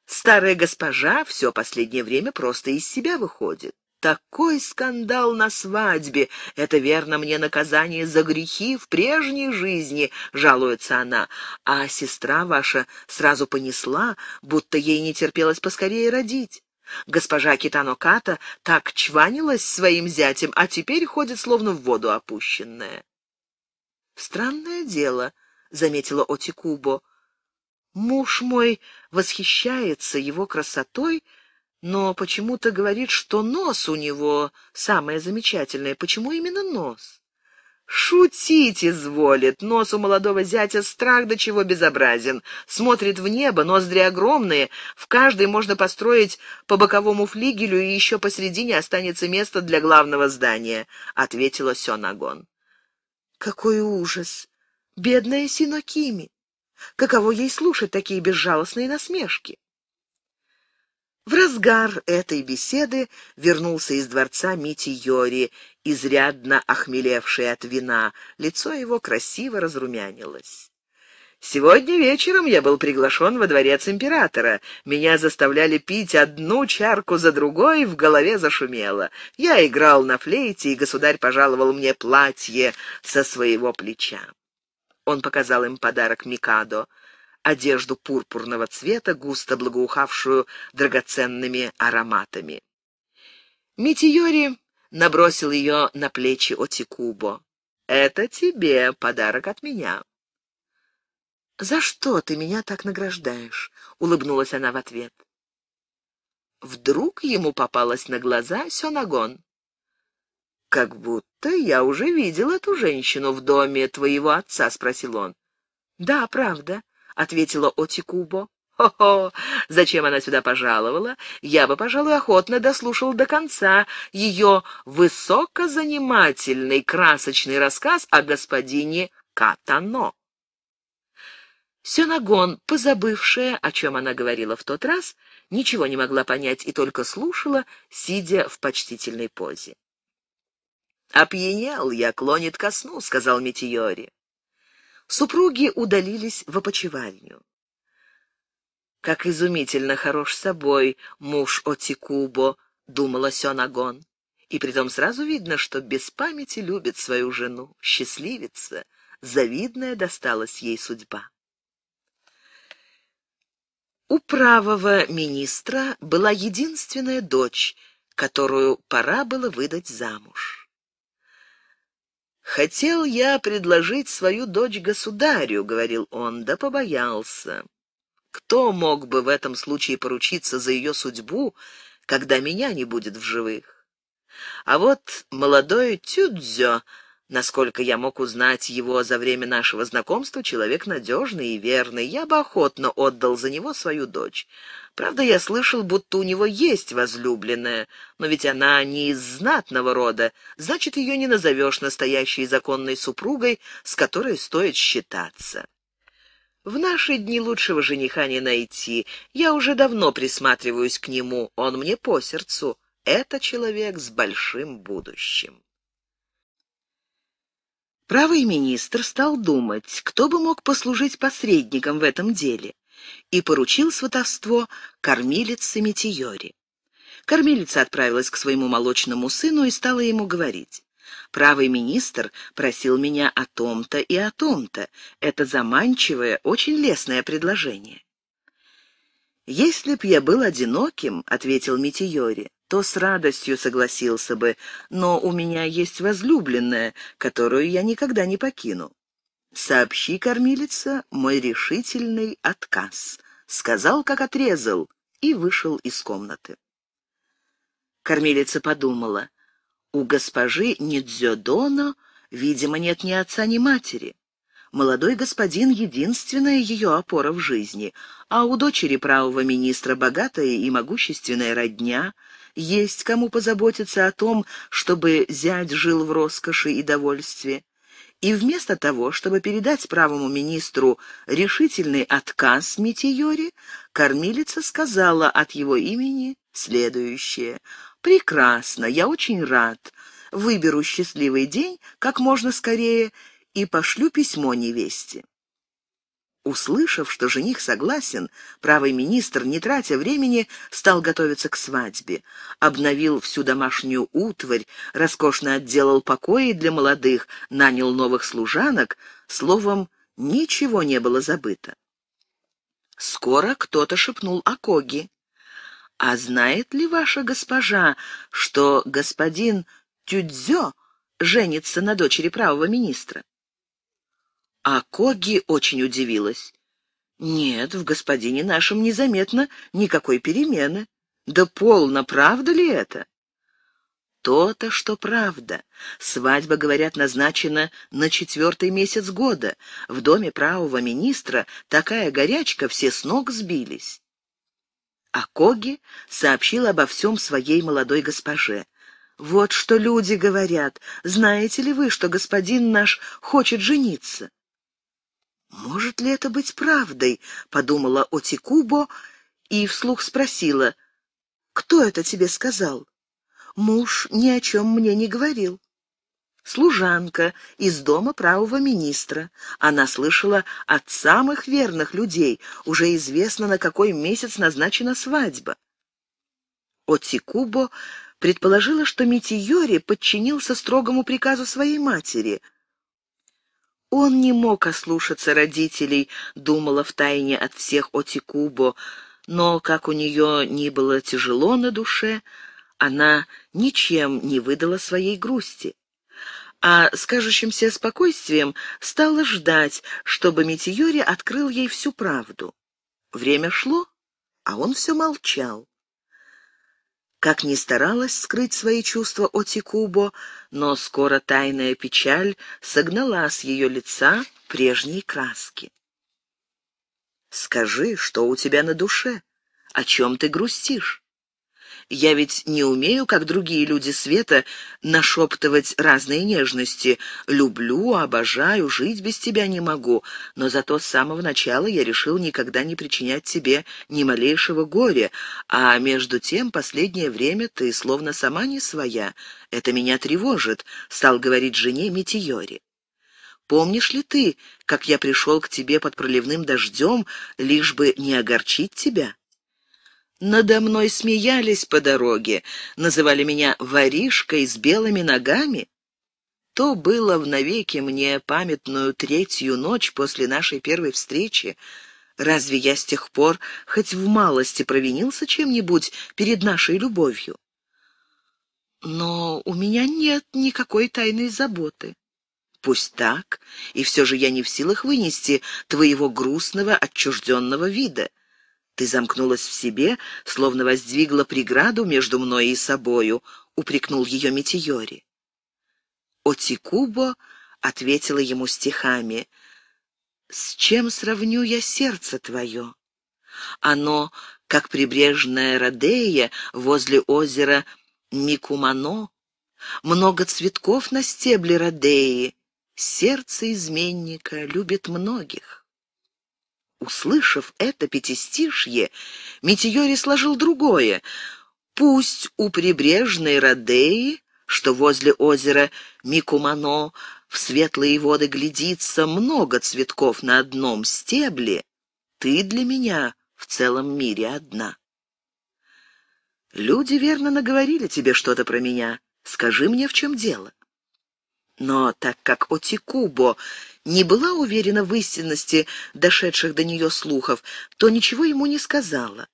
Старая госпожа все последнее время просто из себя выходит. Такой скандал на свадьбе! Это, верно, мне наказание за грехи в прежней жизни, — жалуется она. А сестра ваша сразу понесла, будто ей не терпелось поскорее родить. Госпожа Китаноката так чванилась своим зятем, а теперь ходит словно в воду опущенная. «Странное дело», — заметила Отикубо. «Муж мой восхищается его красотой, но почему-то говорит, что нос у него самое замечательное. Почему именно нос?» Шутить изволит. Нос у молодого зятя страх до чего безобразен. Смотрит в небо, ноздри огромные. В каждой можно построить по боковому флигелю, и еще посередине останется место для главного здания, — ответила Сёнагон. Какой ужас! Бедная Синокими! Каково ей слушать такие безжалостные насмешки? В разгар этой беседы вернулся из дворца Мити Йори, изрядно охмелевший от вина. Лицо его красиво разрумянилось. «Сегодня вечером я был приглашен во дворец императора. Меня заставляли пить одну чарку за другой, в голове зашумело. Я играл на флейте, и государь пожаловал мне платье со своего плеча». Он показал им подарок Микадо — одежду пурпурного цвета, густо благоухавшую драгоценными ароматами. Митиори набросил ее на плечи Отикубо. «Это тебе подарок от меня». «За что ты меня так награждаешь?» — улыбнулась она в ответ. Вдруг ему попалась на глаза Сёнагон. «Как будто я уже видел эту женщину в доме твоего отца», — спросил он. «Да, правда. — ответила Отикубо. «Хо-хо! Зачем она сюда пожаловала? Я бы, пожалуй, охотно дослушал до конца ее высокозанимательный красочный рассказ о господине Катано». Сёнагон, позабывшая, о чем она говорила в тот раз, ничего не могла понять и только слушала, сидя в почтительной позе. «Опьянел я, клонит ко сну», — сказал Метеори. Супруги удалились в опочивальню. «Как изумительно хорош собой муж Отикубо», — думала Сёнагон. И притом сразу видно, что без памяти любит свою жену, счастливица, завидная досталась ей судьба. У правого министра была единственная дочь, которую пора было выдать замуж. «Хотел я предложить свою дочь государю», — говорил он, — «да побоялся. Кто мог бы в этом случае поручиться за ее судьбу, когда меня не будет в живых? А вот молодой Тюдзё, насколько я мог узнать его за время нашего знакомства, человек надежный и верный, я бы охотно отдал за него свою дочь. Правда, я слышал, будто у него есть возлюбленная, но ведь она не из знатного рода, значит, ее не назовешь настоящей законной супругой, с которой стоит считаться. В наши дни лучшего жениха не найти. Я уже давно присматриваюсь к нему, он мне по сердцу. Это человек с большим будущим. Правый министр стал думать, кто бы мог послужить посредником в этом деле и поручил сватовство кормилице Метиори. Кормилица отправилась к своему молочному сыну и стала ему говорить. Правый министр просил меня о том-то и о том-то. Это заманчивое, очень лестное предложение. «Если б я был одиноким», — ответил Митиори, — «то с радостью согласился бы, но у меня есть возлюбленная, которую я никогда не покину». «Сообщи, кормилица, мой решительный отказ», — сказал, как отрезал, и вышел из комнаты. Кормилица подумала, у госпожи Нидзёдона, видимо, нет ни отца, ни матери. Молодой господин — единственная ее опора в жизни, а у дочери правого министра богатая и могущественная родня, есть кому позаботиться о том, чтобы зять жил в роскоши и довольстве. И вместо того, чтобы передать правому министру решительный отказ Митиори, кормилица сказала от его имени следующее. «Прекрасно, я очень рад. Выберу счастливый день как можно скорее и пошлю письмо невесте». Услышав, что жених согласен, правый министр, не тратя времени, стал готовиться к свадьбе. Обновил всю домашнюю утварь, роскошно отделал покои для молодых, нанял новых служанок. Словом, ничего не было забыто. Скоро кто-то шепнул о Коге. «А знает ли ваша госпожа, что господин Тюдзё женится на дочери правого министра?» А Коги очень удивилась. «Нет, в господине нашем незаметно никакой перемены. Да полно, правда ли это?» То-то, что правда. Свадьба, говорят, назначена на четвертый месяц года. В доме правого министра такая горячка, все с ног сбились. А Коги сообщила обо всем своей молодой госпоже. «Вот что люди говорят. Знаете ли вы, что господин наш хочет жениться?» «Может ли это быть правдой?» — подумала Отикубо и вслух спросила. «Кто это тебе сказал?» «Муж ни о чем мне не говорил». «Служанка из дома правого министра. Она слышала от самых верных людей. Уже известно, на какой месяц назначена свадьба». Отикубо предположила, что Митиори подчинился строгому приказу своей матери. Он не мог ослушаться родителей, думала втайне от всех Отикубо, но, как у нее ни было тяжело на душе, она ничем не выдала своей грусти. А с кажущимся спокойствием стала ждать, чтобы Метиори открыл ей всю правду. Время шло, а он все молчал. Как ни старалась скрыть свои чувства Отикубо, но скоро тайная печаль согнала с ее лица прежние краски. «Скажи, что у тебя на душе? О чем ты грустишь?» Я ведь не умею, как другие люди света, нашептывать разные нежности. Люблю, обожаю, жить без тебя не могу. Но зато с самого начала я решил никогда не причинять тебе ни малейшего горя. А между тем, последнее время ты словно сама не своя. Это меня тревожит, — стал говорить жене Метеори. Помнишь ли ты, как я пришел к тебе под проливным дождем, лишь бы не огорчить тебя? Надо мной смеялись по дороге, называли меня воришкой с белыми ногами. То было в навеки мне памятную третью ночь после нашей первой встречи. Разве я с тех пор хоть в малости провинился чем-нибудь перед нашей любовью? Но у меня нет никакой тайной заботы. Пусть так, и все же я не в силах вынести твоего грустного, отчужденного вида. Ты замкнулась в себе, словно воздвигла преграду между мной и собою, упрекнул ее Метеори. Отикубо ответила ему стихами: С чем сравню я сердце твое? Оно, как прибрежная Родея возле озера Микумано, много цветков на стебле Родеи. Сердце изменника любит многих. Услышав это пятистишье, Метеори сложил другое. «Пусть у прибрежной Родеи, что возле озера Микумано, в светлые воды глядится много цветков на одном стебле, ты для меня в целом мире одна». «Люди верно наговорили тебе что-то про меня. Скажи мне, в чем дело». Но так как Отикубо не была уверена в истинности дошедших до нее слухов, то ничего ему не сказала.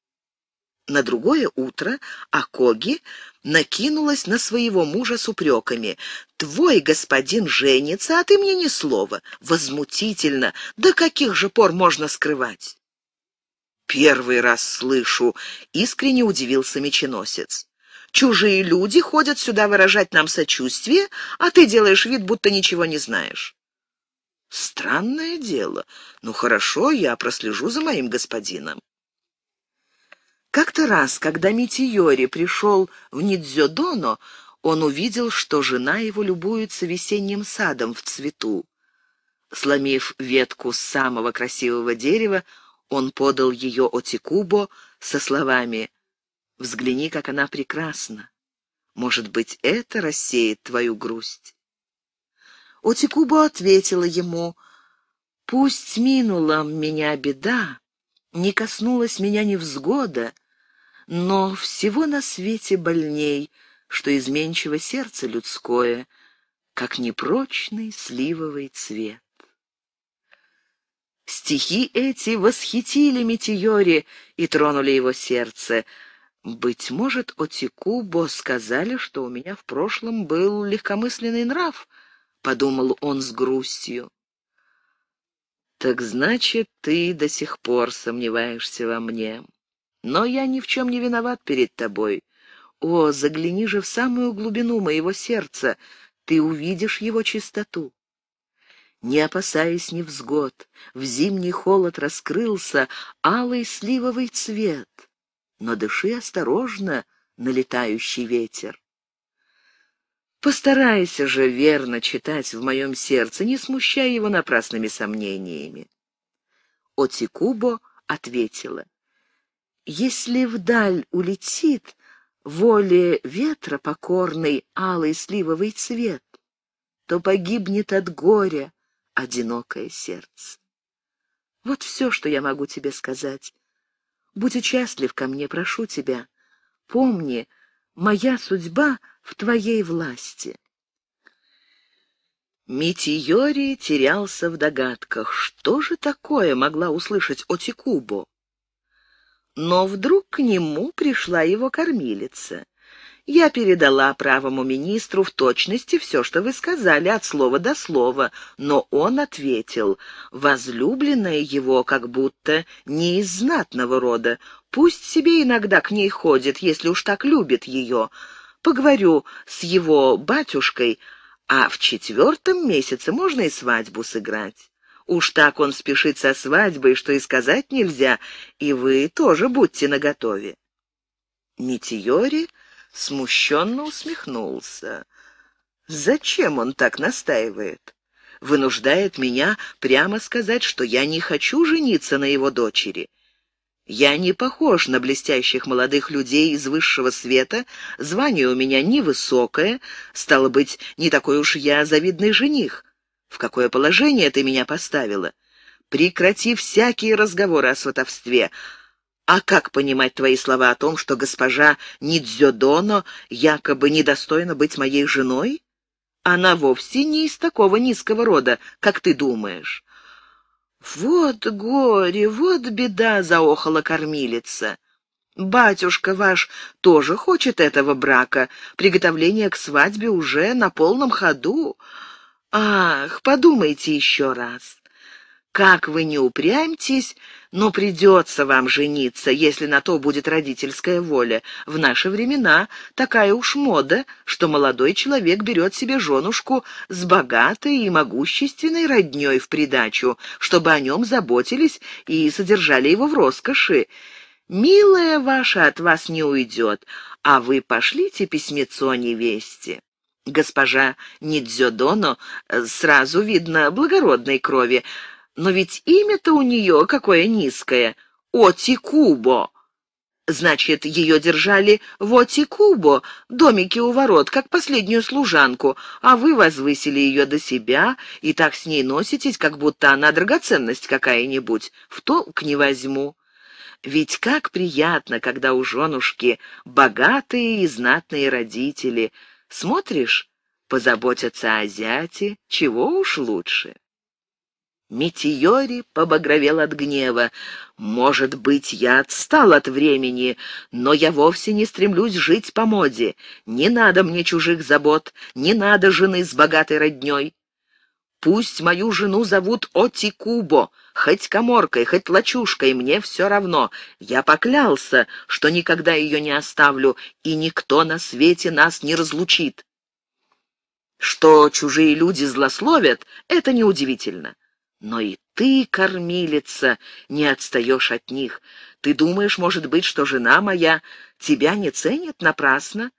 На другое утро Акоги накинулась на своего мужа с упреками. «Твой господин женится, а ты мне ни слова. Возмутительно! До каких же пор можно скрывать?» «Первый раз слышу!» — искренне удивился меченосец. «Чужие люди ходят сюда выражать нам сочувствие, а ты делаешь вид, будто ничего не знаешь». Странное дело. Ну хорошо, я прослежу за моим господином. Как-то раз, когда Митиори пришел в Нидзёдоно, он увидел, что жена его любуется весенним садом в цвету. Сломив ветку самого красивого дерева, он подал ее Отикубо со словами «Взгляни, как она прекрасна! Может быть, это рассеет твою грусть?» Отикуба ответила ему, «Пусть минула меня беда, не коснулась меня невзгода, но всего на свете больней, что изменчиво сердце людское, как непрочный сливовый цвет». Стихи эти восхитили метеори и тронули его сердце. Быть может, Отикубо сказали, что у меня в прошлом был легкомысленный нрав —— подумал он с грустью. «Так значит, ты до сих пор сомневаешься во мне. Но я ни в чем не виноват перед тобой. О, загляни же в самую глубину моего сердца, ты увидишь его чистоту» не опасаясь невзгод, в зимний холод раскрылся алый сливовый цвет. Но дыши осторожно, налетающий ветер. Постарайся же верно читать в моем сердце, не смущая его напрасными сомнениями. Отикубо ответила. Если вдаль улетит, воле ветра покорный алый сливовый цвет, то погибнет от горя одинокое сердце. Вот все, что я могу тебе сказать. Будь участлив ко мне, прошу тебя. Помни, моя судьба — в твоей власти. Митиори терялся в догадках, что же такое могла услышать Отикубо. Но вдруг к нему пришла его кормилица. Я передала правому министру в точности все, что вы сказали, от слова до слова, но он ответил, возлюбленная его как будто не из знатного рода, пусть себе иногда к ней ходит, если уж так любит ее, Поговорю с его батюшкой, а в четвертом месяце можно и свадьбу сыграть. Уж так он спешит со свадьбой, что и сказать нельзя, и вы тоже будьте наготове». Митиори смущенно усмехнулся. «Зачем он так настаивает? Вынуждает меня прямо сказать, что я не хочу жениться на его дочери. Я не похож на блестящих молодых людей из высшего света, звание у меня невысокое, стало быть, не такой уж я завидный жених. В какое положение ты меня поставила? Прекрати всякие разговоры о сватовстве. А как понимать твои слова о том, что госпожа Нидзёдоно якобы недостойна быть моей женой? Она вовсе не из такого низкого рода, как ты думаешь. «Вот горе, вот беда!» — заохала кормилица. «Батюшка ваш тоже хочет этого брака. Приготовление к свадьбе уже на полном ходу. Ах, подумайте еще раз. Как вы не упрямьтесь, но придется вам жениться, если на то будет родительская воля. В наши времена такая уж мода, что молодой человек берет себе женушку с богатой и могущественной родней в придачу, чтобы о нем заботились и содержали его в роскоши. «Милая ваша от вас не уйдет, а вы пошлите письмецо невесте». Госпожа Нидзёдоно э, сразу видно благородной крови, но ведь имя-то у нее какое низкое — Отикубо. Значит, ее держали в Отикубо, домике у ворот, как последнюю служанку, а вы возвысили ее до себя и так с ней носитесь, как будто она драгоценность какая-нибудь. В толк не возьму. Ведь как приятно, когда у женушки богатые и знатные родители. Смотришь, позаботятся о зяте, чего уж лучше. Метеори побагровел от гнева. «Может быть, я отстал от времени, но я вовсе не стремлюсь жить по моде. Не надо мне чужих забот, не надо жены с богатой роднёй. Пусть мою жену зовут Отикубо, хоть коморкой, хоть лачушкой, мне все равно. Я поклялся, что никогда ее не оставлю, и никто на свете нас не разлучит». Что чужие люди злословят, это неудивительно. Но и ты, кормилица, не отстаешь от них. Ты думаешь, может быть, что жена моя тебя не ценит напрасно?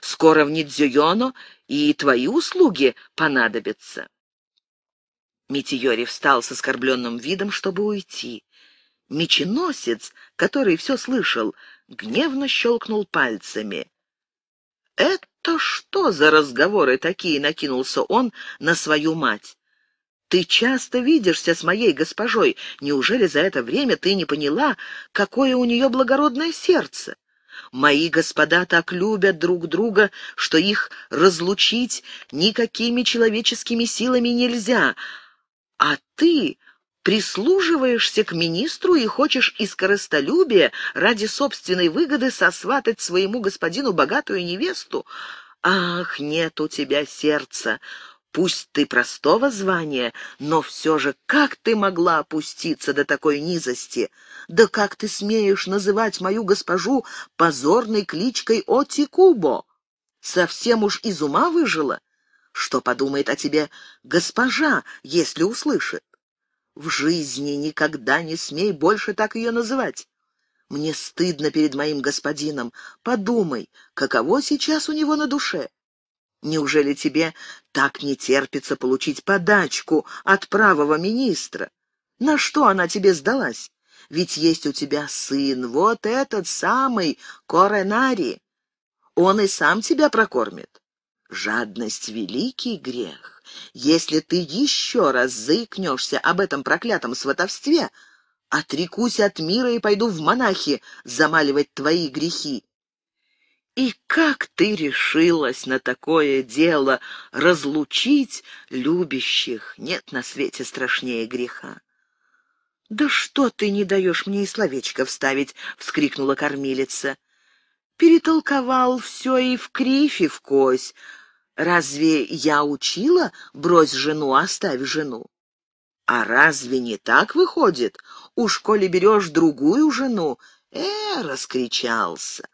Скоро в Нидзюйоно и твои услуги понадобятся. Митиори встал с оскорбленным видом, чтобы уйти. Меченосец, который все слышал, гневно щелкнул пальцами. «Это что за разговоры такие?» — накинулся он на свою мать. Ты часто видишься с моей госпожой. Неужели за это время ты не поняла, какое у нее благородное сердце? Мои господа так любят друг друга, что их разлучить никакими человеческими силами нельзя. А ты прислуживаешься к министру и хочешь из корыстолюбия ради собственной выгоды сосватать своему господину богатую невесту? Ах, нет у тебя сердца! Пусть ты простого звания, но все же как ты могла опуститься до такой низости? Да как ты смеешь называть мою госпожу позорной кличкой Отикубо? Совсем уж из ума выжила? Что подумает о тебе госпожа, если услышит? В жизни никогда не смей больше так ее называть. Мне стыдно перед моим господином. Подумай, каково сейчас у него на душе. Неужели тебе так не терпится получить подачку от правого министра? На что она тебе сдалась? Ведь есть у тебя сын, вот этот самый Коренари. Он и сам тебя прокормит. Жадность — великий грех. Если ты еще раз заикнешься об этом проклятом сватовстве, отрекусь от мира и пойду в монахи замаливать твои грехи. И как ты решилась на такое дело разлучить любящих? Нет на свете страшнее греха. «Да что ты не даешь мне и словечко вставить!» — вскрикнула кормилица. «Перетолковал все и в кривь, и в кось. Разве я учила? Брось жену, оставь жену». «А разве не так выходит? Уж коли берешь другую жену...» «Э, раскричался!»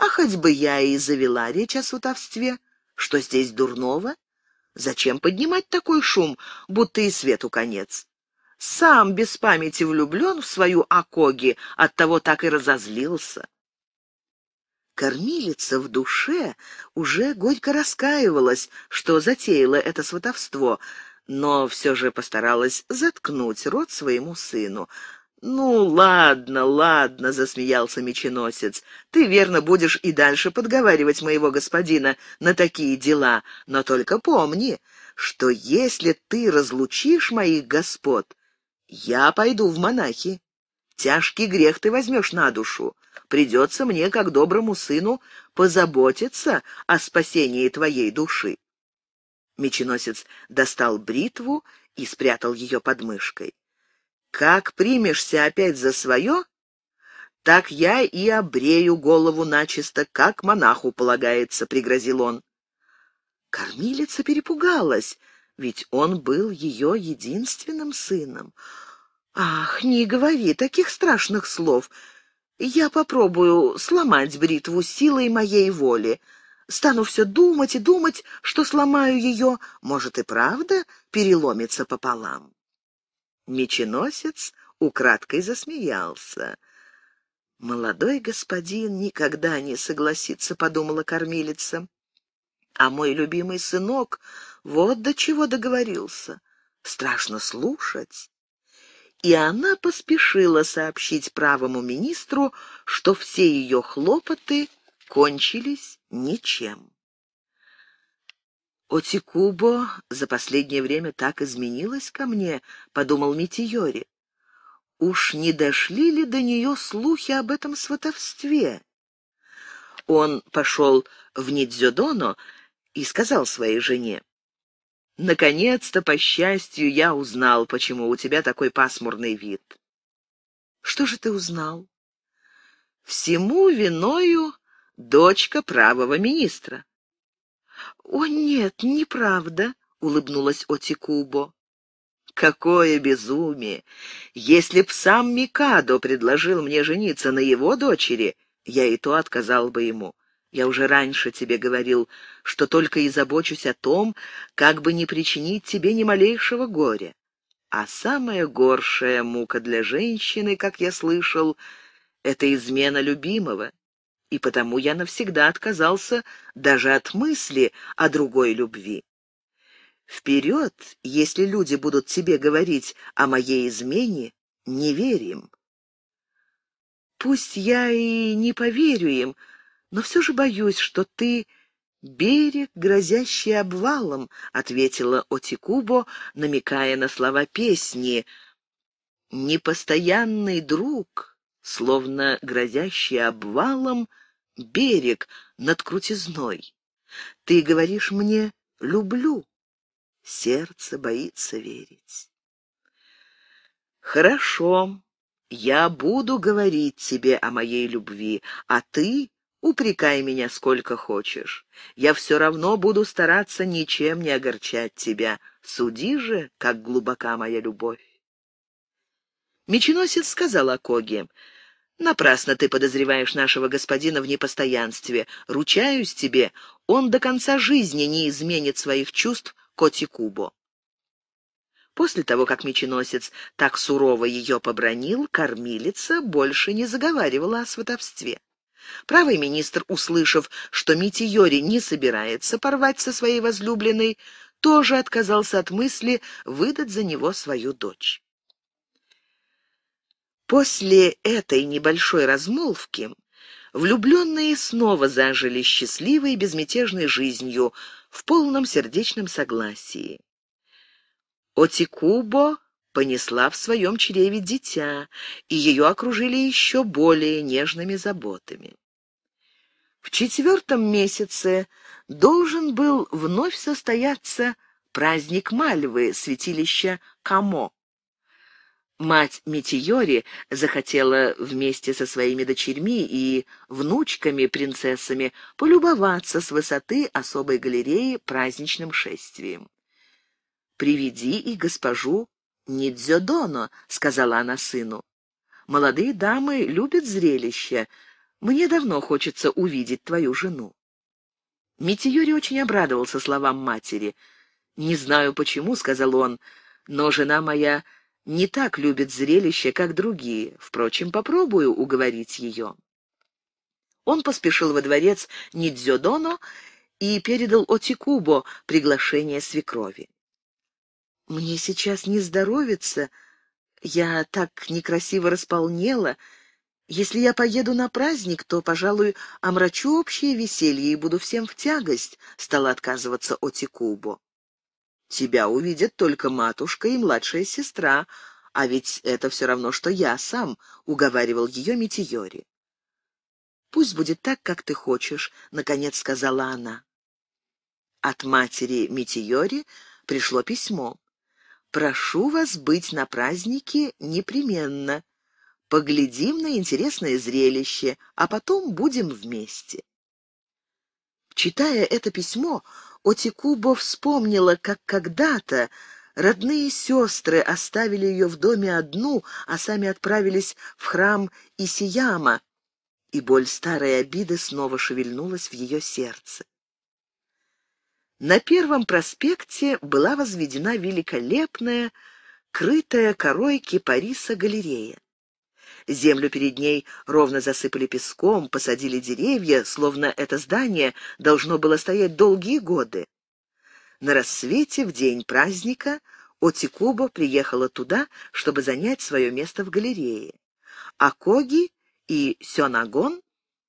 А хоть бы я и завела речь о сватовстве. Что здесь дурного? Зачем поднимать такой шум, будто и свету конец? Сам без памяти влюблен в свою Акоги, оттого так и разозлился. Кормилица в душе уже горько раскаивалась, что затеяла это сватовство, но все же постаралась заткнуть рот своему сыну. «Ну, ладно, ладно», — засмеялся меченосец. «Ты верно будешь и дальше подговаривать моего господина на такие дела, но только помни, что если ты разлучишь моих господ, я пойду в монахи. Тяжкий грех ты возьмешь на душу. Придется мне, как доброму сыну, позаботиться о спасении твоей души». Меченосец достал бритву и спрятал ее под мышкой. Как примешься опять за свое, так я и обрею голову начисто, как монаху полагается», — пригрозил он. Кормилица перепугалась, ведь он был ее единственным сыном. «Ах, не говори таких страшных слов. Я попробую сломать бритву силой моей воли. Стану все думать и думать, что сломаю ее. Может, и правда переломится пополам». Меченосец украдкой засмеялся. «Молодой господин никогда не согласится», — подумала кормилица. «А мой любимый сынок вот до чего договорился. Страшно слушать». И она поспешила сообщить правому министру, что все ее хлопоты кончились ничем. «Отикубо за последнее время так изменилась ко мне», — подумал Митиори. «Уж не дошли ли до нее слухи об этом сватовстве?» Он пошел в Нидзюдоно и сказал своей жене. «Наконец-то, по счастью, я узнал, почему у тебя такой пасмурный вид». «Что же ты узнал?» «Всему виною дочка правого министра». «О, нет, неправда», — улыбнулась Отикубо. Какое безумие! Если б сам Микадо предложил мне жениться на его дочери, я и то отказал бы ему. Я уже раньше тебе говорил, что только и забочусь о том, как бы не причинить тебе ни малейшего горя. А самая горшая мука для женщины, как я слышал, — это измена любимого и потому я навсегда отказался даже от мысли о другой любви. Вперед, если люди будут тебе говорить о моей измене, не верим. Пусть я и не поверю им, но все же боюсь, что ты «Берег, грозящий обвалом», — ответила Отикубо, намекая на слова песни. «Непостоянный друг, словно грозящий обвалом, берег над крутизной. Ты говоришь мне «люблю». Сердце боится верить. Хорошо, я буду говорить тебе о моей любви, а ты упрекай меня сколько хочешь. Я все равно буду стараться ничем не огорчать тебя. Суди же, как глубока моя любовь. Меченосец сказал Акоге, — Напрасно ты подозреваешь нашего господина в непостоянстве. Ручаюсь тебе, он до конца жизни не изменит своих чувств Коти Кубо. После того, как меченосец так сурово ее побронил, кормилица больше не заговаривала о сватовстве. Правый министр, услышав, что Митиори не собирается порвать со своей возлюбленной, тоже отказался от мысли выдать за него свою дочь. После этой небольшой размолвки влюбленные снова зажили счастливой и безмятежной жизнью в полном сердечном согласии. Отикубо понесла в своем чреве дитя, и ее окружили еще более нежными заботами. В четвертом месяце должен был вновь состояться праздник Мальвы, святилища Камо. Мать Метеори захотела вместе со своими дочерьми и внучками-принцессами полюбоваться с высоты особой галереи праздничным шествием. «Приведи и госпожу Нидзёдоно», — сказала она сыну. «Молодые дамы любят зрелище. Мне давно хочется увидеть твою жену». Метеори очень обрадовался словам матери. «Не знаю почему», — сказал он, — «но жена моя не так любит зрелище, как другие. Впрочем, попробую уговорить ее». Он поспешил во дворец Нидзёдоно и передал Отикубо приглашение свекрови. «Мне сейчас не здоровится, я так некрасиво располнела. Если я поеду на праздник, то, пожалуй, омрачу общее веселье и буду всем в тягость», — стала отказываться Отикубо. Тебя увидят только матушка и младшая сестра, а ведь это все равно, что я сам», — уговаривал ее Митиори. «Пусть будет так, как ты хочешь», — наконец сказала она. От матери Митиори пришло письмо. «Прошу вас быть на празднике непременно. Поглядим на интересное зрелище, а потом будем вместе». Читая это письмо, Отикубо вспомнила, как когда-то родные сестры оставили ее в доме одну, а сами отправились в храм Исияма, и боль старой обиды снова шевельнулась в ее сердце. На первом проспекте была возведена великолепная, крытая корой кипариса галерея. Землю перед ней ровно засыпали песком, посадили деревья, словно это здание должно было стоять долгие годы. На рассвете, в день праздника, Отикубо приехала туда, чтобы занять свое место в галерее. А Коги и Сёнагон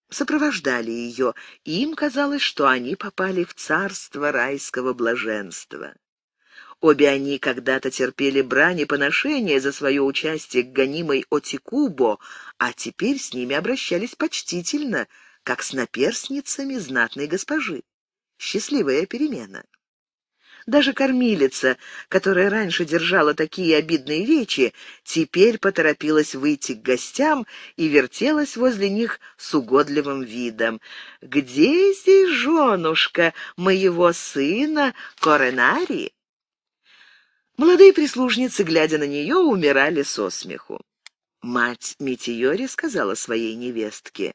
сопровождали ее, и им казалось, что они попали в царство райского блаженства. Обе они когда-то терпели брань и поношение за свое участие к гонимой Отикубо, а теперь с ними обращались почтительно, как с наперсницами знатной госпожи. Счастливая перемена. Даже кормилица, которая раньше держала такие обидные речи, теперь поторопилась выйти к гостям и вертелась возле них с угодливым видом. «Где здесь женушка моего сына Коренари?» Молодые прислужницы, глядя на нее, умирали со смеху. Мать Митиори сказала своей невестке,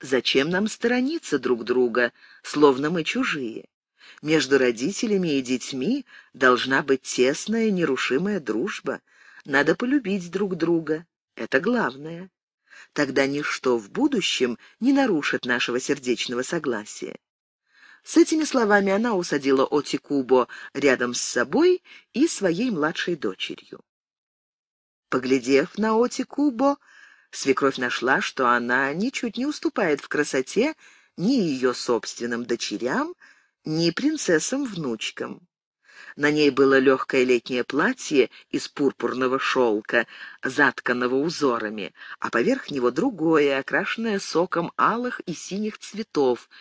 «Зачем нам сторониться друг друга, словно мы чужие? Между родителями и детьми должна быть тесная, нерушимая дружба. Надо полюбить друг друга. Это главное. Тогда ничто в будущем не нарушит нашего сердечного согласия. С этими словами она усадила Отикубо рядом с собой и своей младшей дочерью. Поглядев на Отикубо, свекровь нашла, что она ничуть не уступает в красоте ни ее собственным дочерям, ни принцессам-внучкам. На ней было легкое летнее платье из пурпурного шелка, затканного узорами, а поверх него другое, окрашенное соком алых и синих цветов —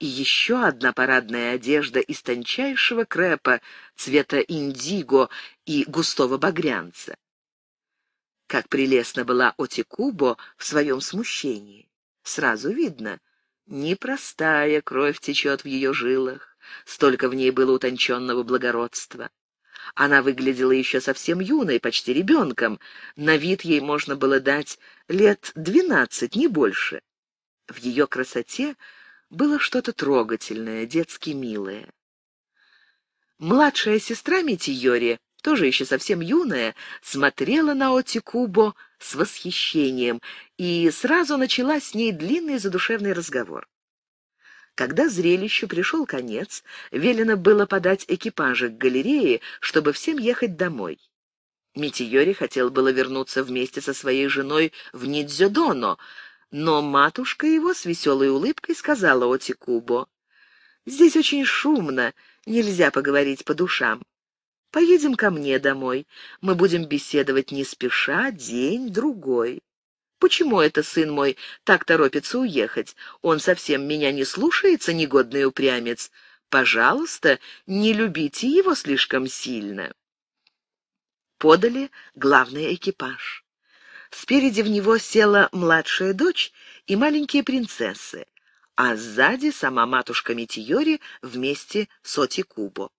и еще одна парадная одежда из тончайшего крепа цвета индиго и густого багрянца. Как прелестно была Отикубо в своем смущении. Сразу видно, непростая кровь течет в ее жилах, столько в ней было утонченного благородства. Она выглядела еще совсем юной, почти ребенком. На вид ей можно было дать лет двенадцать, не больше. В ее красоте было что-то трогательное, детски милое. Младшая сестра Митиори, тоже еще совсем юная, смотрела на Отикубо с восхищением, и сразу начала с ней длинный задушевный разговор. Когда зрелищу пришел конец, велено было подать экипажи к галерее, чтобы всем ехать домой. Митиори хотел было вернуться вместе со своей женой в Нидзюдоно, но матушка его с веселой улыбкой сказала Оти Кубо. «Здесь очень шумно, нельзя поговорить по душам. Поедем ко мне домой, мы будем беседовать не спеша, день-другой». Почему это сын мой так торопится уехать? Он совсем меня не слушается, негодный упрямец. Пожалуйста, не любите его слишком сильно. Подали главный экипаж. Спереди в него села младшая дочь и маленькие принцессы, а сзади сама матушка Митиори вместе с Отикубо.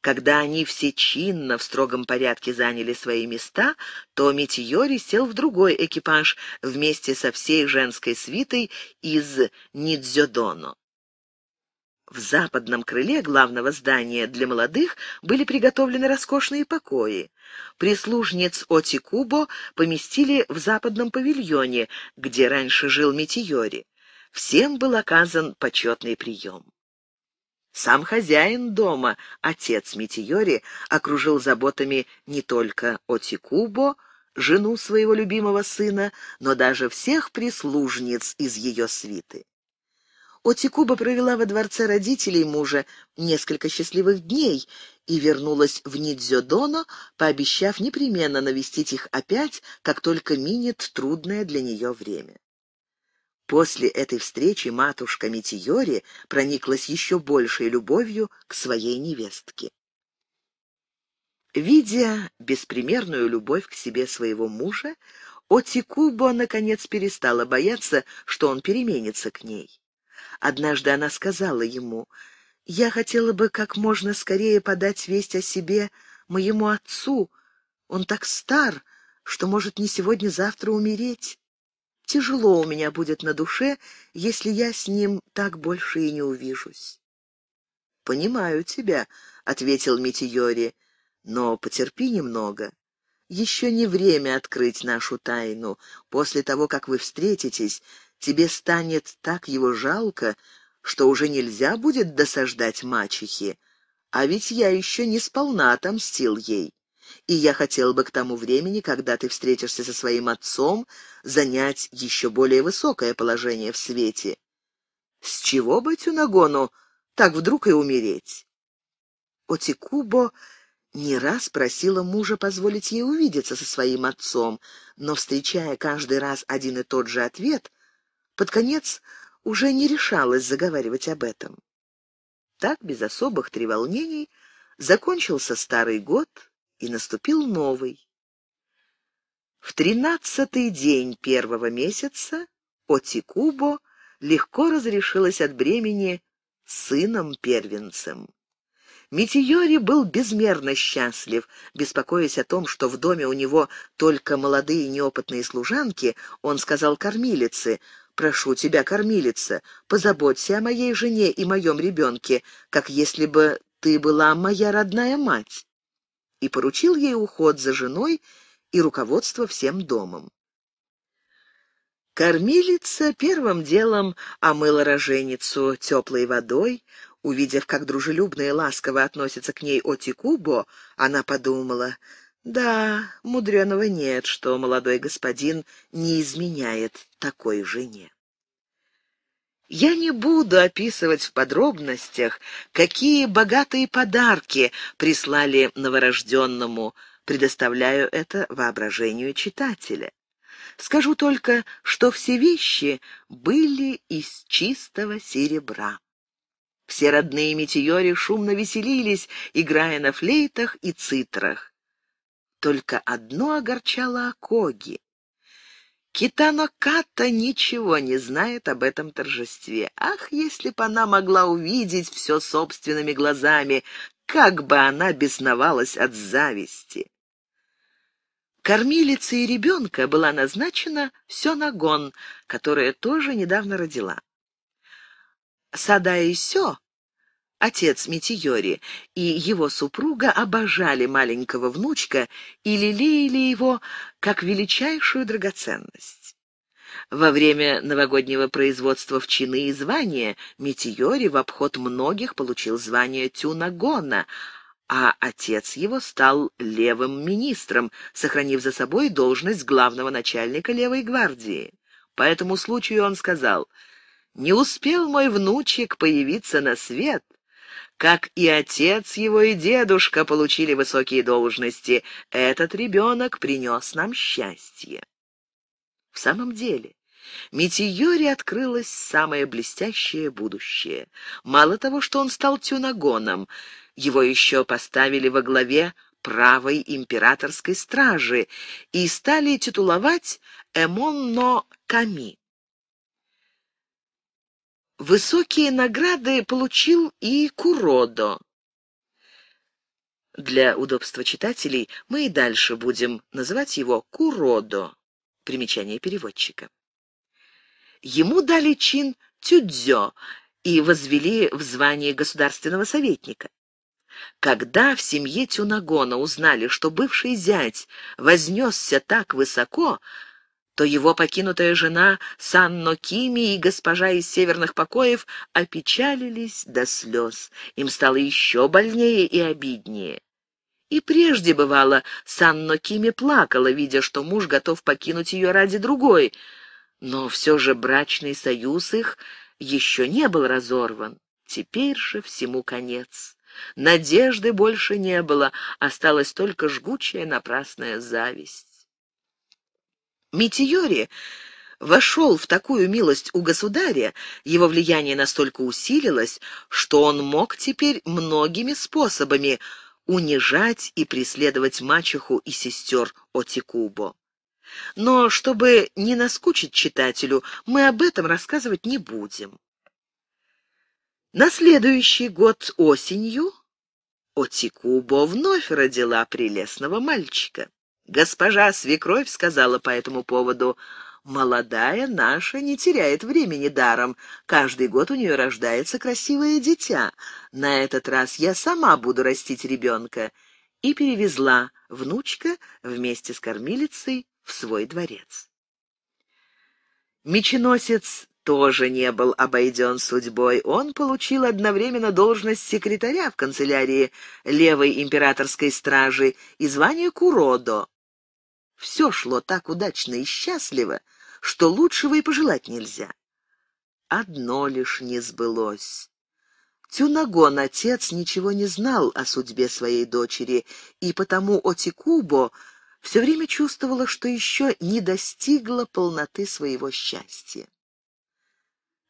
Когда они все чинно в строгом порядке заняли свои места, то Митиори сел в другой экипаж вместе со всей женской свитой из Нидзёдоно. В западном крыле главного здания для молодых были приготовлены роскошные покои. Прислужниц Оти Кубо поместили в западном павильоне, где раньше жил Метеори. Всем был оказан почетный прием. Сам хозяин дома, отец Метеори, окружил заботами не только Отикубо, жену своего любимого сына, но даже всех прислужниц из ее свиты. Отикуба провела во дворце родителей мужа несколько счастливых дней и вернулась в Нидзёдоно, пообещав непременно навестить их опять, как только минет трудное для нее время. После этой встречи матушка Митиори прониклась еще большей любовью к своей невестке. Видя беспримерную любовь к себе своего мужа, Отикуба наконец, перестала бояться, что он переменится к ней. Однажды она сказала ему, «Я хотела бы как можно скорее подать весть о себе моему отцу. Он так стар, что может не сегодня-завтра умереть. Тяжело у меня будет на душе, если я с ним так больше и не увижусь». «Понимаю тебя», — ответил Митиори, «но потерпи немного. Еще не время открыть нашу тайну. После того, как вы встретитесь, Тебе станет так его жалко, что уже нельзя будет досаждать мачехе. А ведь я еще не сполна отомстил ей. И я хотел бы к тому времени, когда ты встретишься со своим отцом, занять еще более высокое положение в свете. С чего бы Тюнагону так вдруг и умереть? Отикубо не раз просила мужа позволить ей увидеться со своим отцом, но, встречая каждый раз один и тот же ответ — под конец уже не решалась заговаривать об этом. Так, без особых треволнений, закончился старый год и наступил новый. В тринадцатый день первого месяца Отикубо легко разрешилась от бремени сыном-первенцем. Митиори был безмерно счастлив, беспокоясь о том, что в доме у него только молодые неопытные служанки, он сказал кормилице — Прошу тебя, кормилица, позаботься о моей жене и моем ребенке, как если бы ты была моя родная мать» и поручил ей уход за женой и руководство всем домом. Кормилица первым делом омыла роженицу теплой водой. Увидев, как дружелюбно и ласково относится к ней Отикубо, она подумала — да, мудреного нет, что молодой господин не изменяет такой жене. Я не буду описывать в подробностях, какие богатые подарки прислали новорожденному, предоставляю это воображению читателя. Скажу только, что все вещи были из чистого серебра. Все родные метеори шумно веселились, играя на флейтах и цитрах. Только одно огорчало Акоги. Китаноката ничего не знает об этом торжестве. Ах, если бы она могла увидеть все собственными глазами, как бы она бесновалась от зависти. Кормилица и ребенка была назначена Сёнагон, которая тоже недавно родила. Садаисё. Отец Митиори и его супруга обожали маленького внучка и лелеяли его как величайшую драгоценность. Во время новогоднего производства в чины и звания Митиори в обход многих получил звание Тюнагона, а отец его стал левым министром, сохранив за собой должность главного начальника левой гвардии. По этому случаю он сказал, «Не успел мой внучек появиться на свет, как и отец его, и дедушка получили высокие должности. Этот ребенок принес нам счастье. В самом деле, Митиори открылось самое блестящее будущее. Мало того, что он стал тюнагоном, его еще поставили во главе правой императорской стражи и стали титуловать Эмонно Ками. Высокие награды получил и Куродо. Для удобства читателей мы и дальше будем называть его Куродо. Примечание переводчика. Ему дали чин тюдзё и возвели в звание государственного советника. Когда в семье Тюнагона узнали, что бывший зять вознесся так высоко, то его покинутая жена Санно Кими и госпожа из северных покоев опечалились до слез. Им стало еще больнее и обиднее. И прежде бывало, Санно Кими плакала, видя, что муж готов покинуть ее ради другой, но все же брачный союз их еще не был разорван. Теперь же всему конец. Надежды больше не было, осталась только жгучая напрасная зависть. Метеори вошел в такую милость у государя, его влияние настолько усилилось, что он мог теперь многими способами унижать и преследовать мачеху и сестер Отикубо. Но чтобы не наскучить читателю, мы об этом рассказывать не будем. На следующий год осенью Отикубо вновь родила прелестного мальчика. Госпожа Свекровь сказала по этому поводу, «Молодая наша не теряет времени даром. Каждый год у нее рождается красивое дитя. На этот раз я сама буду растить ребенка». И перевезла внучка вместе с кормилицей в свой дворец. Меченосец тоже не был обойден судьбой. Он получил одновременно должность секретаря в канцелярии левой императорской стражи и звание Куродо. Все шло так удачно и счастливо, что лучшего и пожелать нельзя. Одно лишь не сбылось. Тюнагон отец ничего не знал о судьбе своей дочери, и потому Отикубо все время чувствовала, что еще не достигла полноты своего счастья.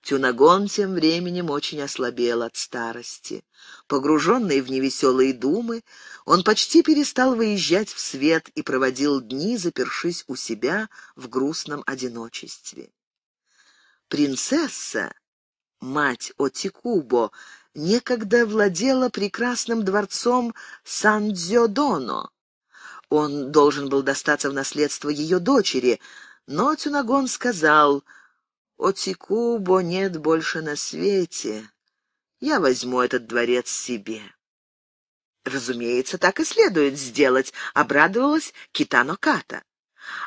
Тюнагон тем временем очень ослабел от старости. Погруженный в невеселые думы, он почти перестал выезжать в свет и проводил дни, запершись у себя в грустном одиночестве. Принцесса, мать Отикубо, некогда владела прекрасным дворцом Сан-Дзёдоно. Он должен был достаться в наследство ее дочери, но Тюнагон сказал — Отсеку, бо нет больше на свете. Я возьму этот дворец себе. Разумеется, так и следует сделать, обрадовалась Китано Ката.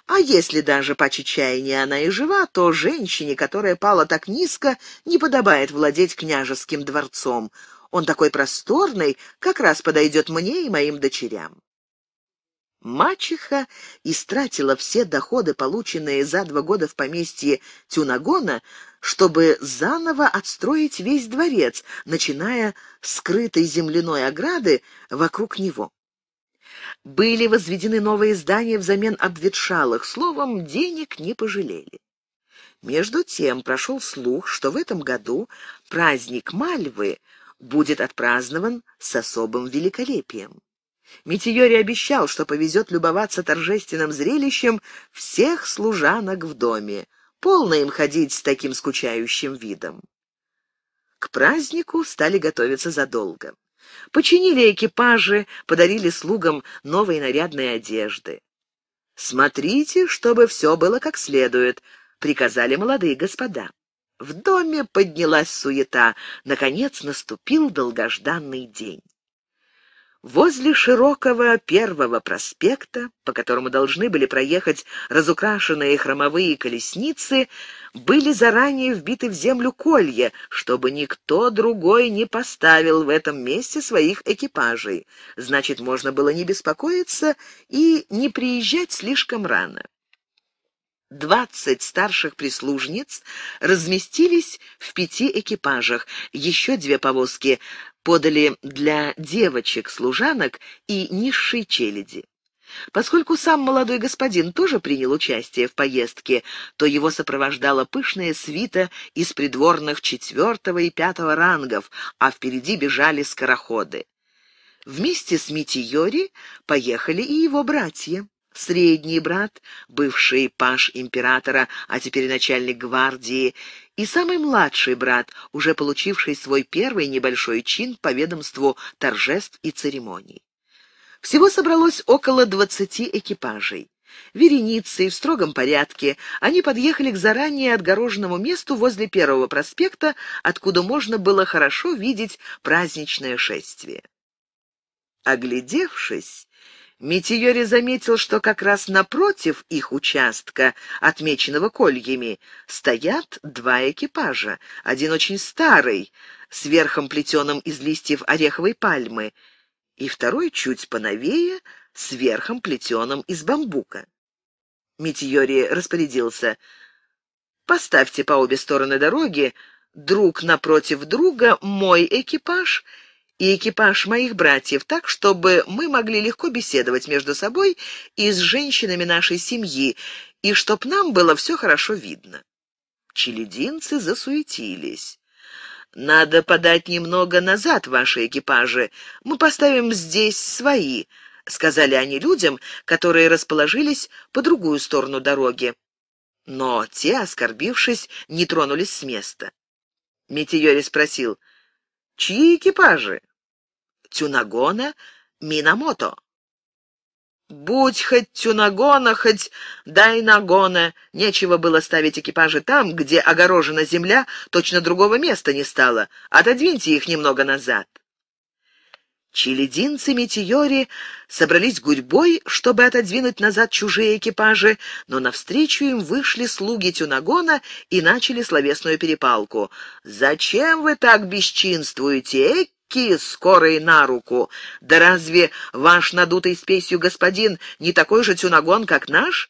А если даже по чечаянию она и жива, то женщине, которая пала так низко, не подобает владеть княжеским дворцом. Он такой просторный, как раз подойдет мне и моим дочерям. Мачеха истратила все доходы, полученные за два года в поместье Тюнагона, чтобы заново отстроить весь дворец, начиная с скрытой земляной ограды вокруг него. Были возведены новые здания взамен обветшалых, словом, денег не пожалели. Между тем прошел слух, что в этом году праздник Мальвы будет отпразднован с особым великолепием. Митиори обещал, что повезет любоваться торжественным зрелищем всех служанок в доме. Полно им ходить с таким скучающим видом. К празднику стали готовиться задолго. Починили экипажи, подарили слугам новые нарядные одежды. «Смотрите, чтобы все было как следует», — приказали молодые господа. В доме поднялась суета. Наконец наступил долгожданный день. Возле широкого первого проспекта, по которому должны были проехать разукрашенные хромовые колесницы, были заранее вбиты в землю колья, чтобы никто другой не поставил в этом месте своих экипажей. Значит, можно было не беспокоиться и не приезжать слишком рано. Двадцать старших прислужниц разместились в пяти экипажах, еще две повозки подали для девочек-служанок и низшей челяди. Поскольку сам молодой господин тоже принял участие в поездке, то его сопровождала пышная свита из придворных четвертого и пятого рангов, а впереди бежали скороходы. Вместе с Митиори поехали и его братья средний брат, бывший паш императора, а теперь начальник гвардии, и самый младший брат, уже получивший свой первый небольшой чин по ведомству торжеств и церемоний. Всего собралось около двадцати экипажей. Вереницей, в строгом порядке, они подъехали к заранее отгороженному месту возле Первого проспекта, откуда можно было хорошо видеть праздничное шествие. Оглядевшись, Метиори заметил, что как раз напротив их участка, отмеченного кольями, стоят два экипажа. Один очень старый, с верхом плетеным из листьев ореховой пальмы, и второй чуть поновее, с верхом плетеным из бамбука. Метиори распорядился. «Поставьте по обе стороны дороги, друг напротив друга, мой экипаж — и экипаж моих братьев так, чтобы мы могли легко беседовать между собой и с женщинами нашей семьи, и чтоб нам было все хорошо видно». Челединцы засуетились. «Надо подать немного назад ваши экипажи. Мы поставим здесь свои», — сказали они людям, которые расположились по другую сторону дороги. Но те, оскорбившись, не тронулись с места. Метиори спросил, «Чьи экипажи?» Тюнагона Минамото. Будь хоть Тюнагона, хоть Дайнагона, нечего было ставить экипажи там, где огорожена земля, точно другого места не стало. Отодвиньте их немного назад. Челединцы Метеори собрались гурьбой, чтобы отодвинуть назад чужие экипажи, но навстречу им вышли слуги Тюнагона и начали словесную перепалку. «Зачем вы так бесчинствуете, э, руки скорой на руку. Да разве ваш надутый спесью господин не такой же тюнагон, как наш?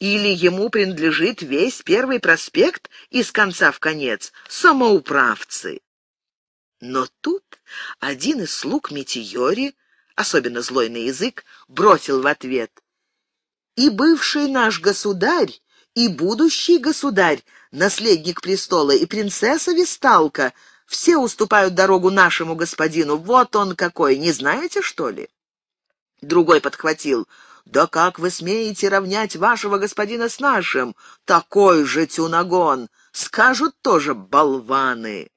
Или ему принадлежит весь Первый проспект из конца в конец? Самоуправцы!» Но тут один из слуг Метеори, особенно злой на язык, бросил в ответ. «И бывший наш государь, и будущий государь, наследник престола и принцесса Висталка — все уступают дорогу нашему господину. Вот он какой, не знаете, что ли?» Другой подхватил. «Да как вы смеете равнять вашего господина с нашим? Такой же тюнагон! Скажут тоже болваны!»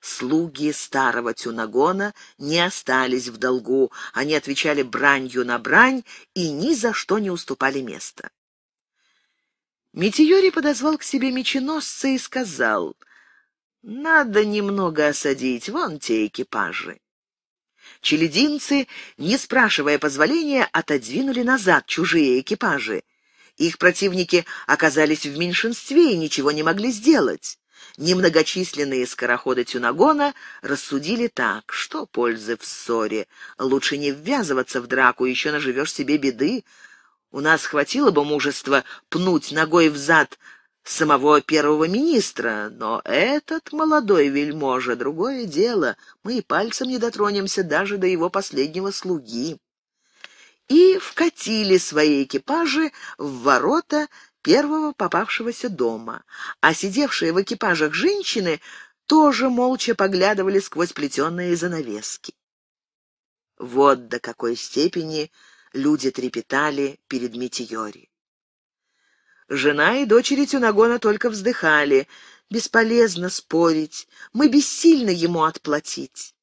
Слуги старого тюнагона не остались в долгу. Они отвечали бранью на брань и ни за что не уступали места. Метеори подозвал к себе меченосца и сказал — надо немного осадить, вон те экипажи. Челединцы, не спрашивая позволения, отодвинули назад чужие экипажи. Их противники оказались в меньшинстве и ничего не могли сделать. Немногочисленные скороходы Тюнагона рассудили так, что пользы в ссоре. Лучше не ввязываться в драку, еще наживешь себе беды. У нас хватило бы мужества пнуть ногой взад самого первого министра, но этот молодой вельможа — другое дело, мы и пальцем не дотронемся даже до его последнего слуги. И вкатили свои экипажи в ворота первого попавшегося дома, а сидевшие в экипажах женщины тоже молча поглядывали сквозь плетеные занавески. Вот до какой степени люди трепетали перед Метеори. Жена и дочери Тюнагона только вздыхали. Бесполезно спорить, мы бессильны ему отплатить.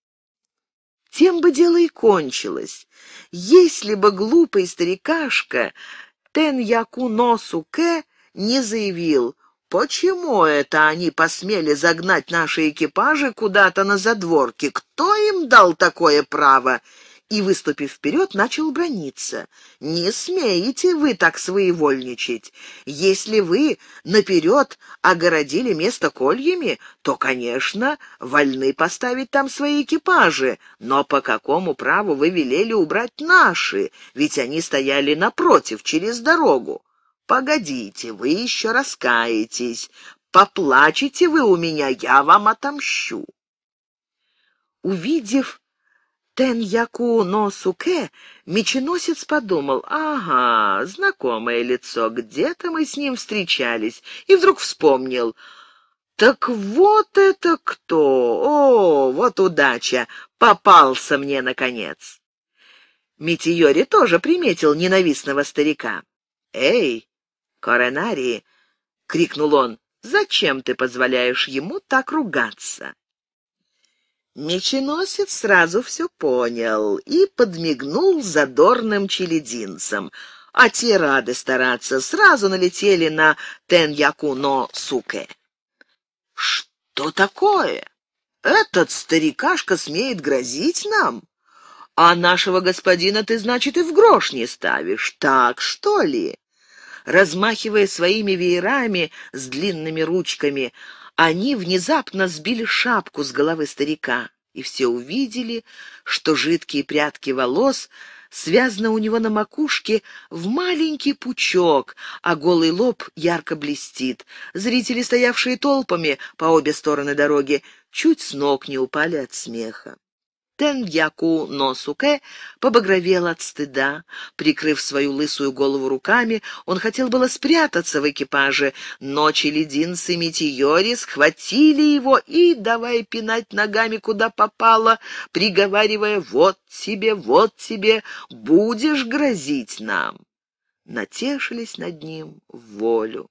Тем бы дело и кончилось, если бы глупый старикашка Тен Яку Носу Кэ не заявил, почему это они посмели загнать наши экипажи куда-то на задворки, кто им дал такое право, и, выступив вперед, начал брониться. «Не смеете вы так своевольничать. Если вы наперед огородили место кольями, то, конечно, вольны поставить там свои экипажи, но по какому праву вы велели убрать наши, ведь они стояли напротив, через дорогу? Погодите, вы еще раскаетесь, поплачете вы у меня, я вам отомщу». Увидев, Тен-Яку Носуке меченосец подумал, ага, знакомое лицо, где-то мы с ним встречались, и вдруг вспомнил. Так вот это кто! О, вот удача! Попался мне, наконец! Митиори тоже приметил ненавистного старика. «Эй, Коренари!» — крикнул он. «Зачем ты позволяешь ему так ругаться?» Меченосец сразу все понял и подмигнул задорным челединцам, а те рады стараться, сразу налетели на Тен-Якуно-Суке. «Что такое? Этот старикашка смеет грозить нам? А нашего господина ты, значит, и в грош не ставишь, так что ли?» Размахивая своими веерами с длинными ручками, они внезапно сбили шапку с головы старика, и все увидели, что жидкие прядки волос связаны у него на макушке в маленький пучок, а голый лоб ярко блестит. Зрители, стоявшие толпами по обе стороны дороги, чуть с ног не упали от смеха. Теньяку Носуке побагровел от стыда. Прикрыв свою лысую голову руками, он хотел было спрятаться в экипаже, но челединцы Метиори схватили его и, давай пинать ногами куда попало, приговаривая «Вот тебе, вот тебе, будешь грозить нам!» Натешились над ним волю.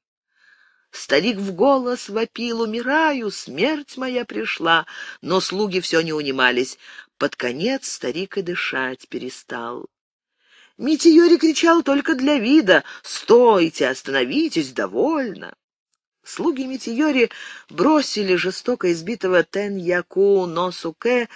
Старик в голос вопил, умираю, смерть моя пришла, но слуги все не унимались. Под конец старик и дышать перестал. Митиори кричал только для вида «Стойте, остановитесь, довольно!» Слуги Митиори бросили жестоко избитого Тен-Яку Носуке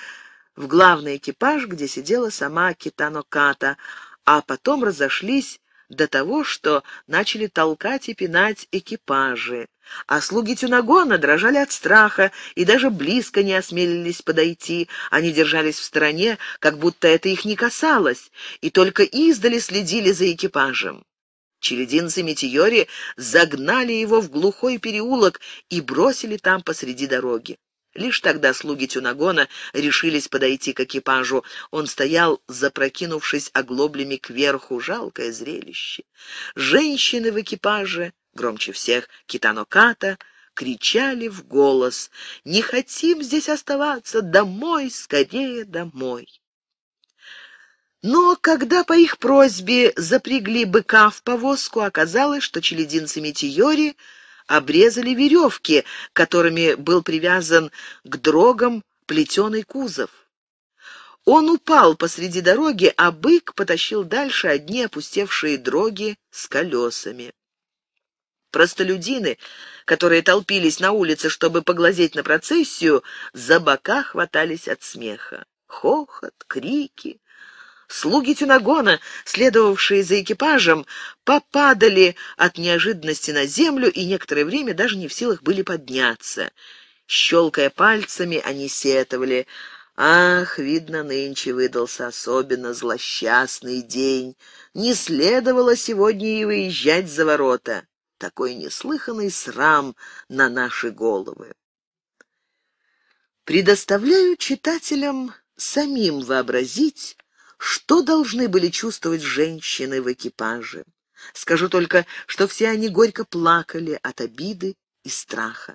в главный экипаж, где сидела сама Китаноката, а потом разошлись до того, что начали толкать и пинать экипажи, а слуги Тюнагона дрожали от страха и даже близко не осмелились подойти, они держались в стороне, как будто это их не касалось, и только издали следили за экипажем. Черединцы Метеори загнали его в глухой переулок и бросили там посреди дороги. Лишь тогда слуги Тюнагона решились подойти к экипажу. Он стоял, запрокинувшись оглоблями кверху. Жалкое зрелище. Женщины в экипаже, громче всех Китаноката, кричали в голос. «Не хотим здесь оставаться! Домой, скорее домой!» Но когда по их просьбе запрягли быка в повозку, оказалось, что челединцы Метеори обрезали веревки, которыми был привязан к дрогам плетеный кузов. Он упал посреди дороги, а бык потащил дальше одни опустевшие дроги с колесами. Простолюдины, которые толпились на улице, чтобы поглазеть на процессию, за бока хватались от смеха. Хохот, крики, Слуги Тинагона, следовавшие за экипажем, попадали от неожиданности на землю и некоторое время даже не в силах были подняться. Щелкая пальцами, они сетовали. «Ах, видно, нынче выдался особенно злосчастный день. Не следовало сегодня и выезжать за ворота. Такой неслыханный срам на наши головы». Предоставляю читателям самим вообразить, что должны были чувствовать женщины в экипаже? Скажу только, что все они горько плакали от обиды и страха.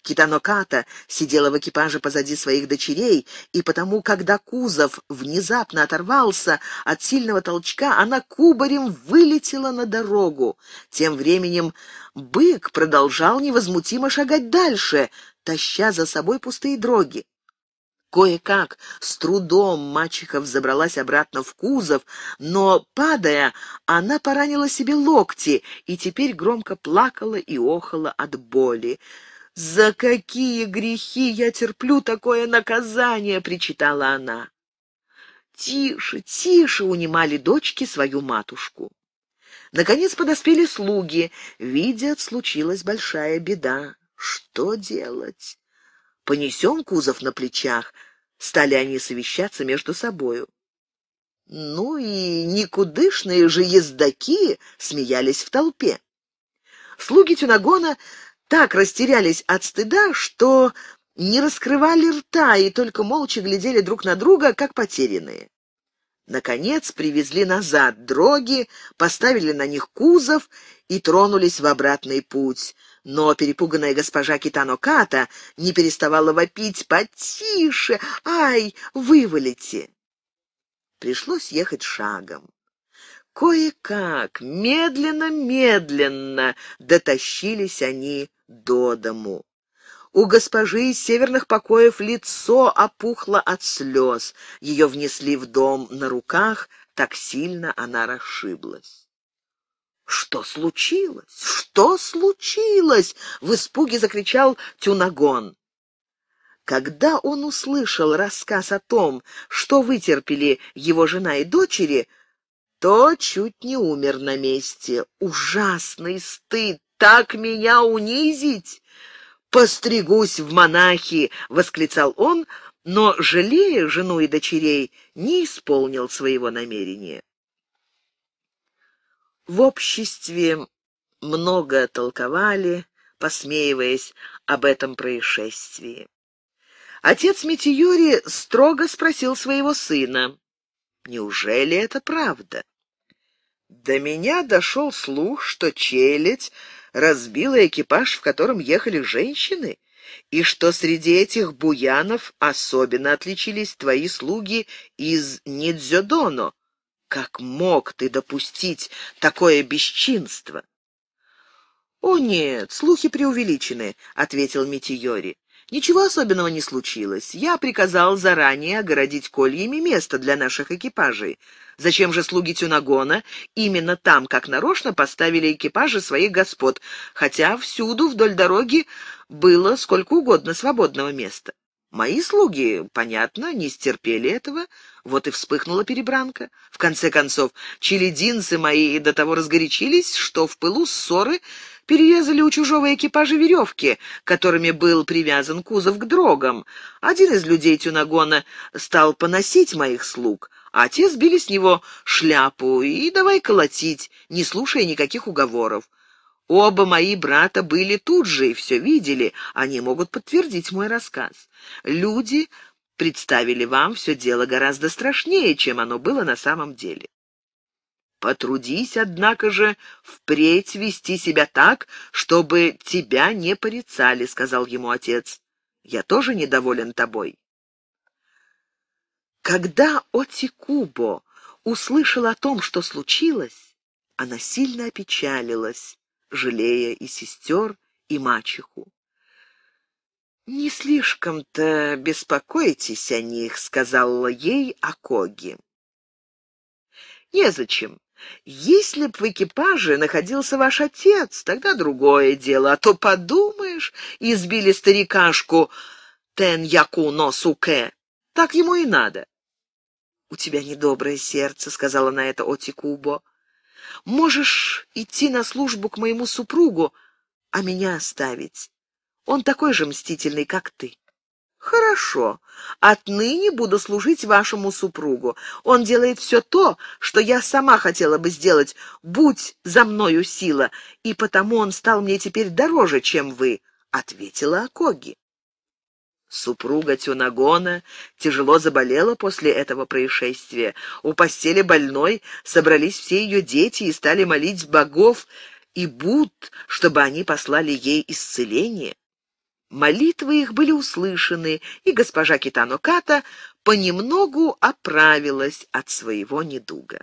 Китаноката сидела в экипаже позади своих дочерей, и потому, когда кузов внезапно оторвался от сильного толчка, она кубарем вылетела на дорогу. Тем временем бык продолжал невозмутимо шагать дальше, таща за собой пустые дроги. Кое-как, с трудом мачеха взобралась обратно в кузов, но, падая, она поранила себе локти и теперь громко плакала и охала от боли. «За какие грехи я терплю такое наказание!» — причитала она. «Тише, тише!» — унимали дочки свою матушку. Наконец подоспели слуги. Видят, случилась большая беда. Что делать? понесем кузов на плечах. Стали они совещаться между собою. Ну и никудышные же ездаки смеялись в толпе. Слуги Тюнагона так растерялись от стыда, что не раскрывали рта и только молча глядели друг на друга, как потерянные. Наконец привезли назад дроги, поставили на них кузов и тронулись в обратный путь. Но перепуганная госпожа Китаноката не переставала вопить «Потише! Ай, вывалите!» Пришлось ехать шагом. Кое-как, медленно-медленно дотащились они до дому. У госпожи из северных покоев лицо опухло от слез. Ее внесли в дом на руках, так сильно она расшиблась. «Что случилось? Что случилось?» — в испуге закричал Тюнагон. Когда он услышал рассказ о том, что вытерпели его жена и дочери, то чуть не умер на месте. Ужасный стыд! Так меня унизить! «Постригусь в монахи!» — восклицал он, но, жалея жену и дочерей, не исполнил своего намерения. В обществе много толковали, посмеиваясь об этом происшествии. Отец Метиюри строго спросил своего сына, «Неужели это правда?» До меня дошел слух, что челядь разбила экипаж, в котором ехали женщины, и что среди этих буянов особенно отличились твои слуги из Нидзёдоно, как мог ты допустить такое бесчинство? — О, нет, слухи преувеличены, — ответил Митиори. Ничего особенного не случилось. Я приказал заранее огородить кольями место для наших экипажей. Зачем же слуги Тюнагона именно там, как нарочно, поставили экипажи своих господ, хотя всюду вдоль дороги было сколько угодно свободного места? Мои слуги, понятно, не стерпели этого, вот и вспыхнула перебранка. В конце концов, челединцы мои до того разгорячились, что в пылу ссоры перерезали у чужого экипажа веревки, которыми был привязан кузов к дрогам. Один из людей Тюнагона стал поносить моих слуг, а те сбили с него шляпу и давай колотить, не слушая никаких уговоров. Оба мои брата были тут же и все видели. Они могут подтвердить мой рассказ. Люди представили вам все дело гораздо страшнее, чем оно было на самом деле. Потрудись, однако же, впредь вести себя так, чтобы тебя не порицали, — сказал ему отец. Я тоже недоволен тобой. Когда Отикубо услышал о том, что случилось, она сильно опечалилась жалея и сестер, и мачеху. «Не слишком-то беспокойтесь о них», — сказала ей Акоги. «Незачем. Если б в экипаже находился ваш отец, тогда другое дело. А то, подумаешь, избили старикашку Тен-Яку но Носуке. Так ему и надо». «У тебя недоброе сердце», — сказала на это Отикубо. Можешь идти на службу к моему супругу, а меня оставить. Он такой же мстительный, как ты». «Хорошо. Отныне буду служить вашему супругу. Он делает все то, что я сама хотела бы сделать. Будь за мною сила, и потому он стал мне теперь дороже, чем вы», — ответила Акоги. Супруга Тюнагона тяжело заболела после этого происшествия. У постели больной собрались все ее дети и стали молить богов и Буд, чтобы они послали ей исцеление. Молитвы их были услышаны, и госпожа Китаноката понемногу оправилась от своего недуга.